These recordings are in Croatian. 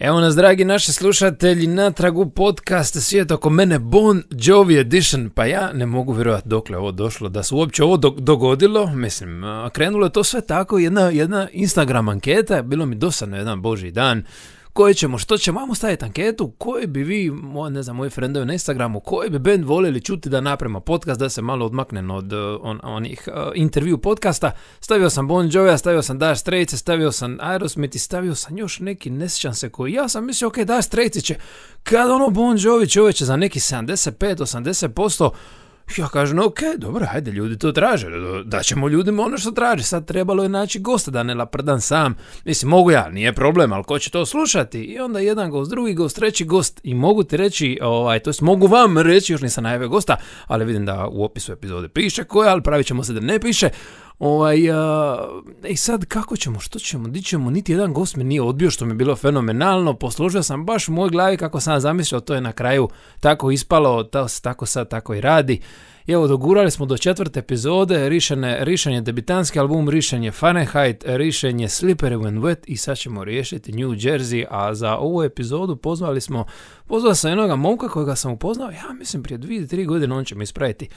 Evo nas dragi naši slušatelji na tragu podcast Svijet oko mene Bon Jovi Edition Pa ja ne mogu vjerovati dokle ovo došlo Da se uopće ovo dogodilo Mislim, krenulo je to sve tako Jedna, jedna Instagram anketa Bilo mi dosadno jedan boži dan koje ćemo, što ćemo, ajmo staviti anketu, koji bi vi, ne znam, moji frendovi na Instagramu, koji bi band voljeli čuti da naprema podcast, da se malo odmaknem od eh, on, onih eh, intervju podcasta. Stavio sam Bon Jovi, stavio sam Dash Straits, stavio sam Aerosmith i stavio sam još neki, ne sjećam se koji. Ja sam mislio, ok, Dash Straits će, kad ono Bon Jovi će za neki 75-80%, ja kažem, ok, dobro, hajde, ljudi to traže, da ćemo ljudima ono što traže, sad trebalo je naći gosta da ne laprdan sam, mislim, mogu ja, nije problem, ali ko će to slušati? I onda jedan gost, drugi gost, treći gost i mogu ti reći, ovaj, to jest mogu vam reći, još nisam najave gosta, ali vidim da u opisu epizode piše koja, ali pravit ćemo se da ne piše, Ovaj, uh, I sad kako ćemo, što ćemo, di ćemo, niti jedan gost me nije odbio što mi je bilo fenomenalno, poslužio sam baš u mojoj glavi kako sam zamislio, to je na kraju tako ispalo, to se tako sad tako i radi i evo, dogurali smo do četvrte epizode, rišene, rišen je debitanski album, rišen je Fahrenheit, rišen je Slippery When Wet i sad ćemo riješiti New Jersey, a za ovu epizodu pozvali smo, pozvao sam jednoga momka kojega sam upoznao, ja mislim prije dvije, tri godine on će mi ispraviti,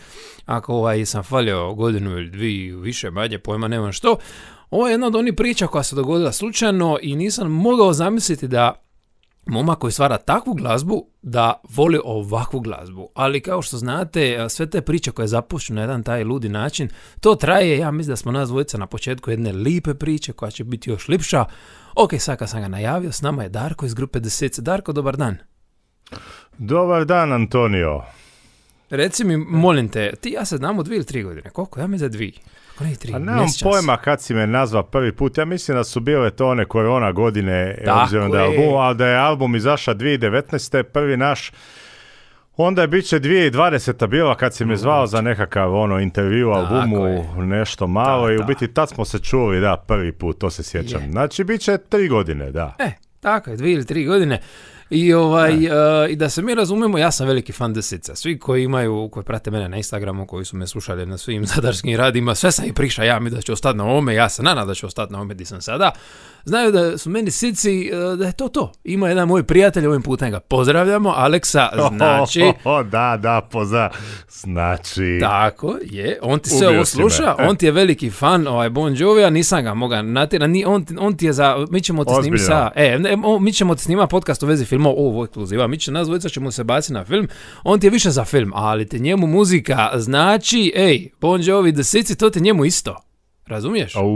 ako ovaj sam falio godinu ili dvije, više, manje, pojma nemam što, ovo je jedna od onih priča koja se dogodila slučajno i nisam mogao zamisliti da Moma koji stvara takvu glazbu da voli ovakvu glazbu. Ali kao što znate, sve te priče koje zapušću na jedan taj ludi način, to traje, ja mislim da smo nas dvojica na početku jedne lipe priče koja će biti još lipša. Ok, sad kad sam ga najavio, s nama je Darko iz grupe Desece. Darko, dobar dan. Dobar dan, Antonio. Reci mi, molim te, ti ja se znamo dvije ili tri godine, koliko? Ja mi za dvije ne tri? A pa nemam pojma kad si me nazva prvi put. Ja mislim da su bile to one koje ona godine, da je album, ali da je album izašao 2019. Prvi naš Onda je bit će 2020. bila kad si me zvao za nekakav ono intervju albumu, nešto malo i u biti tad smo se čuli, da, prvi put, to se sjećam. Znači, bit će tri godine, da. E, tako je, dvije ili tri godine. I, ovaj, eh, I da se mi razumemo, ja sam veliki fan desica. Svi koji imaju, koji prate mene na Instagramu, koji su me slušali na svim zadarskim radima, sve sam i priša ja mi da ću ostati na ome, ja se nadam da ću ostati na ome di sam sada znaju da su meni sici, e, da je to to. Ima jedan moj prijatelj, ovim putem ga pozdravljamo, Aleksa, znači... Oh, da, da, poza. znači... Tako je, on ti se ovo sluša, e. on ti je veliki fan ovaj Bon Jovi, nisam ga moga natjera, ni, on, on ti je za, mi ćemo ti snima sa, e, ne, o, mi ćemo ti snimati podcast u vezi filma, ovo ekskluziva, mi nas dvojica ćemo se baciti na film, on ti je više za film, ali te njemu muzika znači, ej, Bon Jovi, The Sici, to te njemu isto. Razumiješ? Au,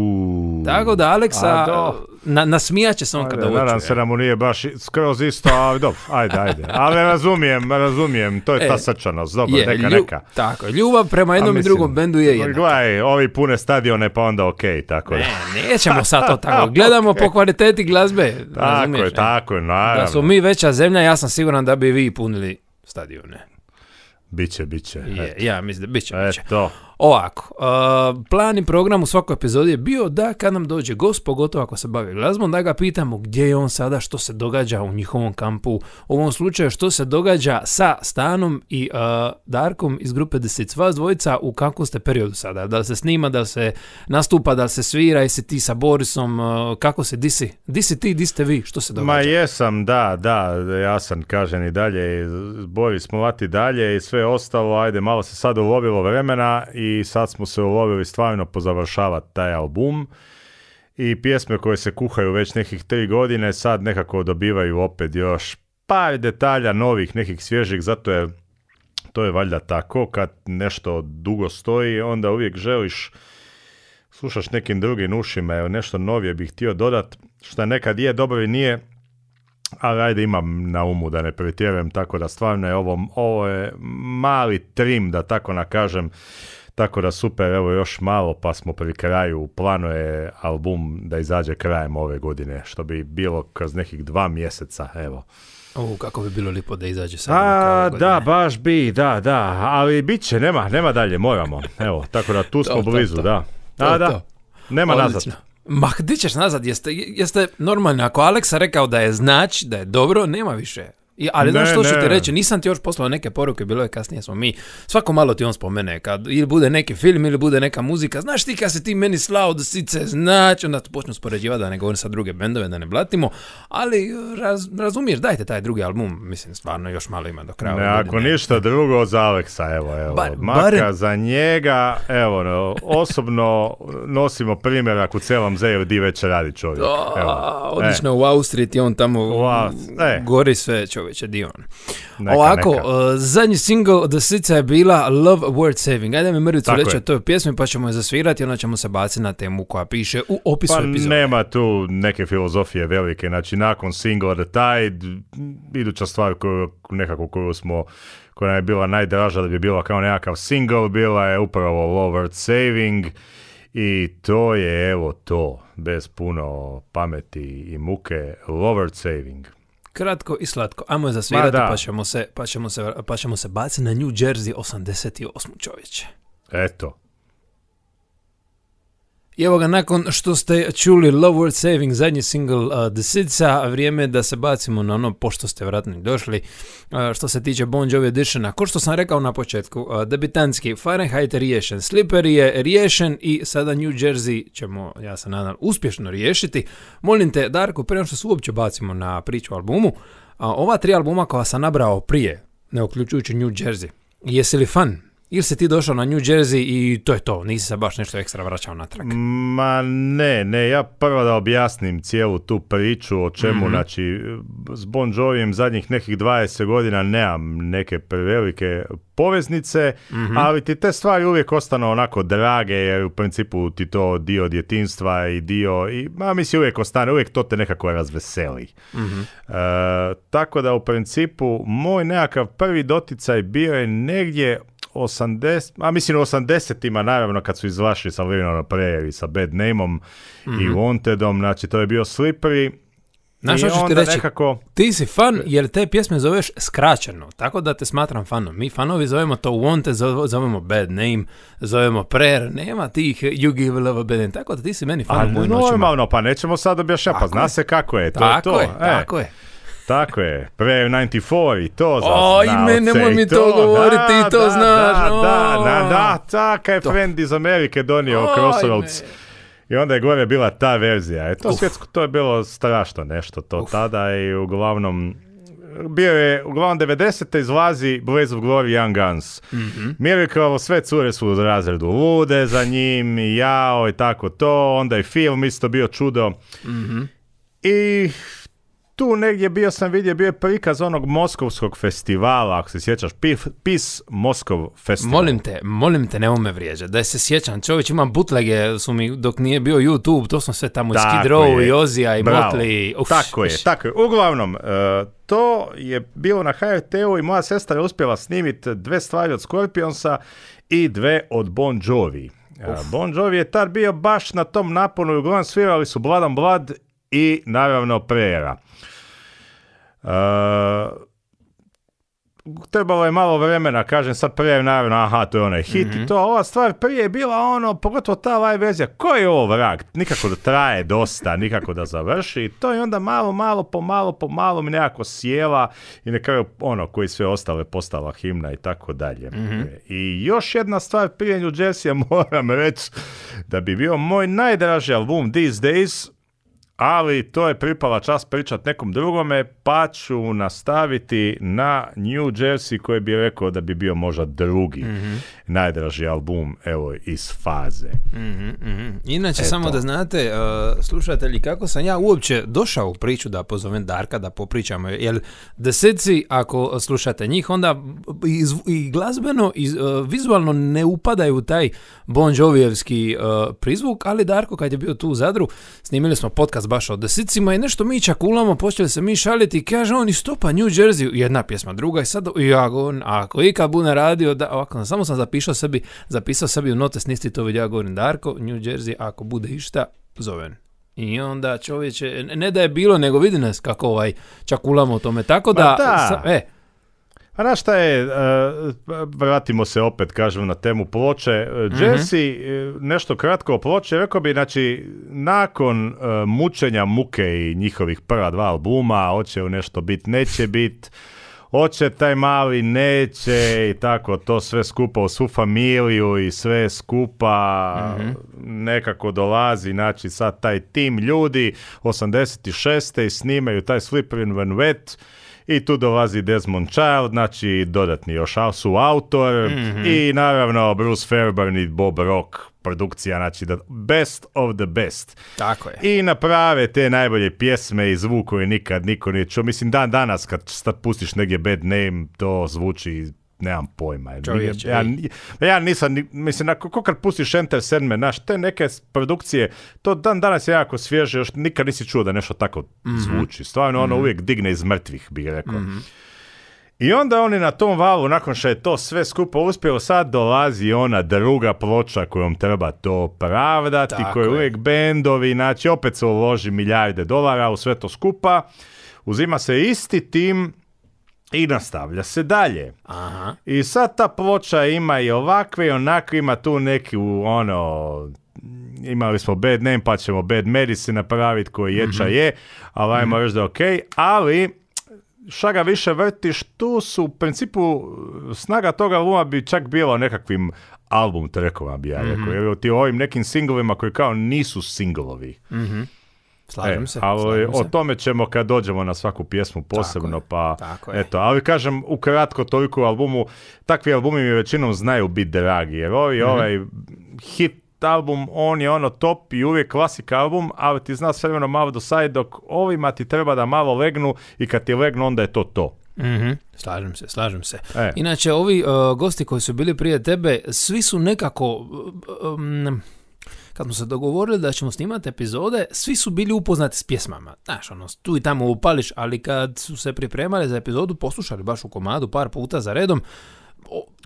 Tako da Aleksa, na, nasmijat će se on ajde, kada uče. Naravno se da nije baš skroz isto, ali dobro, ajde, ajde. Ali razumijem, razumijem, to je e, ta srčanost, dobro, neka, neka. Tako, ljubav prema jednom i drugom bendu je jedna. Gledaj, ovi pune stadione, pa onda okej, tako da. Ne, nećemo sad to tako, gledamo po kvaliteti glazbe, tako Je, tako je, naravno. Da smo mi veća zemlja, ja sam siguran da bi vi punili stadione. Biće, biće. Je, ja mislim da biće, biće. Eto. Ovako, uh, plan i program u svakoj epizodi je bio da kad nam dođe gost, pogotovo ako se bavi glazbom, da ga pitamo gdje je on sada, što se događa u njihovom kampu, u ovom slučaju što se događa sa Stanom i uh, Darkom iz grupe Desic, vas dvojica u kakvom ste periodu sada, da se snima, da se nastupa, da se svira, jesi ti sa Borisom, uh, kako se di si ti, di ste vi, što se događa? Ma jesam, da, da, ja sam kažem i dalje, Boris smo vati dalje i sve ostalo, ajde, malo se sad ulovilo vremena i i sad smo se ulovili stvarno pozavršava taj album i pjesme koje se kuhaju već nekih tri godine sad nekako dobivaju opet još par detalja novih, nekih svježih, zato je to je valjda tako, kad nešto dugo stoji, onda uvijek želiš slušaš nekim drugim ušima, evo nešto novije bih htio dodat, što nekad je dobro i nije, ali ajde imam na umu da ne pretjerujem, tako da stvarno je ovo, ovo je mali trim, da tako nakažem, tako da super, evo još malo pa smo pri kraju. plano je album da izađe krajem ove godine, što bi bilo kroz nekih dva mjeseca, evo. O, kako bi bilo lipo da izađe sad. A, da, baš bi, da, da, ali bit će, nema, nema dalje, moramo. Evo, tako da tu smo blizu, da. da, nema nazad. Ma, gdje ćeš nazad, jeste, jeste normalno, ako Aleksa rekao da je znači, da je dobro, nema više. I, ali znaš što ću ti reći, nisam ti još poslao neke poruke, bilo je kasnije smo mi. Svako malo ti on spomene, kad ili bude neki film ili bude neka muzika, znaš ti kad se ti meni slao da sice znači, onda ti počnu spoređivati da ne govorim sa druge bendove, da ne blatimo, ali razumiješ, dajte taj drugi album, mislim stvarno još malo ima do kraja. Ne, ako ništa drugo za Aleksa, evo, evo, ba, za njega, evo, osobno nosimo ako u celom Zeju di već radi čovjek. Evo. odlično, u Austriji ti on tamo e. gori sve čovjek. Petrović je Dion. Ono. Neka, Ovako, neka. E, zadnji single The Sica je bila Love Word Saving. Ajde mi mrvicu reći o toj pjesmi pa ćemo je zasvirati i onda ćemo se baciti na temu koja piše u opisu pa epizode. nema tu neke filozofije velike. Znači, nakon singla The Tide, iduća stvar koju, nekako koju smo koja je bila najdraža da bi bila kao nekakav single, bila je upravo Love Word Saving. I to je evo to, bez puno pameti i muke, Lover Saving. Kratko i slatko. Ajmo je zasvirati pa ćemo se, pa ćemo se, pa ćemo se baciti na New Jersey 88. čovječe. Eto. I evo ga, nakon što ste čuli Love World Saving, zadnji single uh, The vrijeme je da se bacimo na ono pošto ste vratno došli, uh, što se tiče Bon Jovi Editiona. Ko što sam rekao na početku, uh, debitanski Fahrenheit je riješen, Slipper je riješen i sada New Jersey ćemo, ja se nadam, uspješno riješiti. Molim te, Darko, prema što se uopće bacimo na priču albumu albumu, ova tri albuma koja sam nabrao prije, ne uključujući New Jersey, jesi li fan? Ili si ti došao na New Jersey i to je to, nisi se baš nešto ekstra vraćao natrag? Ma ne, ne, ja prvo da objasnim cijelu tu priču o čemu, mhm. znači s Bon Jovijem zadnjih nekih 20 godina nemam neke prevelike poveznice, mhm. ali ti te stvari uvijek ostanu onako drage jer u principu ti to dio djetinstva i dio, i, ma mislim uvijek ostane, uvijek to te nekako razveseli. Mhm. E, tako da u principu moj nekakav prvi doticaj bio je negdje 80, a mislim u 80-ima naravno kad su izlašli sa Living on a Prayer i sa Bad Nameom mm-hmm. i mhm. Wantedom, znači to je bio Slippery. Znaš ono što ću ti reći, nekako... ti si fan jer te pjesme zoveš skraćeno, tako da te smatram fanom. Mi fanovi zovemo to Wanted, zovemo Bad Name, zovemo Prayer, nema tih You Give Love a Bad Name, tako da ti si meni fan. A normalno, pa nećemo sad objašnjati, pa zna se kako je, to je to. e. je. Tako je, Pre 94 i to za Aj, nemoj mi to, to govoriti, da, i to da, znaš. Da, da, da, da, taka je friend iz Amerike donio Crossroads. I onda je gore bila ta verzija. E to, svjetsko, to je bilo strašno nešto to tada i uglavnom bio je, uglavnom 90. izlazi Blaze of Glory Young Guns. mm Miracle, sve cure su u razredu lude za njim, jao i tako to, onda je film isto bio čudo. mm I tu negdje bio sam vidio, bio je prikaz onog Moskovskog festivala, ako se sjećaš, PIS Moskov festival. Molim te, molim te, nemoj me vrijeđa, da se sjećam, čovječ, imam butlege, su mi, dok nije bio YouTube, to smo sve tamo Skid Row i Ozija i Motley. tako je, tako je. Uglavnom, e, to je bilo na HRT-u i moja sestra je uspjela snimiti dve stvari od Scorpionsa i dve od Bon Jovi. E, bon Jovi je tad bio baš na tom naponu i uglavnom svirali su Bladan Blad i naravno prera. E, trebalo je malo vremena, kažem sad prije naravno, aha, to je onaj hit i mhm. to, ova stvar prije je bila ono, pogotovo ta live verzija, ko je ovo vrag, nikako da traje dosta, nikako da završi i to je onda malo, malo, po malo, po malo mi nekako sjela i na kraju ono, koji sve ostale postala himna i tako dalje. Mhm. I još jedna stvar prije New Jersey moram reći da bi bio moj najdraži album These Days, ali to je pripala čas pričat nekom drugome, pa ću nastaviti na New Jersey koji bi rekao da bi bio možda drugi mhm. najdraži album evo iz faze. Mhm, mhm. Inače, samo da znate, e, slušatelji, kako sam ja uopće došao u priču da pozovem Darka da popričamo, jer deseci, ako slušate njih, onda i glazbeno i e, vizualno ne upadaju u taj Bon Jovijevski uh, e, prizvuk, ali Darko kad je bio tu u Zadru, snimili smo podcast baš o desicima i nešto mi čakulamo, počeli se mi šaliti i kaže on istopa New Jersey, jedna pjesma, druga i sad ja govorim, ako ikad bude radio, da, samo sam zapisao sebi, zapisao sebi u notes, niste to vidio, ja govorim Darko, New Jersey, ako bude išta, zovem. I onda čovječe, ne da je bilo, nego vidi nas kako ovaj čakulamo o tome, tako pa da, da. Sa, e, a znaš šta je, e, vratimo se opet, kažem, na temu ploče. E, mhm. Jesse, e, nešto kratko o ploče, rekao bi, znači, nakon mučenja muke i njihovih prva dva albuma, hoće u nešto bit, neće bit, hoće taj mali, neće i tako, to sve skupa u svu familiju i sve skupa mhm. nekako dolazi, znači sad taj tim ljudi, 86. i snimaju taj Slippery When Wet, i tu dolazi Desmond Child, znači dodatni još su autor mhm. i naravno Bruce Fairburn i Bob Rock produkcija, znači the best of the best. Tako je. I naprave te najbolje pjesme i zvuk koji nikad niko nije čuo. Mislim, dan danas kad pustiš negdje bad name, to zvuči nemam pojma. Čovječe, ja, pa ja nisam, mislim, ako kad pustiš Enter sedme naš, te neke produkcije, to dan danas je jako svježe, još nikad nisi čuo da nešto tako mhm. zvuči. Stvarno, ono mhm. uvijek digne iz mrtvih, bih rekao. Mhm. I onda oni na tom valu, nakon što je to sve skupo uspjelo, sad dolazi ona druga ploča kojom treba to pravdati, tako je. uvijek bendovi, znači opet se uloži milijarde dolara u sve to skupa. Uzima se isti tim i nastavlja se dalje. Aha. I sad ta ploča ima i ovakve i onakve, ima tu neki ono, imali smo Bad Name pa ćemo Bad Medicine napraviti koji ječa mhm. je, ali ajmo mhm. reći da je ok, ali šaga više vrtiš, tu su u principu snaga toga luma bi čak bilo nekakvim album trekova bi ja rekao, mhm. ti ovim nekim singlovima koji kao nisu singlovi. Slažem e, se. Ali o tome ćemo kad dođemo na svaku pjesmu posebno, pa eto. Ali kažem, ukratko toliko albumu, takvi albumi mi većinom znaju biti dragi, jer ovi, mhm. ovaj hit album, on je ono top i uvijek klasik album, ali ti zna sve vremeno malo do saj, dok ovima ti treba da malo legnu i kad ti legnu onda je to to. mm Slažem se, slažem se. E. Inače, ovi e, gosti koji su bili prije tebe, svi su nekako kad smo se dogovorili da ćemo snimati epizode, svi su bili upoznati s pjesmama. Znaš, ono, tu i tamo upališ, ali kad su se pripremali za epizodu, poslušali baš u komadu par puta za redom,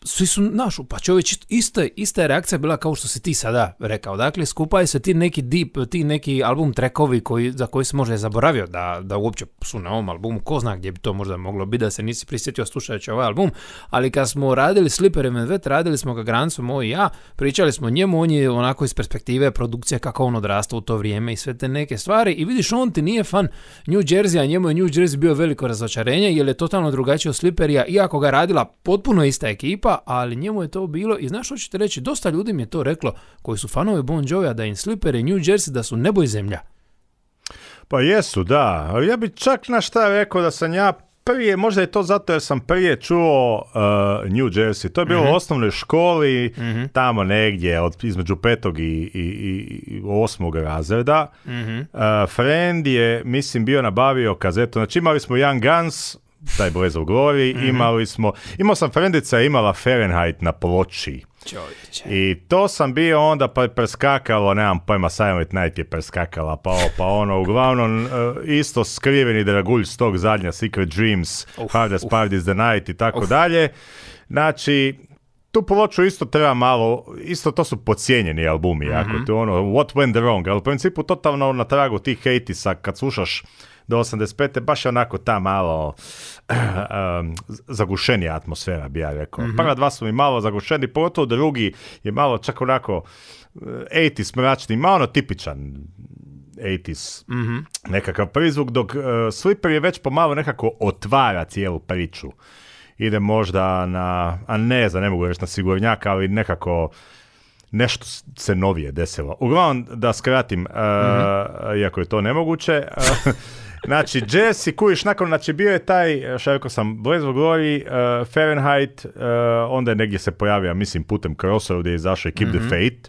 svi su, našu, pa čovjek ista, ista je reakcija bila kao što si ti sada rekao. Dakle, je se ti neki deep, ti neki album trekovi koji, za koji se možda je zaboravio da, da uopće su na ovom albumu. Ko zna gdje bi to možda moglo biti da se nisi prisjetio slušajući ovaj album. Ali kad smo radili Slipper and radili smo ga Grancu moj i ja, pričali smo njemu, on je onako iz perspektive produkcije kako on odrastao u to vrijeme i sve te neke stvari. I vidiš, on ti nije fan New Jersey, a njemu je New Jersey bio veliko razočarenje jer je totalno drugačije od Slipperija, iako ga radila potpuno ista ekipa, ali njemu je to bilo i znaš što ćete reći, dosta ljudi mi je to reklo koji su fanovi Bon Jovija da im Slipper i New Jersey da su nebo i zemlja. Pa jesu, da. Ja bi čak na šta rekao da sam ja prije, možda je to zato jer sam prije čuo uh, New Jersey. To je bilo u mhm. osnovnoj školi, mhm. tamo negdje, između petog i, i, i osmog razreda. -huh. Mhm. Friend je, mislim, bio nabavio kazetu. Znači imali smo Young Guns, taj brez u mhm. Imali smo, imao sam frendica, imala Fahrenheit na ploči. I to sam bio onda pa preskakalo, nemam pojma, Silent Night je preskakala, pa, pa ono, uglavnom, e, isto skriveni dragulj s tog zadnja, Secret Dreams, uf, Hardest is the Night i tako dalje. Znači, tu ploču isto treba malo, isto to su pocijenjeni albumi, mm-hmm. ono, what went wrong, ali u principu totalno na tragu tih hejtisa kad slušaš do 85. baš je onako ta malo um, zagušenija atmosfera, bi ja rekao. Mm-hmm. Prva dva su mi malo zagušeni, pogotovo drugi je malo čak onako 80s eh, mračni, malo ono tipičan 80s mm-hmm. nekakav prizvuk, dok uh, eh, Slipper je već pomalo nekako otvara cijelu priču. Ide možda na, a ne za ne mogu reći na sigurnjaka, ali nekako nešto se novije desilo. Uglavnom, da skratim, uh, iako je to nemoguće, Znači, Jesse, kujiš, nakon, znači bio je taj, e, što rekao sam, Blazvo Glory, e, Fahrenheit, e, onda je negdje se pojavio, mislim, putem Crossover, gdje je izašao i Keep the mhm. Fate.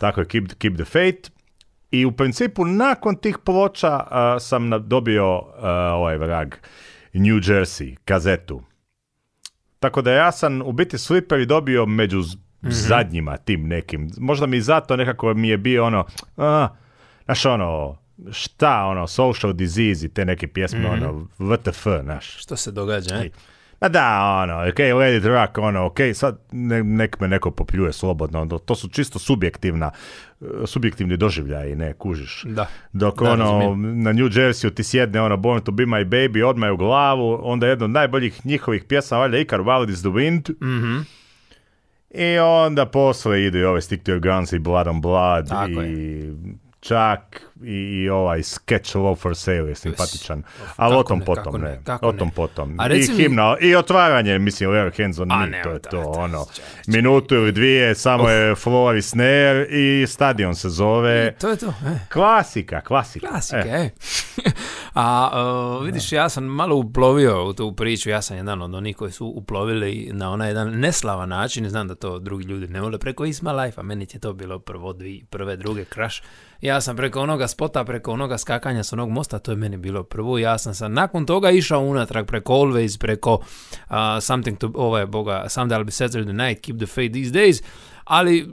Tako je, Keep, the Fate. I u principu, nakon tih ploča sam dobio ovaj vrag, New Jersey, kazetu. Tako da ja sam u biti Slipper dobio među mhm. zadnjima tim nekim. Možda mi zato nekako mi je bio ono, uh, znaš ono, šta, ono, social disease i te neke pjesme, ono, mhm. VTF, znaš. Što se događa, ne? Ma da, ono, ok, Lady Rock, ono, ok, sad nek me neko popljuje slobodno, ono, to su čisto subjektivna, subjektivni doživljaji, ne, kužiš. Da. Dok, ono, na New Jersey ti sjedne, ono, Born to be my baby, odmaju u glavu, onda jedna od najboljih njihovih pjesma, valjda Icar Wild is the Wind, Mhm. I onda posle ide ove Stick to your guns i Blood on Blood Tako i čak i, ovaj sketch Love for Sale je simpatičan. Ali o tom potom ne. O tom potom. A I, I otvaranje, mislim, u Hands on me, to je to, ono. Minutu ili dvije, samo je floor i snare i stadion se zove. to je to. Eh. Klasika, klasika. Klasika, eh. E. A vidiš, ja sam malo uplovio u tu priču, ja sam jedan od onih koji su uplovili na onaj jedan neslavan način, znam da to drugi ljudi ne vole preko Isma Life, a meni je to bilo prvo dvije, prve, druge, crash. Ja sam preko onoga spota, preko onoga skakanja s onog mosta, to je meni bilo prvo. Ja sam sam nakon toga išao unatrag preko Always, preko uh, Something to, ovaj, boga, Someday I'll be Saturday the night, Keep the faith these days, ali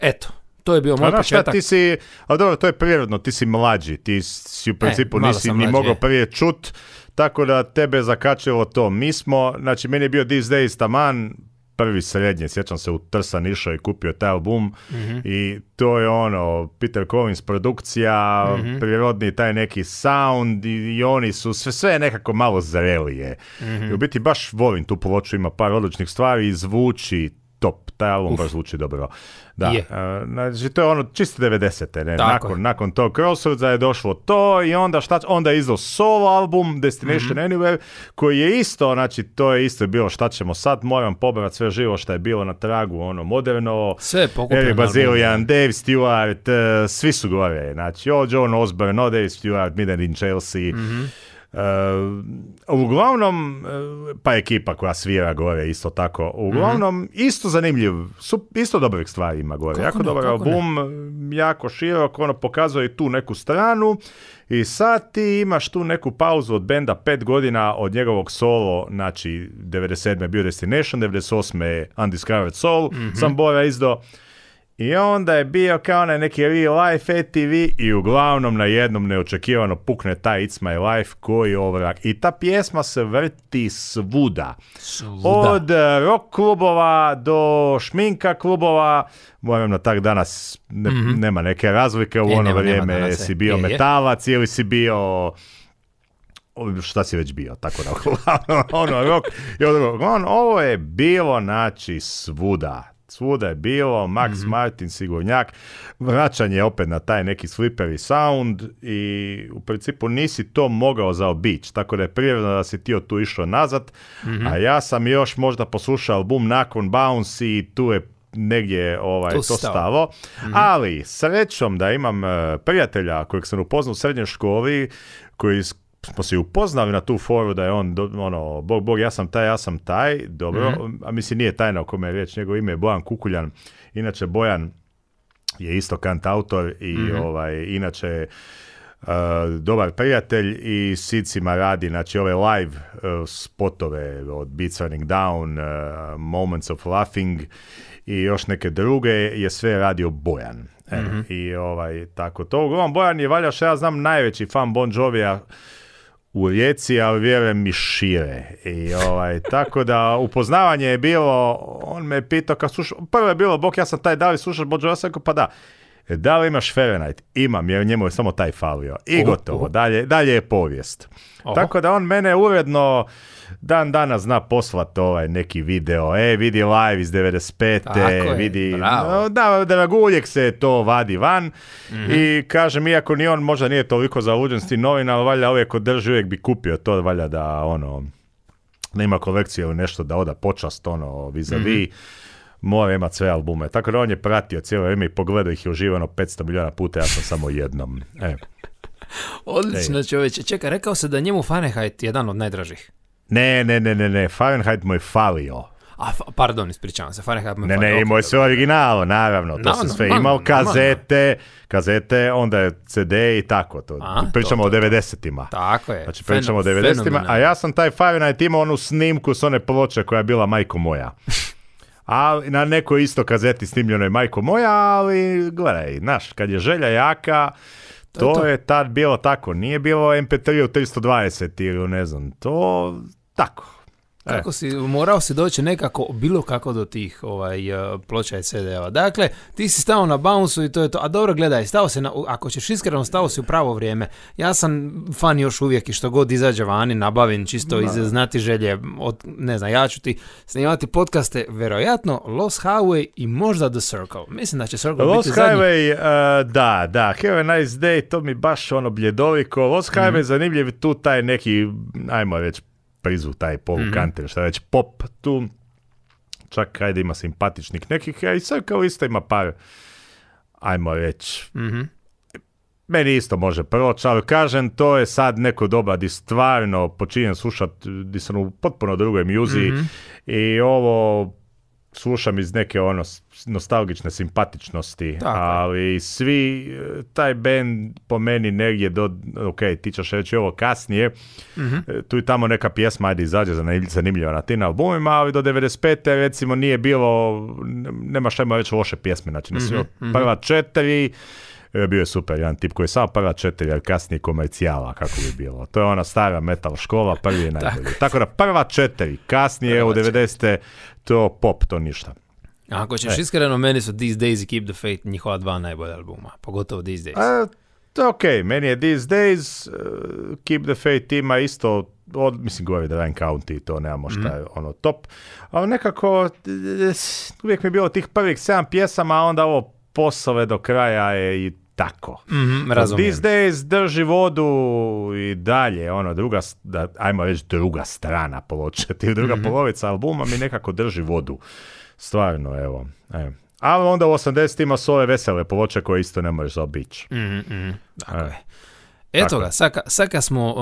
eto, to je bio moj Znaš početak. ti si, a dobro, to je prirodno, ti si mlađi, ti si u e, principu e, nisi ni mogao prije čut, tako da tebe zakačilo to. Mi smo, znači meni je bio These Days taman, prvi srednji, sjećam se u Trsan išao i kupio taj album mhm. i to je ono, Peter Collins produkcija, mm prirodni taj neki sound i, oni su, sve, sve nekako malo zrelije. Mhm. I u biti baš volim tu ploču, ima par odličnih stvari, zvuči top, taj album Uf. zvuči dobro. Da, je. E, znači, to je ono čisto 90-te, ne? Nakon, nakon tog Crossroads je došlo to i onda šta, onda je izdao solo album Destination mhm. Anywhere koji je isto, znači to je isto bilo šta ćemo sad, moram pobrat sve živo što je bilo na tragu, ono moderno. Sve je Bazilian, Dave Stewart, e, svi su gore, znači o John Osborne, o Dave Stewart, Midnight in Chelsea, mhm. E, uglavnom, e, pa ekipa koja svira gore isto tako, uglavnom mhm. isto zanimljiv, su, isto dobrih stvari ima gore, jako ne, dobar album, jako širok, ono pokazuje tu neku stranu i sad ti imaš tu neku pauzu od benda pet godina od njegovog solo, znači 97. je bio Destination, 98. je Undiscovered Soul, mm sam Bora izdao, i onda je bio kao onaj neki real life ATV i uglavnom na jednom neočekivano pukne taj It's My Life koji ovrak. I ta pjesma se vrti svuda. Od eh, rock klubova do šminka klubova. Moram na tak danas mhm. nema neke razlike u e, ono vrijeme. Nema si e. bio e, metalac ili si bio šta si već bio, tako ono, ovo je bilo, znači, svuda. Svuda je bilo, Max mhm. Martin, Sigurnjak, vraćanje opet na taj neki slippery sound i u principu nisi to mogao zaobići, tako da je prijevredno da si ti tu išao nazad, mhm. a ja sam još možda poslušao album nakon Bounce i tu je negdje ovaj, to, stavo. Mhm. Ali, srećom da imam eh, prijatelja kojeg sam upoznao u srednjoj školi, koji smo se upoznali na tu foru da je on, ono, bog, bog, ja sam taj, ja sam taj, dobro, mhm. a mislim nije tajna o kome je riječ, njegovo ime je Bojan Kukuljan, inače Bojan je isto kant autor i mm ovaj, inače e, dobar prijatelj i Sicima radi, znači ove live e, spotove od Beats Running Down, e, Moments of Laughing i još neke druge je sve radio Bojan. Mhm. I ovaj, tako to. Uglavnom, Bojan je valja ja znam najveći fan Bon Jovija u Rijeci, ali vjerujem i šire. I ovaj, tako da upoznavanje je bilo, on me pitao kad slušao, prvo je bilo, bok, ja sam taj, da li slušaš Bođo Josanko, pa da. Da li imaš Fahrenheit? Imam, jer njemu je samo taj falio. I gotovo, Dalje, dalje je povijest. Tako da on mene uredno dan danas zna poslat ovaj neki video, e vidi live iz 95. Tako vidi, bravo. da, da se to vadi van mhm. i kažem, iako ni on možda nije toliko zaluđen s tim novina, ali valja uvijek drži uvijek bi kupio to, valja da ono, da ima kolekciju ili nešto da oda počast ono vis-a-vis. Mm-hmm mora imati sve albume. Tako da on je pratio cijelo vrijeme i pogledao ih je uživano 500 milijuna puta, ja sam samo jednom. E. Odlično čovječe. Čekaj, rekao se da njemu Fahrenheit jedan od najdražih. Ne, ne, ne, ne, ne, Fahrenheit mu je falio. A, pardon, ispričavam se, Fahrenheit mu je Ne, falio. ne, imao je sve originalo, naravno, to sam sve imao, kazete, kazete, onda je CD i tako to. A, pričamo o 90-ima. Tako je. Znači, pričamo o 90-ima, a ja sam taj Fahrenheit imao onu snimku s one ploče koja je bila majko moja. A na nekoj isto kazeti snimljeno je majko moja, ali gledaj, naš, kad je želja jaka, to, to je tad bilo tako. Nije bilo MP3 u 320 ili ne znam, to tako. Kako si, morao si doći nekako, bilo kako do tih ovaj, eh, ploča i cd Dakle, ti si stao na bounce i to je to. A dobro, gledaj, stao se na, ako ćeš iskreno, stao si u pravo vrijeme. Ja sam fan još uvijek i što god izađe vani, nabavim čisto iz znati želje. Od, ne znam, ja ću ti snimati podcaste, vjerojatno Lost Highway i možda The Circle. Mislim da će Circle Los biti Highway, eh, da, da. Have a nice day, to mi baš ono bljedoviko. Lost mm-hmm. Highway zanimljiv tu taj neki, ajmo već prizvu, taj Paul mm -hmm. šta već, pop tu, čak ajde ima simpatičnih nekih, a i sve kao isto ima par, ajmo reći, mm meni isto može proći, ali kažem, to je sad neko doba di stvarno počinjem slušati, di sam u potpuno drugoj mjuziji mhm. i ovo slušam iz neke ono nostalgične simpatičnosti, ali svi, e, taj band po meni negdje do, ok, ti ćeš reći ovo kasnije, mhm. e, tu i tamo neka pjesma, ajde izađe zanimljiva na tim albumima, ali do 95. recimo nije bilo, nema šta ima već loše pjesme, znači mhm, mhm. prva četiri, E, bio je super jedan tip koji je samo prva četiri, ali kasnije komercijala, kako bi bilo. To je ona stara metal škola, prvi je najbolji. Tako, da prva četiri, kasnije prva u 90. to pop, to ništa. Ako ćeš e. iskreno, meni su These Days i Keep the Faith njihova dva najbolja albuma, pogotovo These Days. to ok, meni je These Days, e, Keep the Faith ima isto od, mislim, govori da Ryan County to nemamo šta je mhm. ono top, ali nekako uvijek mi je bilo tih prvih sedam pjesama, a onda ovo posove do kraja je i tako. Mm, razumijem. These days drži vodu i dalje, ono, druga, da, ajmo reći druga strana ploče, ti druga mm-hmm. polovica albuma mi nekako drži vodu. Stvarno, evo. evo. Ali onda u 80 ima su ove vesele ploče koje isto ne možeš zaobići. Mm-hmm. Dakle. Eto ga, saka, kad smo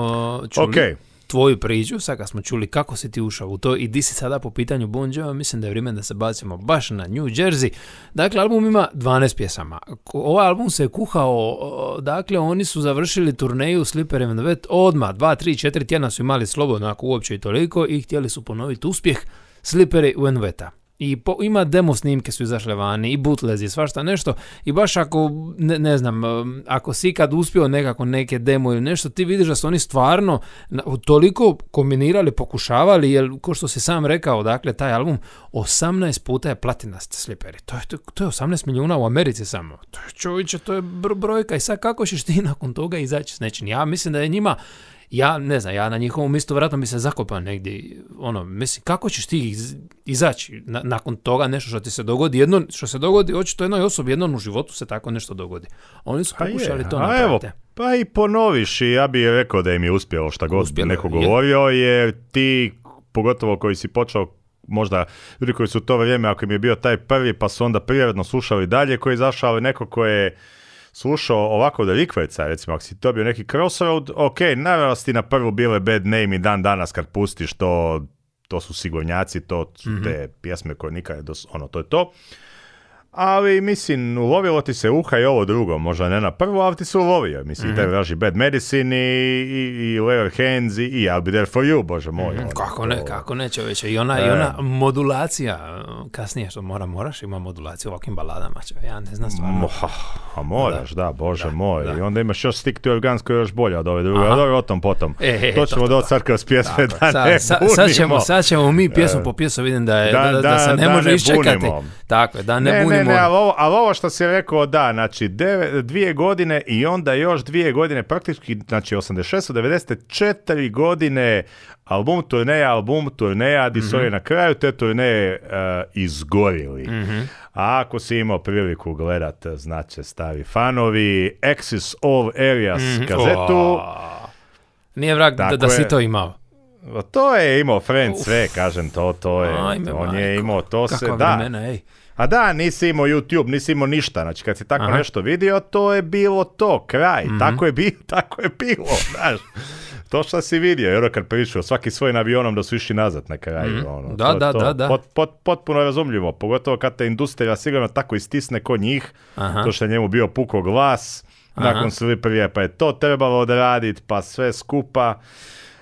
čuli. Okay tvoju priču, sad kad smo čuli kako si ti ušao u to i di si sada po pitanju Bon Jovi, mislim da je vrijeme da se bacimo baš na New Jersey. Dakle, album ima 12 pjesama. Ovaj album se je kuhao, dakle, oni su završili turneju Slipper and Vet odmah, 2, 3, 4 tjedna su imali slobodno, ako uopće i toliko, i htjeli su ponoviti uspjeh Slippery When Veta. I po, ima demo snimke su izašle vani i bootlezi, svašta nešto i baš ako, ne, ne znam, ako si kad uspio nekako neke demo ili nešto, ti vidiš da su oni stvarno toliko kombinirali, pokušavali, jer ko što si sam rekao, dakle, taj album 18 puta je platina sliperi. To je, to, je 18 milijuna u Americi samo. To je, čovječe, to je brojka i sad kako ćeš ti nakon toga izaći s nečim? Ja mislim da je njima ja ne znam, ja na njihovom mjestu vjerojatno bi se zakopao negdje. Ono, mislim, kako ćeš ti izaći nakon toga nešto što ti se dogodi? Jedno što se dogodi, očito jednoj osobi, jednom u životu se tako nešto dogodi. Oni su pa pokušali to napraviti. pa i ponoviš i ja bih rekao da im je uspjelo šta god uspjelo, neko govorio, jer ti, pogotovo koji si počeo možda ljudi koji su u to vrijeme, ako im je bio taj prvi, pa su onda prirodno slušali dalje, koji je izašao neko ko je slušao ovako da rikverca, recimo, ako si dobio neki crossroad, ok, naravno si na prvu bile bad name i dan danas kad pustiš to, to su sigurnjaci, to su mhm. te pjesme koje nikad, ono, to je to ali mislim, ulovilo ti se uha i ovo drugo, možda ne na prvo, ali ti se ulovio. Mislim, mm-hmm. te vraži Bad Medicine i, i, i Hands i, I'll Be There For You, bože moj. Mhm. Ono, kako ne, kako ne čovječe, i ona, i e. ona modulacija, kasnije što mora, moraš ima modulaciju u ovakvim baladama, ja ne znam stvarno. a moraš, da, bože moj, i onda imaš još Stick to Guns koji je još bolje od ove druge, ali o tom potom. E, e, to ćemo doći sad kroz pjesme da ne sa, Sad ćemo, sad ćemo mi pjesmu po pjesmu, vidim da, je, da, se ne može iščekati. Tako da ne, ne ne, ali ovo, ali ovo što si rekao, da, znači dvije godine i onda još dvije godine, praktički, znači 86, 94 godine album turneja, album turneja, di mm na kraju te turneje e, izgorili. Mhm. A ako si imao priliku gledat, znači stavi fanovi, Axis of Areas mm kazetu. Nije vrag da, da si to imao. To je imao Friend sve, kažem to, to je, Ajme, on je imao to se, da. Vremena, ej. A da, nisi imao YouTube, nisi imao ništa. Znači, kad si tako nešto vidio, to je bilo to, kraj. Mhm. Tako, je bilo, tako je bilo, znaš. To što si vidio, jer kad pričao svaki svoj avionom da su išli nazad na kraju. mm Ono, da, da, da, da. Pot, pot, potpuno razumljivo, pogotovo kad te industrija sigurno tako istisne ko njih, to što je njemu bio puko glas, nakon Sliprije, pa je to trebalo odraditi, pa sve skupa.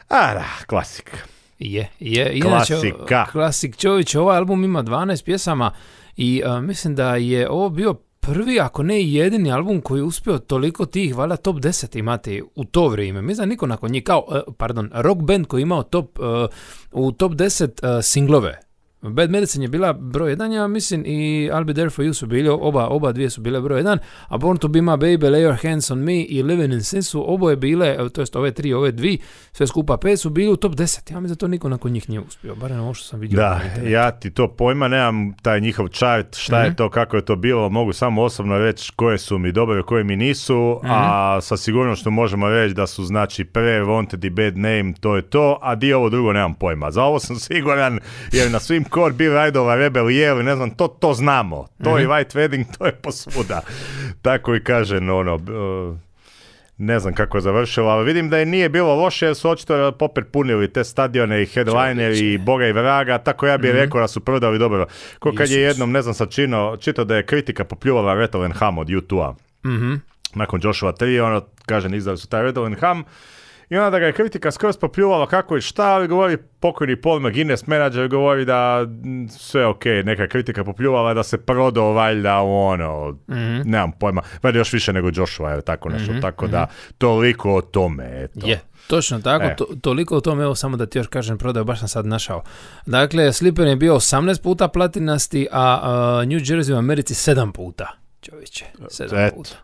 A da, klasika. Je, je. Inače, klasika. Klasik Čović, ovaj album ima 12 pjesama, i e, mislim da je ovo bio prvi, ako ne jedini album koji je uspio toliko tih, valjda top 10 imati u to vrijeme. Mi znam niko nakon njih, kao, e, pardon, rock band koji je imao top, e, u top 10 singlove Bad Medicine je bila broj jedan, ja mislim, i I'll Be There For You su bili, oba, oba dvije su bile broj jedan, a Born To Be My Baby, Lay Your Hands On Me i Living In Sin su oboje bile, to jest ove tri, ove dvi, sve skupa pet su bili u top 10. Ja mislim da to niko nakon njih nije uspio, barem ovo što sam vidio. Da, ja ti to pojma nemam, taj njihov chart, šta je mhm. to, kako je to bilo, mogu samo osobno reći koje su mi dobre, koje mi nisu, a mhm. sa sigurnošću možemo reći da su znači pre Wanted i Bad Name, to je to, a di ovo drugo nemam pojma. Za ovo sam siguran, jer na svim hardcore, Bill Rajdova, Rebel Yell, ne znam, to, to znamo. To mm i White Wedding, to je posvuda. Tako i kaže, ono, ne znam kako je završilo, ali vidim da je nije bilo loše jer su očito popet punili te stadione i headliner i boga i vraga, tako ja bih mm-hmm. rekao da su prodali dobro. Ko kad je jednom, ne znam sad čino, čito da je kritika popljuvala Retolen Ham od U2-a. Mhm. Nakon Joshua 3, ono, kaže, izdali su taj and Ham i onda da ga je kritika skroz popljuvala kako i šta, ali govori pokojni Paul McGuinness, menadžer, govori da mm, sve ok, neka kritika popljuvala da se prodao valjda u ono, mm-hmm. nemam pojma, valjda još više nego Joshua ili tako nešto, mhm, tako mhm. da toliko o tome, eto. Točno tako, e. to, toliko o tome, evo samo da ti još kažem prodao baš sam sad našao. Dakle, Slipper je bio 18 puta platinasti, a, New Jersey u Americi 7 puta, čovječe, 7 puta.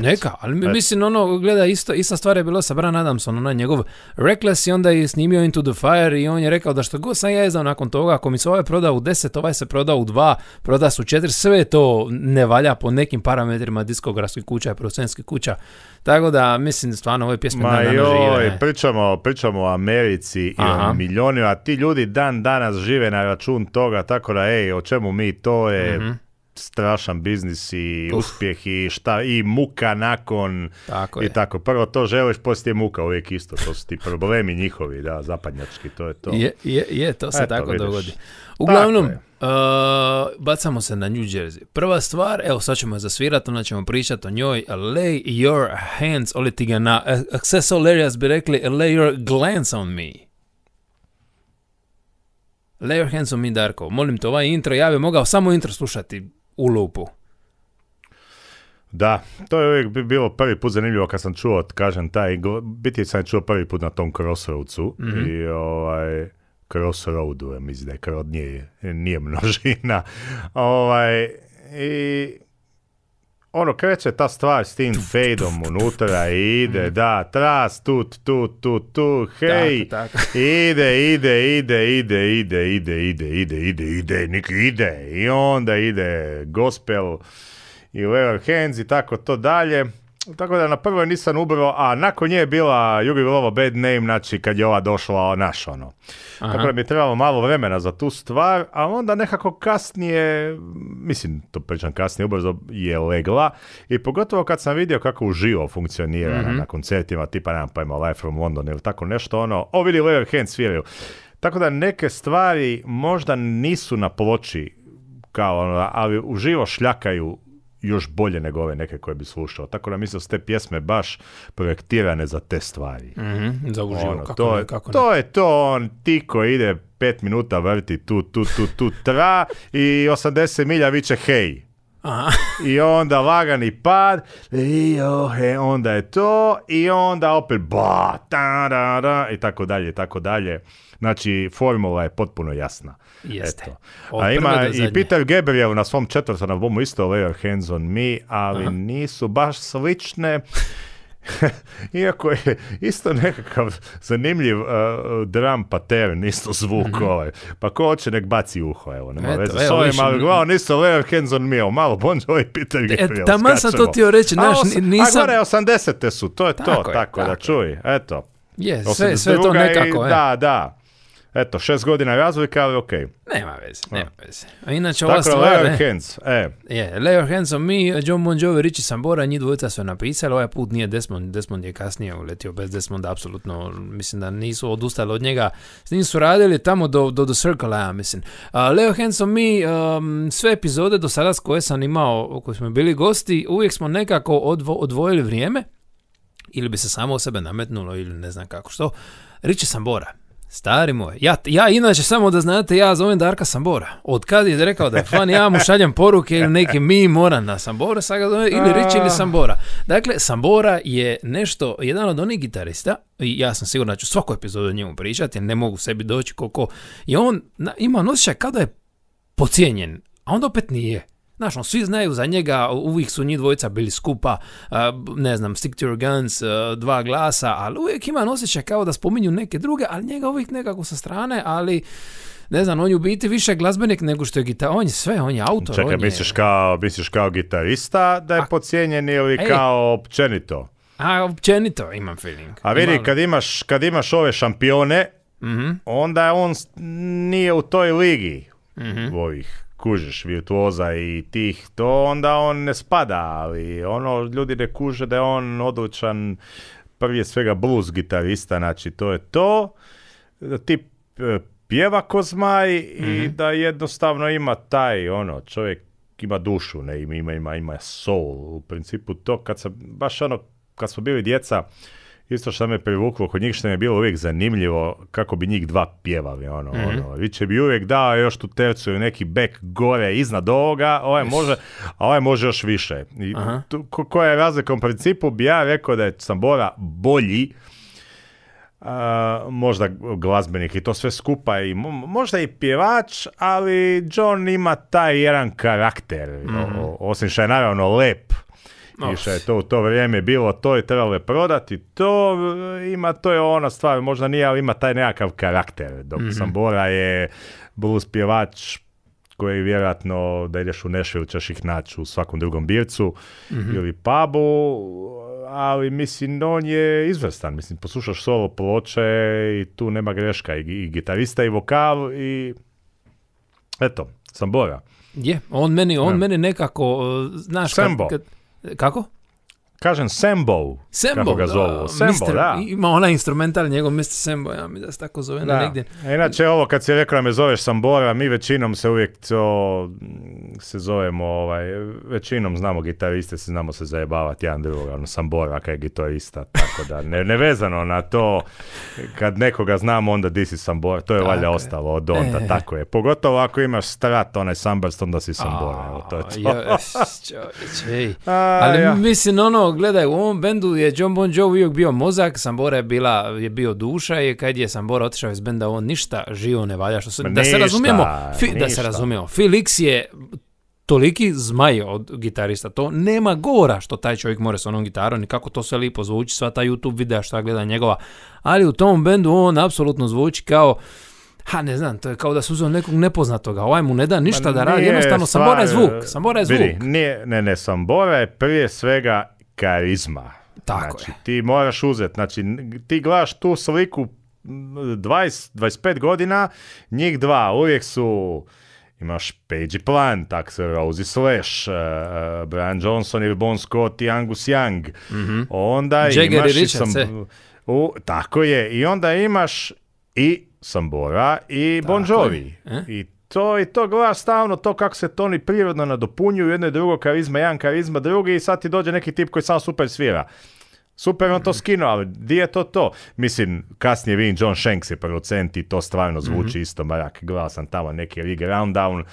Neka, ali mi, mislim ono, gleda, isto, ista stvar je bila sa Bran Adamson, onaj njegov Reckless i onda je snimio Into the Fire i on je rekao da što god sam ja izdao nakon toga, ako mi se ovaj proda u 10, ovaj se proda u 2, proda su 4, sve to ne valja po nekim parametrima diskografskih kuća i producentskih kuća. Tako da, mislim, stvarno ove pjesme Ma dan joj, pričamo, pričamo o Americi i o milionima, a ti ljudi dan danas žive na račun toga, tako da, ej, o čemu mi, to je... Mhm strašan biznis i uspjeh i šta i muka nakon tako i je. tako. Prvo to želiš, poslije muka uvijek isto. To su ti problemi njihovi, da, zapadnjački, to je to. Je, je, to se tako dogodi. Uglavnom, tako e, bacamo se na New Jersey. Prva stvar, evo sad ćemo je zasvirati, onda ćemo pričati o njoj. Lay your hands, oli ga na, e, bi rekli, lay your glance on me. Lay your hands on me, Darko. Molim te, ovaj intro, ja bih mogao samo intro slušati u lupu. Da, to je uvijek bilo prvi put zanimljivo kad sam čuo, kažem, taj, biti sam čuo prvi put na tom crossroadcu mm-hmm. i ovaj, crossroadu, mislim da je, nije, nije množina, ovaj, i ono kreće ta stvar s tim fejdom unutra, ide, mm. da, tras, tut, tu, tu, tu, hej, ide, ide, ide, ide, ide, ide, ide, ide, ide, ide, ide, i onda ide gospel i Lever Hands i tako to dalje. Tako da na prvoj nisam ubro, a nakon nje je bila Juri Vlovo Bad Name, znači kad je ova došla naš ono. Tako da mi je trebalo malo vremena za tu stvar, a onda nekako kasnije, mislim to pričam kasnije, ubrzo je legla i pogotovo kad sam vidio kako uživo funkcionira mhm. na koncertima, tipa nemam ima Life from London ili tako nešto ono, o vidi Lever Hand sviraju. Tako da neke stvari možda nisu na ploči kao ono, ali uživo šljakaju još bolje nego ove neke koje bi slušao. Tako da mislim da su te pjesme baš projektirane za te stvari. Mm za uživo, ono, kako, to, ne, kako ne. To je to, on ti koji ide pet minuta vrti tu, tu, tu, tu, tra i 80 milja viče hej. I onda lagani pad, i ohe, onda je to, i onda opet ba, ta, i tako dalje, i tako dalje. Znači, formula je potpuno jasna. Jeste. Eto. A ima i Peter Gabriel na svom četvrtom bomu isto Lay Your Hands On Me, ali Aha. nisu baš slične. Iako je isto nekakav zanimljiv uh, drum pattern, isto zvuk mhm. ovaj. Pa ko hoće nek baci uho, evo, nema Eto, veze s ovim, ali glavno nisu Layer Hands on evo, malo Bon Jovi, Peter e, Gabriel, Taman sam to ti reći, znaš, nisam... A gore 80-te su, to je tako to, je, tako, tako, da čuj, eto. Je, sve, sve to nekako, i, e. Da, da. Eto, šest godina razlika, ali ok. Nema veze, nema veze. A inače ova Tako, stvar... Leo e. Je, Leo Hens, mi, John Bon Jovi, Richie Sambora, njih dvojica su napisali, ovaj put nije Desmond, Desmond je kasnije uletio bez Desmonda, apsolutno, mislim da nisu odustali od njega. S njim su radili tamo do, do The Circle, ja mislim. A, Leo Hens, mi um, sve epizode do sada s koje sam imao, koji smo bili gosti, uvijek smo nekako odvojili vrijeme, ili bi se samo o sebe nametnulo, ili ne znam kako što, Richie Sambora. Stari moj, ja, ja inače samo da znate, ja zovem Darka Sambora. Od kad je rekao da je fan, ja mu šaljem poruke ili neki mi moram na Sambora, sad ga ili Rich ili Sambora. Dakle, Sambora je nešto, jedan od onih gitarista, i ja sam siguran da ću svaku epizodu o njemu pričati, ne mogu sebi doći koliko, i on ima osjećaj kada je pocijenjen, a onda opet nije. Znaš, svi znaju za njega, uvijek su njih dvojica bili skupa, ne znam, Stick to your guns, e, dva glasa, ali uvijek ima osjećaj kao da spominju neke druge, ali njega uvijek nekako sa strane, ali ne znam, on je u biti više glazbenik nego što je gitar, on je sve, on je autor. Čekaj, misliš, kao, kao gitarista da je A... pocijenjen ili kao općenito? A općenito imam feeling. A vidi, kad, imaš, kad imaš ove šampione, mhm. onda on nije u toj ligi mm ovih kužiš, virtuoza i tih, to onda on ne spada, ali ono, ljudi ne kuže da je on odlučan prvi svega blues gitarista, znači to je to, da ti e, pjeva ko zmaj i mhm. da jednostavno ima taj, ono, čovjek ima dušu, ne, ima, ima, ima soul, u principu to kad sam, baš ono, kad smo bili djeca, isto što me privuklo kod njih što mi je bilo uvijek zanimljivo kako bi njih dva pjevali ono, mhm. ono. Viće bi uvijek dao još tu tercu i neki bek gore iznad ovoga, ovaj može, a ovaj može još više. I tu, koja je razlika u principu bi ja rekao da je Sambora bolji možda glazbenik i to sve skupa i možda i pjevač, ali John ima taj jedan karakter, mhm. osim što je naravno lep je to u to vrijeme bilo to je trebalo je prodati to, e, ima, to je ona stvar, možda nije, ali ima taj nekakav karakter. Dok mhm. Sambora je blues pjevač koji vjerojatno da ideš u Nešviru ćeš ih naći u svakom drugom bircu mm-hmm. ili pubu, ali mislim on je izvrstan, mislim poslušaš solo ploče i tu nema greška i, gitarista i vokal i eto, Sambora. Je, on meni on nekako, e, znaš, kad Kako? Kažem Sembo, Sembo kako ga da, Ima onaj instrumental njegov Mr. Sembo, ja mi da se tako zove da. negdje. Inače ovo kad si rekao da me zoveš Sambora, mi većinom se uvijek to mm, se zovemo, ovaj, većinom znamo gitariste, se znamo se zajebavati jedan drugog ono Sambora kaj je gitarista, tako da ne, nevezano na to kad nekoga znamo onda di si Sambora, to je tako valjda ostalo od onda, e. tako je. Pogotovo ako imaš strat, onaj Sambarst, onda si Sambora, evo to je to. Ali mislim ono, gledaj, u ovom bendu je John Bon Jovi uvijek bio mozak, Sambora je, bila, je bio duša i kad je Sambora otišao iz benda, on ništa živo ne valja. Što se, da se razumijemo, da se razumijemo, Felix je toliki zmaj od gitarista, to nema govora što taj čovjek more s onom gitarom i kako to sve lipo zvuči, sva ta YouTube videa šta gleda njegova, ali u tom bendu on apsolutno zvuči kao Ha, ne znam, to je kao da su uzeo nekog nepoznatoga. Ovaj mu ne da ništa da radi, jednostavno Sambora je zvuk. Sambora je zvuk. nije, ne, ne, Sambora je prije svega karizma. Znači, ti moraš uzeti, znači ti gledaš tu sliku 20, 25 godina, njih dva uvijek su imaš Page Plan, tak se Rosie Slash, e, e, Brian Johnson ili Bon Scott i Angus Young. Mm Onda imaš i sam, u, tako je. I onda imaš i Sambora i Bon Jovi. Eh? I to i to gleda stavno to kako se toni prirodno nadopunjuju, jedno i drugo karizma, jedan karizma, drugi i sad ti dođe neki tip koji sam super svira. Super on to mhm. skinuo, ali di je to to? Mislim, kasnije vidim John Shanks je producent i to stvarno zvuči mhm. isto marak. Gledao sam tamo neki League Roundown,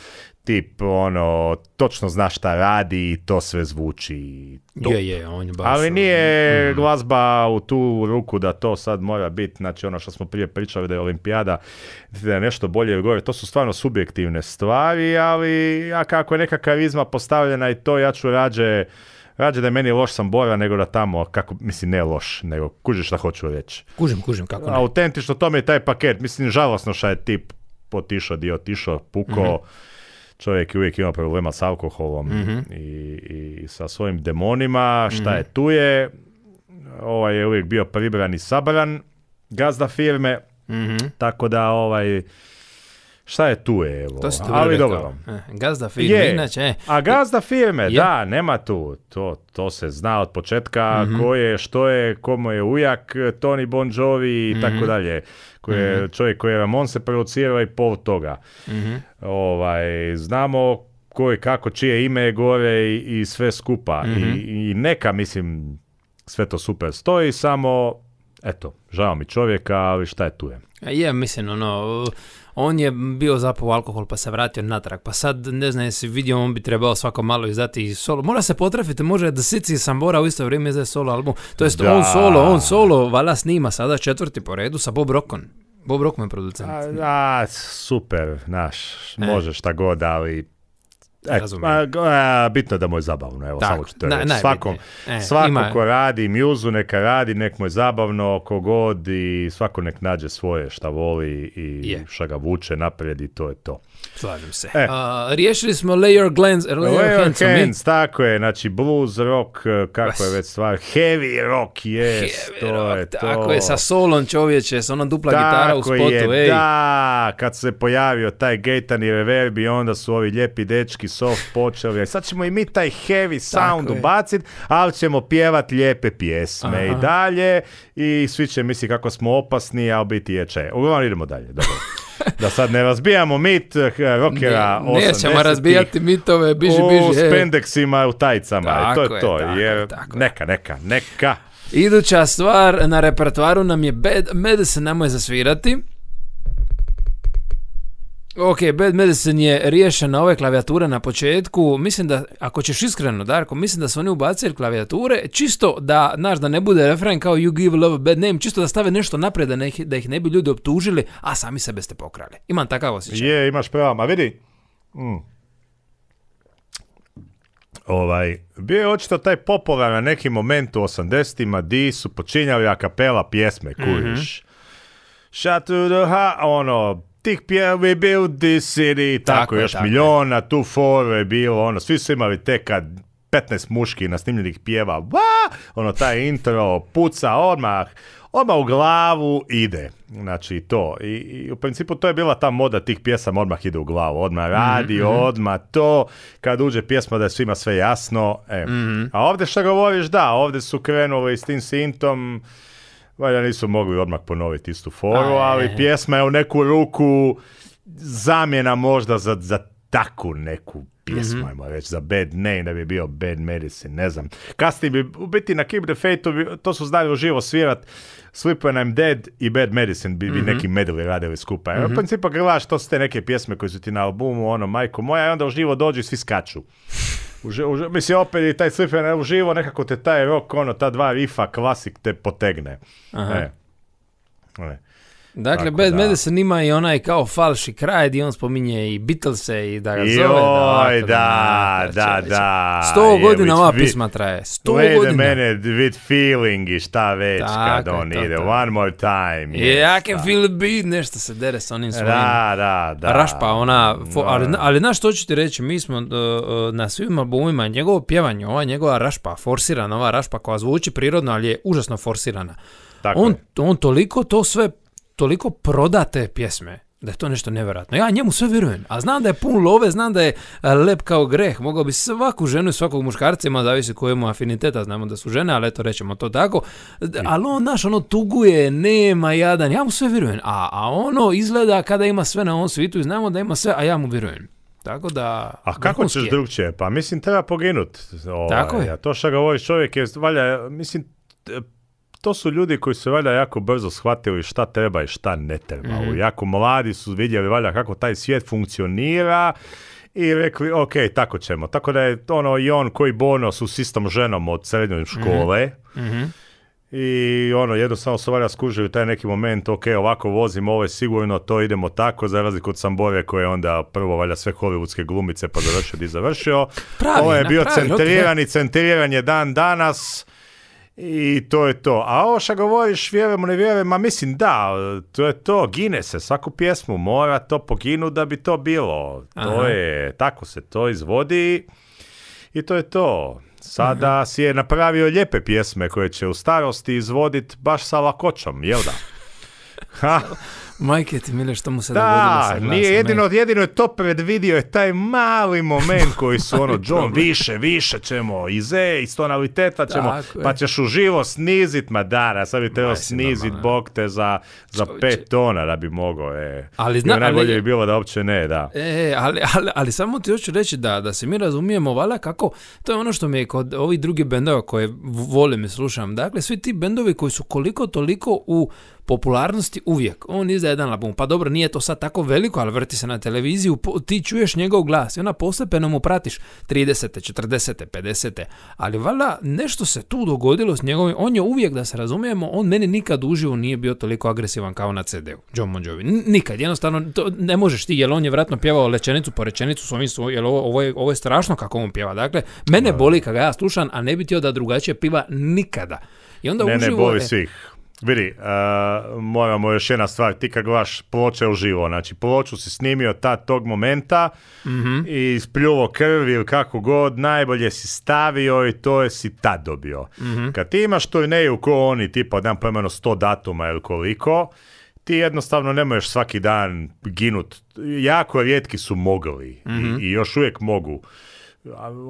tip, ono, točno zna šta radi i to sve zvuči Je, je, on baš... Ali ono- nije mhm. glazba u tu ruku da to sad mora biti, znači ono što smo prije pričali da je olimpijada, da je nešto bolje ili gore, to su stvarno subjektivne stvari, ali ja kako je neka karizma postavljena i to ja ću rađe rađe da je meni loš sam Bora nego da tamo, kako, mislim ne loš, nego kužiš šta hoću reći. Kužim, kužim, kako ne. Autentično, to mi je taj paket, mislim žalosno šta je tip potišao, dio otišao, puko. mm-hmm. čovjek uvijek ima problema s alkoholom mhm. i, i sa svojim demonima, šta mhm. je tu je, ovaj je uvijek bio pribran i sabran gazda firme, mhm. tako da ovaj Šta je tu evo. Ali dobro. E, gazda firme, je. inače. E, A gazda firme, da, nema tu. To, to se zna od početka, mm ko je, što je, komu je ujak, Tony Bon Jovi i mhm. tako dalje. Ko je, mhm. Čovjek koji je Ramon se producirao i pol toga. Mhm. Ovaj, znamo ko je kako, čije ime je gore i, sve skupa. I, neka, mislim, sve to super stoji, samo, eto, žao mi čovjeka, ali šta je tu je. E, je, mislim, ono, on je bio zapao alkohol pa se vratio natrag, pa sad ne znam jesi vidio, on bi trebao svako malo izdati solo. Mora se potrafiti, može da Sici i Sambora u isto vrijeme izdaje solo album. To jest on solo, on solo, vala snima sada četvrti po redu sa Bob Rockon. Bob Rockman producent. A, super, znaš, e. Možeš šta god, ali E, pa, bitno je da mu je zabavno, evo, Tako, samo Svakom, svako e, ko radi mjuzu, neka radi, nek mu je zabavno, kogod i svako nek nađe svoje šta voli i je. šta ga vuče naprijed i to je to. Slažem se. E. riješili smo Layer Glens, tako je, znači blues rock, kako je već stvar, heavy rock, je to. Tako je, sa solom čovječe, sa onom dupla gitara u spotu, da, kad se pojavio taj gejtan i reverb onda su ovi lijepi dečki soft počeli, Sad ćemo i mi taj heavy sound ubacit, ali ćemo pjevat lijepe pjesme i dalje i svi će misli kako smo opasni, a biti je če. Uglavnom idemo dalje, dobro. da sad ne razbijamo mit eh, rockera ne, Nećemo razbijati mitove, biži, biži. U spendeksima, u tajcama, to je, to. Tako, jer neka, neka, neka. Iduća stvar na repertoaru nam je Bad Medicine, nemoj zasvirati. Ok, Bad Medicine je riješena ove klavijature na početku. Mislim da, ako ćeš iskreno, Darko, mislim da su oni ubacili klavijature čisto da, znaš, da ne bude refren kao You give love a bad name, čisto da stave nešto naprijed da, da ih ne bi ljudi optužili, a sami sebe ste pokrali. Imam takav osjećaj. Je, imaš prava. Ma vidi, mm. ovaj, bio je očito taj popular na nekim momentu u 80-ima di su počinjali akapela pjesme, kujiš. Mm-hmm. Shut to the ha, ono, tih pjevi build this city, tako, tako još tako. miliona, tu foru je bilo, ono, svi su imali te kad 15 muški na snimljenih pjeva, Wa! ono, taj intro puca odmah, odmah u glavu ide, znači to. I, I, u principu to je bila ta moda tih pjesama, odmah ide u glavu, odmah mhm, radi, mm odmah to, kad uđe pjesma da je svima sve jasno, e. mhm. A ovdje što govoriš, da, ovdje su krenuli s tim sintom, Valjda nisu mogli odmah ponoviti istu foru, ali pjesma je u neku ruku zamjena možda za, za takvu neku pjesmu, mm ajmo reći, za Bad Name, da bi bio Bad Medicine, ne znam. Kasnije bi, u biti na Keep the Fate, to su znali uživo svirat, Sleep When I'm Dead i Bad Medicine bi, mm bi mhm. neki medley radili skupa. Mm -hmm. U principu gledaš, to su te neke pjesme koje su ti na albumu, ono, majko moja, i onda uživo dođu i svi skaču mislim, opet i taj ne uživo, nekako te taj rok, ono, ta dva rifa, klasik te potegne. Aha. E. E. Dakle, Bad da. Medicine ima i onaj kao falši kraj gdje on spominje i Beatles-e i da ga zove. Joj, da, da, da, da. Znači, sto godina ova pisma traje. Sto godina. minute, with feeling i šta već kad on ide. One more time. Yeah, I can feel the beat. Nešto se dere sa onim svojim. Da, da, da. Rašpa ona. ali, ali znaš što ću ti reći? Mi smo e, e, na svim albumima njegovo pjevanje, ova njegova rašpa, forsirana ova rašpa koja zvuči prirodno, ali je užasno forsirana. on, on toliko to sve toliko proda te pjesme da je to nešto nevjerojatno. Ja njemu sve vjerujem, a znam da je pun love, znam da je e, lep kao greh, mogao bi svaku ženu i svakog muškarca, ima zavisi kojemu afiniteta, znamo da su žene, ali eto rećemo to tako, ali on naš ono tuguje, nema jadan, ja mu sve vjerujem, a, a ono izgleda kada ima sve na ovom svitu i znamo da ima sve, a ja mu vjerujem. Tako da... A kako ćeš drugčije? Pa mislim treba poginut. Ovaj, tako je. to što ga ovaj čovjek je, valja, mislim, to su ljudi koji su valjda jako brzo shvatili šta treba i šta ne treba. mm Jako mladi su vidjeli valjda kako taj svijet funkcionira i rekli, ok, tako ćemo. Tako da je ono i on koji Bono u s istom ženom od srednje mhm. škole. Mhm. I ono, jednostavno su valjda skužili taj neki moment, ok, ovako vozim, ovo je sigurno, to idemo tako, za razliku od Sambore koji je onda prvo valja sve hollywoodske glumice pa završio i završio. Pravi, ovo je bio pravi, centriran i centriran je dan danas i to je to. A ovo što govoriš, vjerujem, ne vjerujem, ma mislim da, to je to, gine se, svaku pjesmu mora to poginu da bi to bilo. To je, tako se to izvodi i to je to. Sada Aha. Mhm. si je napravio lijepe pjesme koje će u starosti izvoditi baš sa lakoćom, jel da? Ha? Majke ti mile, što mu se da, dogodilo nije jedino, od jedino je to predvidio je taj mali moment koji su ono, John, više, više ćemo, iz E, iz tonaliteta ćemo, pa ćeš ćeš uživo snizit, madara, dara, sad bi trebao snizit, bog te za, za pet tona da bi mogao, e. Ali, najbolje bilo da uopće ne, da. E, ali, samo ti hoću reći da, da se mi razumijemo, vala kako, to je ono što mi je kod ovih drugih bendova koje volim i slušam, dakle, svi ti bendovi koji su koliko toliko u popularnosti uvijek. On izda jedan album, pa dobro, nije to sad tako veliko, ali vrti se na televiziju, ti čuješ njegov glas i ona postepeno mu pratiš 30. 40. 50. Ali valjda nešto se tu dogodilo s njegovim, on je uvijek, da se razumijemo, on meni nikad uživo nije bio toliko agresivan kao na CD-u, John Bon Nikad, jednostavno, to ne možeš ti, jer on je vratno pjevao lečenicu po rečenicu, s ovim jer ovo, ovo, je, ovo je strašno kako on pjeva. Dakle, mene boli kada ja slušam, a ne bi htio da drugačije piva nikada. I onda ne, uživo, ne, Vidi, uh, moramo još jedna stvar, ti kad gledaš ploče u živo, znači ploču si snimio ta tog momenta mhm. i spljuvo krvi ili kako god, najbolje si stavio i to je si tad dobio. Mm-hmm. Kad ti imaš u ko oni, tipa dan pojmeno 100 datuma ili koliko, ti jednostavno ne možeš svaki dan ginut. Jako rijetki su mogli i, mhm. i još uvijek mogu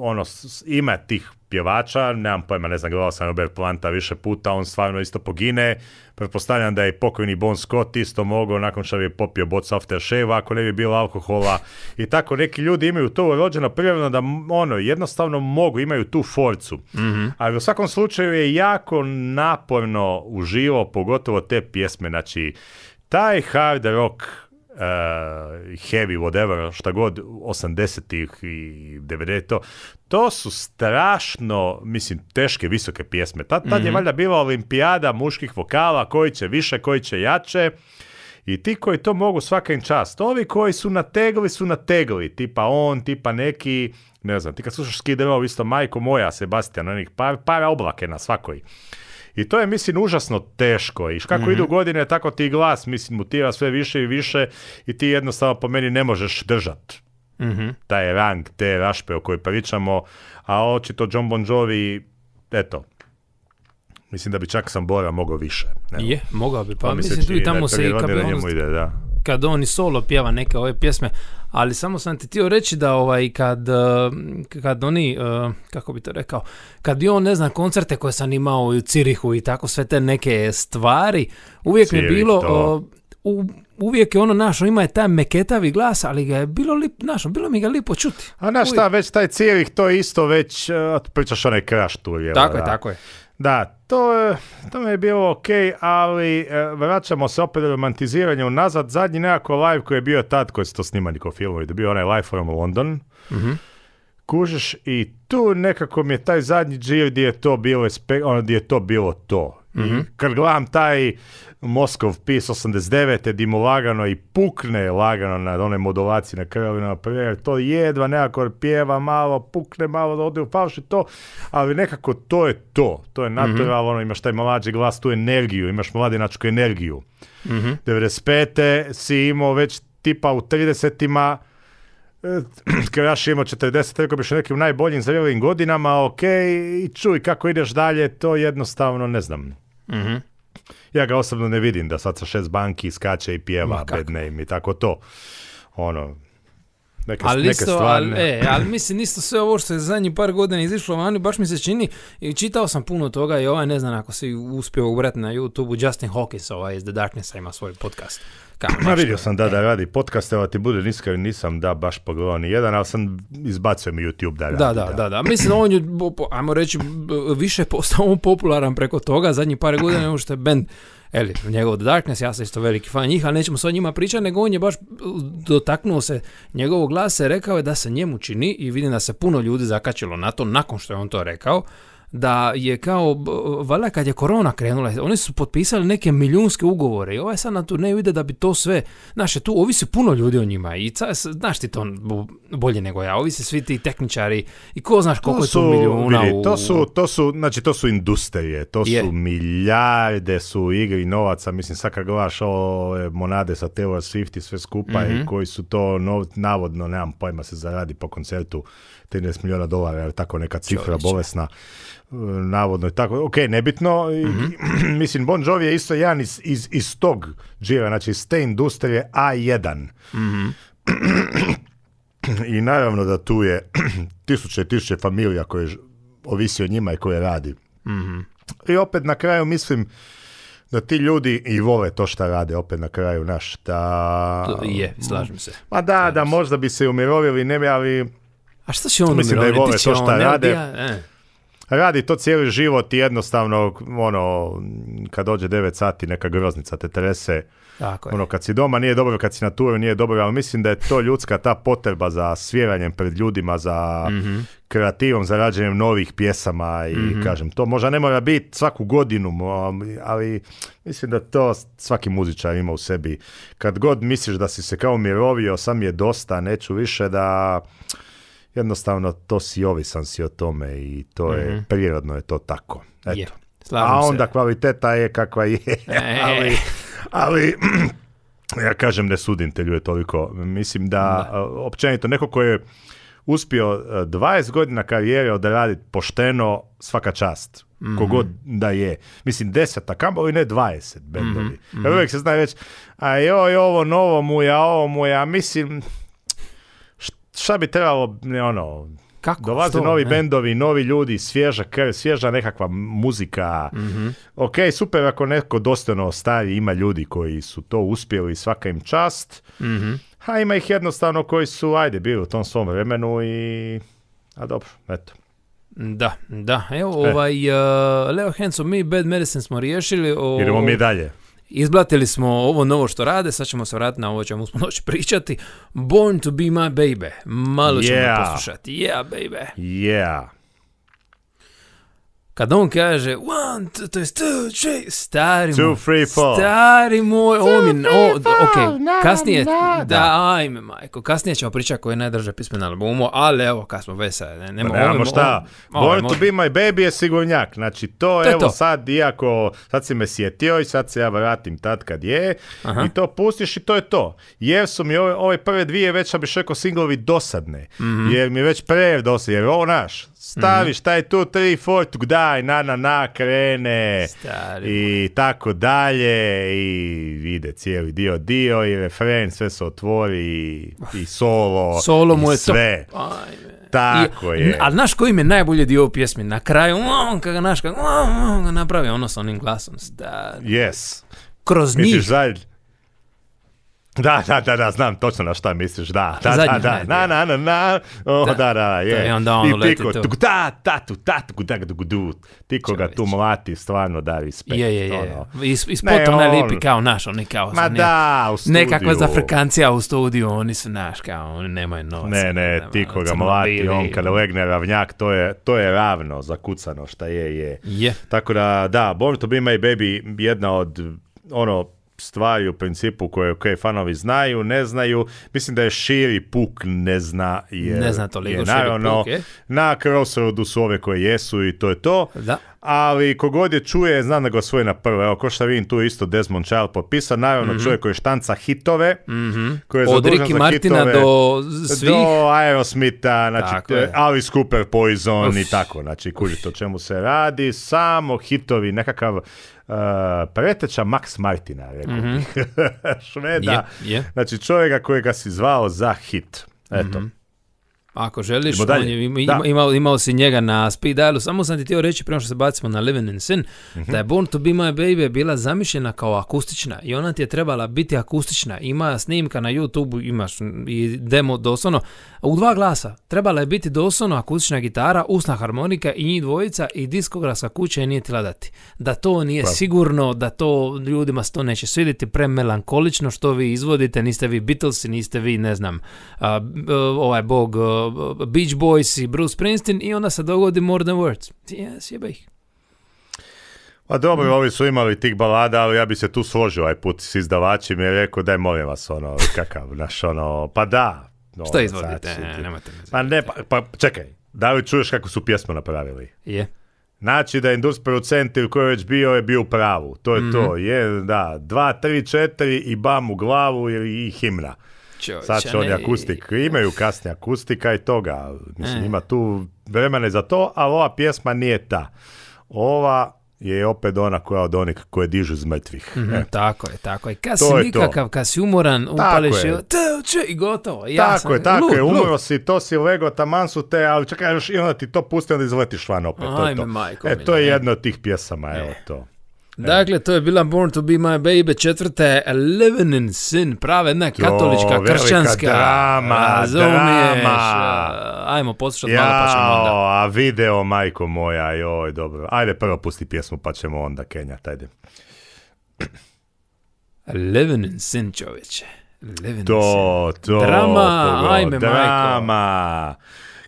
ono, ima tih pjevača, nemam pojma, ne znam, gledao sam Robert Planta više puta, on stvarno isto pogine, pretpostavljam da je pokojni Bon Scott isto mogao nakon što je popio boca shave ako ne bi bilo alkohola i tako, neki ljudi imaju to urođeno prirodno da ono, jednostavno mogu, imaju tu forcu, mhm. ali u svakom slučaju je jako naporno uživo, pogotovo te pjesme, znači, taj hard rock uh, heavy, whatever, šta god, 80-ih i 90 to, to su strašno, mislim, teške, visoke pjesme. Tad, tad je mhm. valjda bila olimpijada muških vokala, koji će više, koji će jače. I ti koji to mogu svaka im čast. Ovi koji su nategli, su nategli. Tipa on, tipa neki, ne znam, ti kad slušaš Skid Row, isto majko moja, Sebastian, onih par, para oblake na svakoj. I to je, mislim, užasno teško. I kako mhm. idu godine, tako ti glas, mislim, mutira sve više i više i ti jednostavno po meni ne možeš držat. Mm-hmm. Taj rang, te rašpe o kojoj pričamo, a očito John Bon Jovi, eto, mislim da bi čak sam Bora mogao više. Je, mogao bi, pa, pa mislim, tu i tamo se i kapilonost... Ide, da kad on i solo pjeva neke ove pjesme, ali samo sam ti htio reći da ovaj kad, eh, kad oni, eh, kako bi to rekao, kad i on ne znam koncerte koje sam imao u Cirihu i tako sve te neke stvari, uvijek je bilo... Eh, uvijek je ono našo, ima je taj meketavi glas, ali ga je bilo lip, našo, bilo mi ga lipo čuti. A znaš šta, već taj Cirih to je isto već, pričaš onaj kraš tu. Tako je, tako je. Da, to, to mi je bilo ok, ali e, vraćamo se opet romantiziranju unazad. Zadnji nekako live koji je bio tad koji su to snimali ko filmovi, da bio onaj live from London. mm i tu nekako mi je taj zadnji džir gdje je to bilo, ono, gdje je to bilo to mm Kad gledam taj Moskov PIS 89. dimo lagano i pukne lagano na one modulacije na krvima, to jedva nekako pjeva malo, pukne malo, da ode u pauši to, ali nekako to je to. To je mhm. naturalno, mm-hmm. imaš taj mlađi glas, tu energiju, imaš mladinačku energiju. Mm-hmm. 95. si imao već tipa u 30-ima kad ja imao 40, rekao biš nekim najboljim zrelim godinama, ok, i čuj kako ideš dalje, to jednostavno ne znam. Mhm. Ja ga osobno ne vidim da sad sa šest banki skače i pjeva Ma, bad name i tako to. Ono, neke, ali neke Ali, e, ali mislim isto sve ovo što je zadnjih par godina izišlo vani, baš mi se čini, i čitao sam puno toga i ovaj, ne znam ako si uspio ubrati na YouTube, Justin Hawkins ovaj, iz The Darknessa ima svoj podcast. vidio sam da, da radi podcast, evo ti budem iskren, nisam da baš pogledao ni jedan, ali sam izbacio mi YouTube da radi. Da, da, da, da. Mislim, on je, ajmo reći, više postao popularan preko toga zadnjih par godina nego što je band Eli, njegov The Darkness, ja sam isto veliki fan njih, ali nećemo se o njima pričati, nego on je baš dotaknuo se njegovog glasa i rekao je da se njemu čini i vidim da se puno ljudi zakačilo na to nakon što je on to rekao, da je kao, valjda kad je korona krenula, oni su potpisali neke milijunske ugovore i ovaj sad na turneju ide da bi to sve, znaš, tu ovisi puno ljudi o njima i znaš ti to bolje nego ja, ovisi svi ti tehničari i ko znaš koliko to su, je tu milijuna to, su, to su, znači to su industrije, to je. su milijarde su igri novaca, mislim sad kad gledaš monade sa Taylor Swift i sve skupa i mhm. koji su to navodno, nemam pojma, se zaradi po koncertu 13 milijuna dolara, jer tako neka cifra Čovječe. bolesna, e, navodno je tako, ok, nebitno, mhm. mislim, Bon Jovi je isto jedan iz, iz, tog džira, znači iz te industrije A1. Mhm. I naravno da tu je tisuće i tisuće familija koje ovisi o njima i koje radi. Mhm. I opet na kraju mislim da ti ljudi i vole to šta rade opet na kraju, naš, da... je, slažem se. Ma da, da, možda bi se umirovili, ne bi, ali a što će on Mislim da vole šta rade. E. Radi to cijeli život i jednostavno, ono, kad dođe 9 sati neka groznica te trese. Tako je. Ono, kad si doma nije dobro, kad si na turu nije dobro, ali mislim da je to ljudska ta potreba za svjeranjem pred ljudima, za mhm. kreativom, za rađenjem novih pjesama i mhm. kažem, to možda ne mora biti svaku godinu, ali mislim da to svaki muzičar ima u sebi. Kad god misliš da si se kao mirovio, sam je dosta, neću više da jednostavno to si ovisan si o tome i to je, mhm. prirodno je to tako. Eto. a onda kvaliteta je kakva je, e. ali, ali ja kažem ne sudim te ljude toliko. Mislim da, da. općenito neko ko je uspio 20 e, godina karijere odraditi pošteno svaka čast. Mm-hmm. Kogod da je. Mislim, deseta, a i ne dvadeset bendovi. mm Uvijek se zna reći, a joj, ovo novo mu je, ovo mu ja mislim, šta bi trebalo, ono, kako? Dolaze novi e. bendovi, novi ljudi, svježa krv, svježa nekakva muzika. Mhm. Ok, super ako neko dostojno stari ima ljudi koji su to uspjeli, svaka im čast. mm A ima ih jednostavno koji su, ajde, bili u tom svom vremenu i... A dobro, eto. Da, da. Evo, e. ovaj, eh, Leo Hanson, mi Bad Medicine smo riješili. O... Idemo mi dalje. Izblatili smo ovo novo što rade, sad ćemo se vratiti na ovo ćemo smo noći pričati. Born to be my baby. Malo ćemo poslušati. Yeah, baby. Yeah. Kad on kaže one, two, to two, three, stari two, stari moj, ok, kasnije, da, majko, kasnije ćemo pričati koji je najdrža pisme na albumu, ali evo, kad smo već ne, pa nemamo šta, Born to be my baby je sigurnjak, znači to, evo sad, iako, sad si me sjetio i sad se ja vratim tad kad je, i to pustiš i to je to, jer su mi ove, prve dvije već, ja bih rekao, singlovi dosadne, mhm. jer mi je već pre dosadne, jer ovo naš, Staviš mhm. taj tu tri tuk daj, na, na, na, krene Stari i tako dalje i vide cijeli dio dio i refren, sve se otvori i, i solo, solo mu je sve. To... Tako I, je. Ali znaš koji mi je najbolje dio u pjesmi? Na kraju, on kada naš, ga napravi ono sa onim glasom. Stari. Yes. Kroz njih. Da, da, da, da, znam točno na šta misliš, da, da, Zadnji da, da, na, na, na, na, o, da, da, da je. Ono I onda on uleti tu. ta, tu, ta, tu, da, gudak, gudu, ti koga tu mlati, stvarno da, respekt. Je, je, je, ono. ispod ne, lipi kao naš, oni kao, Ma da, u studiju. Nekakva frekancija u studiju, oni su naš, kao, oni nemaju novac. Ne, ne, ti koga mlati, on kada legne ravnjak, to je, to je ravno zakucano šta je, je. Je. Tako da, da, Born to be my baby, jedna od, ono, stvari u principu koje okay, fanovi znaju, ne znaju. Mislim da je širi puk ne zna. ne zna toliko je, naravno, širi puk, je. Na Crossroadu su ove koje jesu i to je to. Da. Ali kogod je čuje, znam da ga svoje na prvo. Evo, ko šta vidim, tu isto Desmond Child potpisa. Naravno, mm čovjek koji štanca hitove. Mm koji Od Ricky Martina do svih. Do Aerosmitha, znači, Alice Cooper, Poison Uf. i tako. Znači, kužite o čemu se radi. Samo hitovi, nekakav Uh, preteča Max Martina, rekao mm-hmm. Šveda, yeah, yeah. znači čovjeka kojega si zvao za hit. Eto. Mm-hmm. Ako želiš, on je, imao, imao si njega na speed dialu. Samo sam ti htio reći, prema što se bacimo na Living in Sin, mhm. da je Born to Be My Baby bila zamišljena kao akustična i ona ti je trebala biti akustična. Ima snimka na YouTube, imaš i demo doslovno. U dva glasa. Trebala je biti doslovno akustična gitara, usna harmonika i njih dvojica i diskograsa kuća je nije tila dati. Da to nije pa. sigurno, da to ljudima se to neće svidjeti, premelankolično što vi izvodite, niste vi Beatlesi, niste vi, ne znam, ovaj bog... Beach Boys i Bruce Springsteen i onda se dogodi More Than Words. Yes, jeba ih. Pa dobro, mm. ovi su imali tih balada, ali ja bi se tu složio ovaj put s izdavačima i rekao daj molim vas ono, kakav naš ono, pa da. Ono, Što izvodite? Znači, ne, pa ne, pa, čekaj, da li čuješ kako su pjesmu napravili? Je. Znači da je Indus producent ili koji je već bio je bio u pravu. To je to. Mhm. Je, da, dva, tri, četiri i bam u glavu ili i himna. Sač Sad će oni akustik, imaju kasnije akustika i toga. Mislim, e. ima tu vremena za to, ali ova pjesma nije ta. Ova je opet ona koja od onih koje dižu iz mrtvih. Mhm, tako je, tako je. Kad si nikakav, kad si umoran, upališ ono, i gotovo. Ja tako je, tako je, umro si, to si lego, taman su te, ali čekaj, još i onda ti to pusti, onda izletiš van opet. Ajme, to to. Majko, e, to je e. jedno od tih pjesama, evo e. to. Dakle, to je bila Born to be my baby, četvrta je Eleven in Sin, prava jedna katolička, To, kršćanska. drama, drama. Ajmo poslušati malo pa ćemo onda. a video, majko moja, joj, dobro. Ajde, prvo pusti pjesmu pa ćemo onda kenja ajde. Eleven in Sin, čovječe. Eleven to, in Sin. To, drama, ajme, drama. majko. Drama,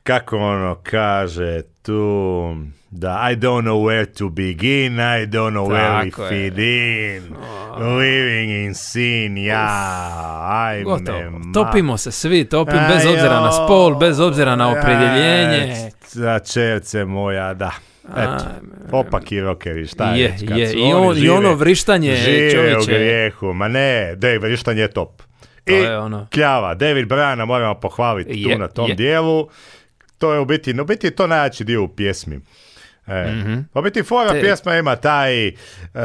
kako ono kaže tu... Da, I don't know where to begin, I don't know where we fit in, oh. living in sin, ja, ajme. topimo se svi, topim bez obzira na spol, bez obzira na e, opredjeljenje. Za čerce moja, da. Eto, opak i rokeri, šta je, je, je. I, žive, ono vrištanje, žive u grijehu, ma ne, dej, vrištanje je top. To I je ono. kljava, David Brana moramo pohvaliti tu na tom dijelu. To je u biti, no biti je to najjači dio u pjesmi. E, mm fora, Te... pjesma ima taj uh,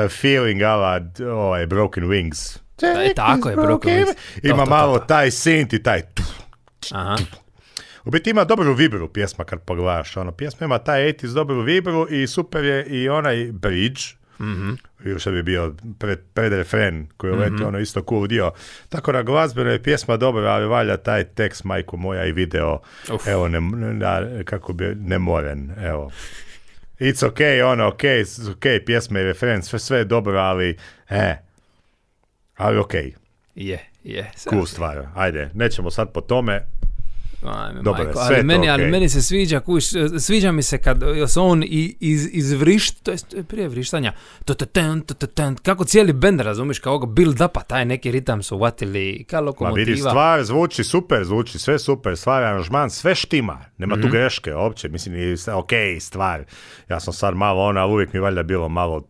feeling ala ovaj, Broken Wings. Da, e, tako je, Broken Wings. Ima malo taj synth i taj... Aha. U biti ima dobru vibru pjesma kad pogledaš. Ono, pjesma ima taj 80's dobru vibru i super je i onaj bridge. Mm-hmm. Još bi bio pred, pred refren koji je mm ono isto cool dio. Tako da glazbeno je pjesma dobra, ali valja taj tekst majku moja i video. Uf. Evo, ne, da, kako bi, moren. Evo it's ok, ono, ok, ok, pjesme i referen, sve, sve je dobro, ali, e, ali ok. Je, yeah, je. Yeah, cool stvar, ajde, nećemo sad po tome, dobro majko, ali, meni, okay. ali meni se sviđa, kuš, sviđa mi se kad se on iz, Izvrišt, to je prije vrištanja, to kako cijeli bend razumiš, kao build upa, taj neki ritam su uvatili, kao lokomotiva. Ma vidi, stvar zvuči super, zvuči sve super, stvar, aranžman, sve štima, nema mm-hmm. tu mhm. greške uopće, mislim, ok, stvar, ja sam sad malo ona, uvijek mi valjda bilo malo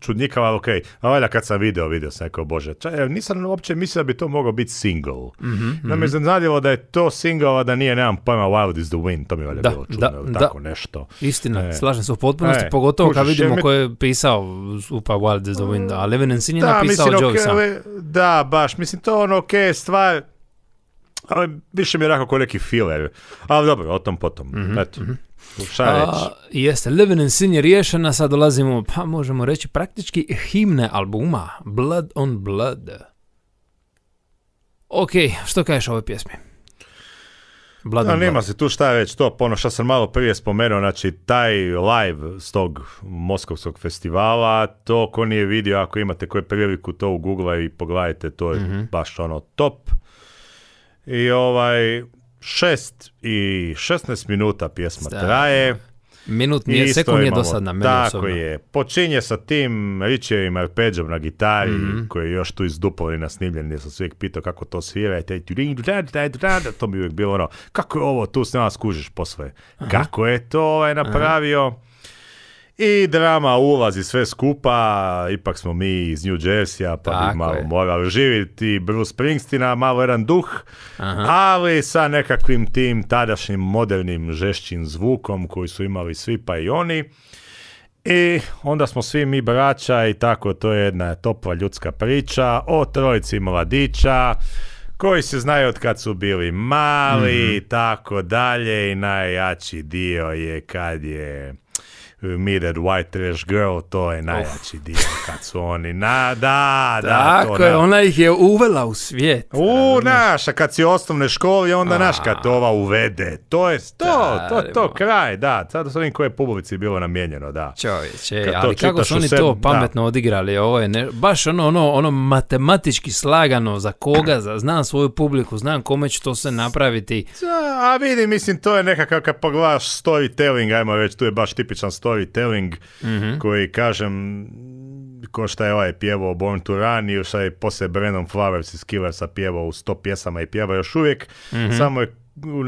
čudnjikav, ali okej. Okay. Valjda kad sam video, video sam rekao, bože, ja, nisam uopće mislio da bi to mogao biti single. Mm-hmm, da me mhm. zanadljivo da je to single, a da nije, nemam pojma, Wild is the Wind, to mi je valjda bilo čudno, ili tako nešto. Istina, e, slažem se u potpunosti, e, pogotovo kad vidimo mi... ko je pisao upa Wild is the Wind, a Levin Sin je napisao mislim, Joey Da, baš, mislim, to ono, okej, okay, stvar, ali više mi je rekao koji neki Ali dobro, o tom potom. Mm-hmm. Eto. Mhm. reći? A, jeste, Sin je riješena, sad dolazimo, pa možemo reći, praktički himne albuma Blood on Blood. Ok, što kažeš o ovoj pjesmi? Blood nema se tu šta je već to, pa ono što sam malo prije spomenuo, znači taj live s tog moskovskog festivala, to ko nije vidio, ako imate koju priliku to u Google i pogledajte, to je mhm. baš ono top. I ovaj, šest i 16 minuta pjesma traje. Minut nije, sekund je dosadna. Meni tako je. Počinje sa tim Ričevim arpeđom na gitari, mhm. koji je još tu iz na snimljen, gdje sam se pitao kako to svira. to mi uvijek bilo ono, kako je ovo tu, s nama skužiš posve. Kako je to ovaj napravio? I drama ulazi sve skupa, ipak smo mi iz New Jersey-a, pa Tako malo je. živjeti Bruce Springsteena, malo jedan duh, ali sa nekakvim tim tadašnjim modernim žešćim zvukom koji su imali svi pa i oni. I onda smo svi mi braća i tako to je jedna topla ljudska priča o trojici mladića koji se znaju od kad su bili mali i mhm. tako dalje i najjači dio je kad je Mirror White Trash Girl, to je najjači dio kad su oni, na, da, da. Tako je, na... ona ih je uvela u svijet. U, naša, kad si u osnovne školi, onda A. naš kad ova uvede, to je to, to, to, to kraj, da, sad s ovim koje pubovici bilo namijenjeno, da. Čovječe, ali kako su oni to pametno odigrali, ovo je, baš ono, ono, ono matematički slagano, za koga, znam svoju publiku, znam kome ću to se napraviti. a vidi, mislim, to je nekakav, kad pogledaš storytelling, ajmo već, tu je baš tipičan storytelling mm koji kažem ko šta je ovaj pjevao Born to Run i šta je poslije Brandon Flowers iz Killersa pjevao u sto pjesama i pjeva još uvijek, mhm. samo je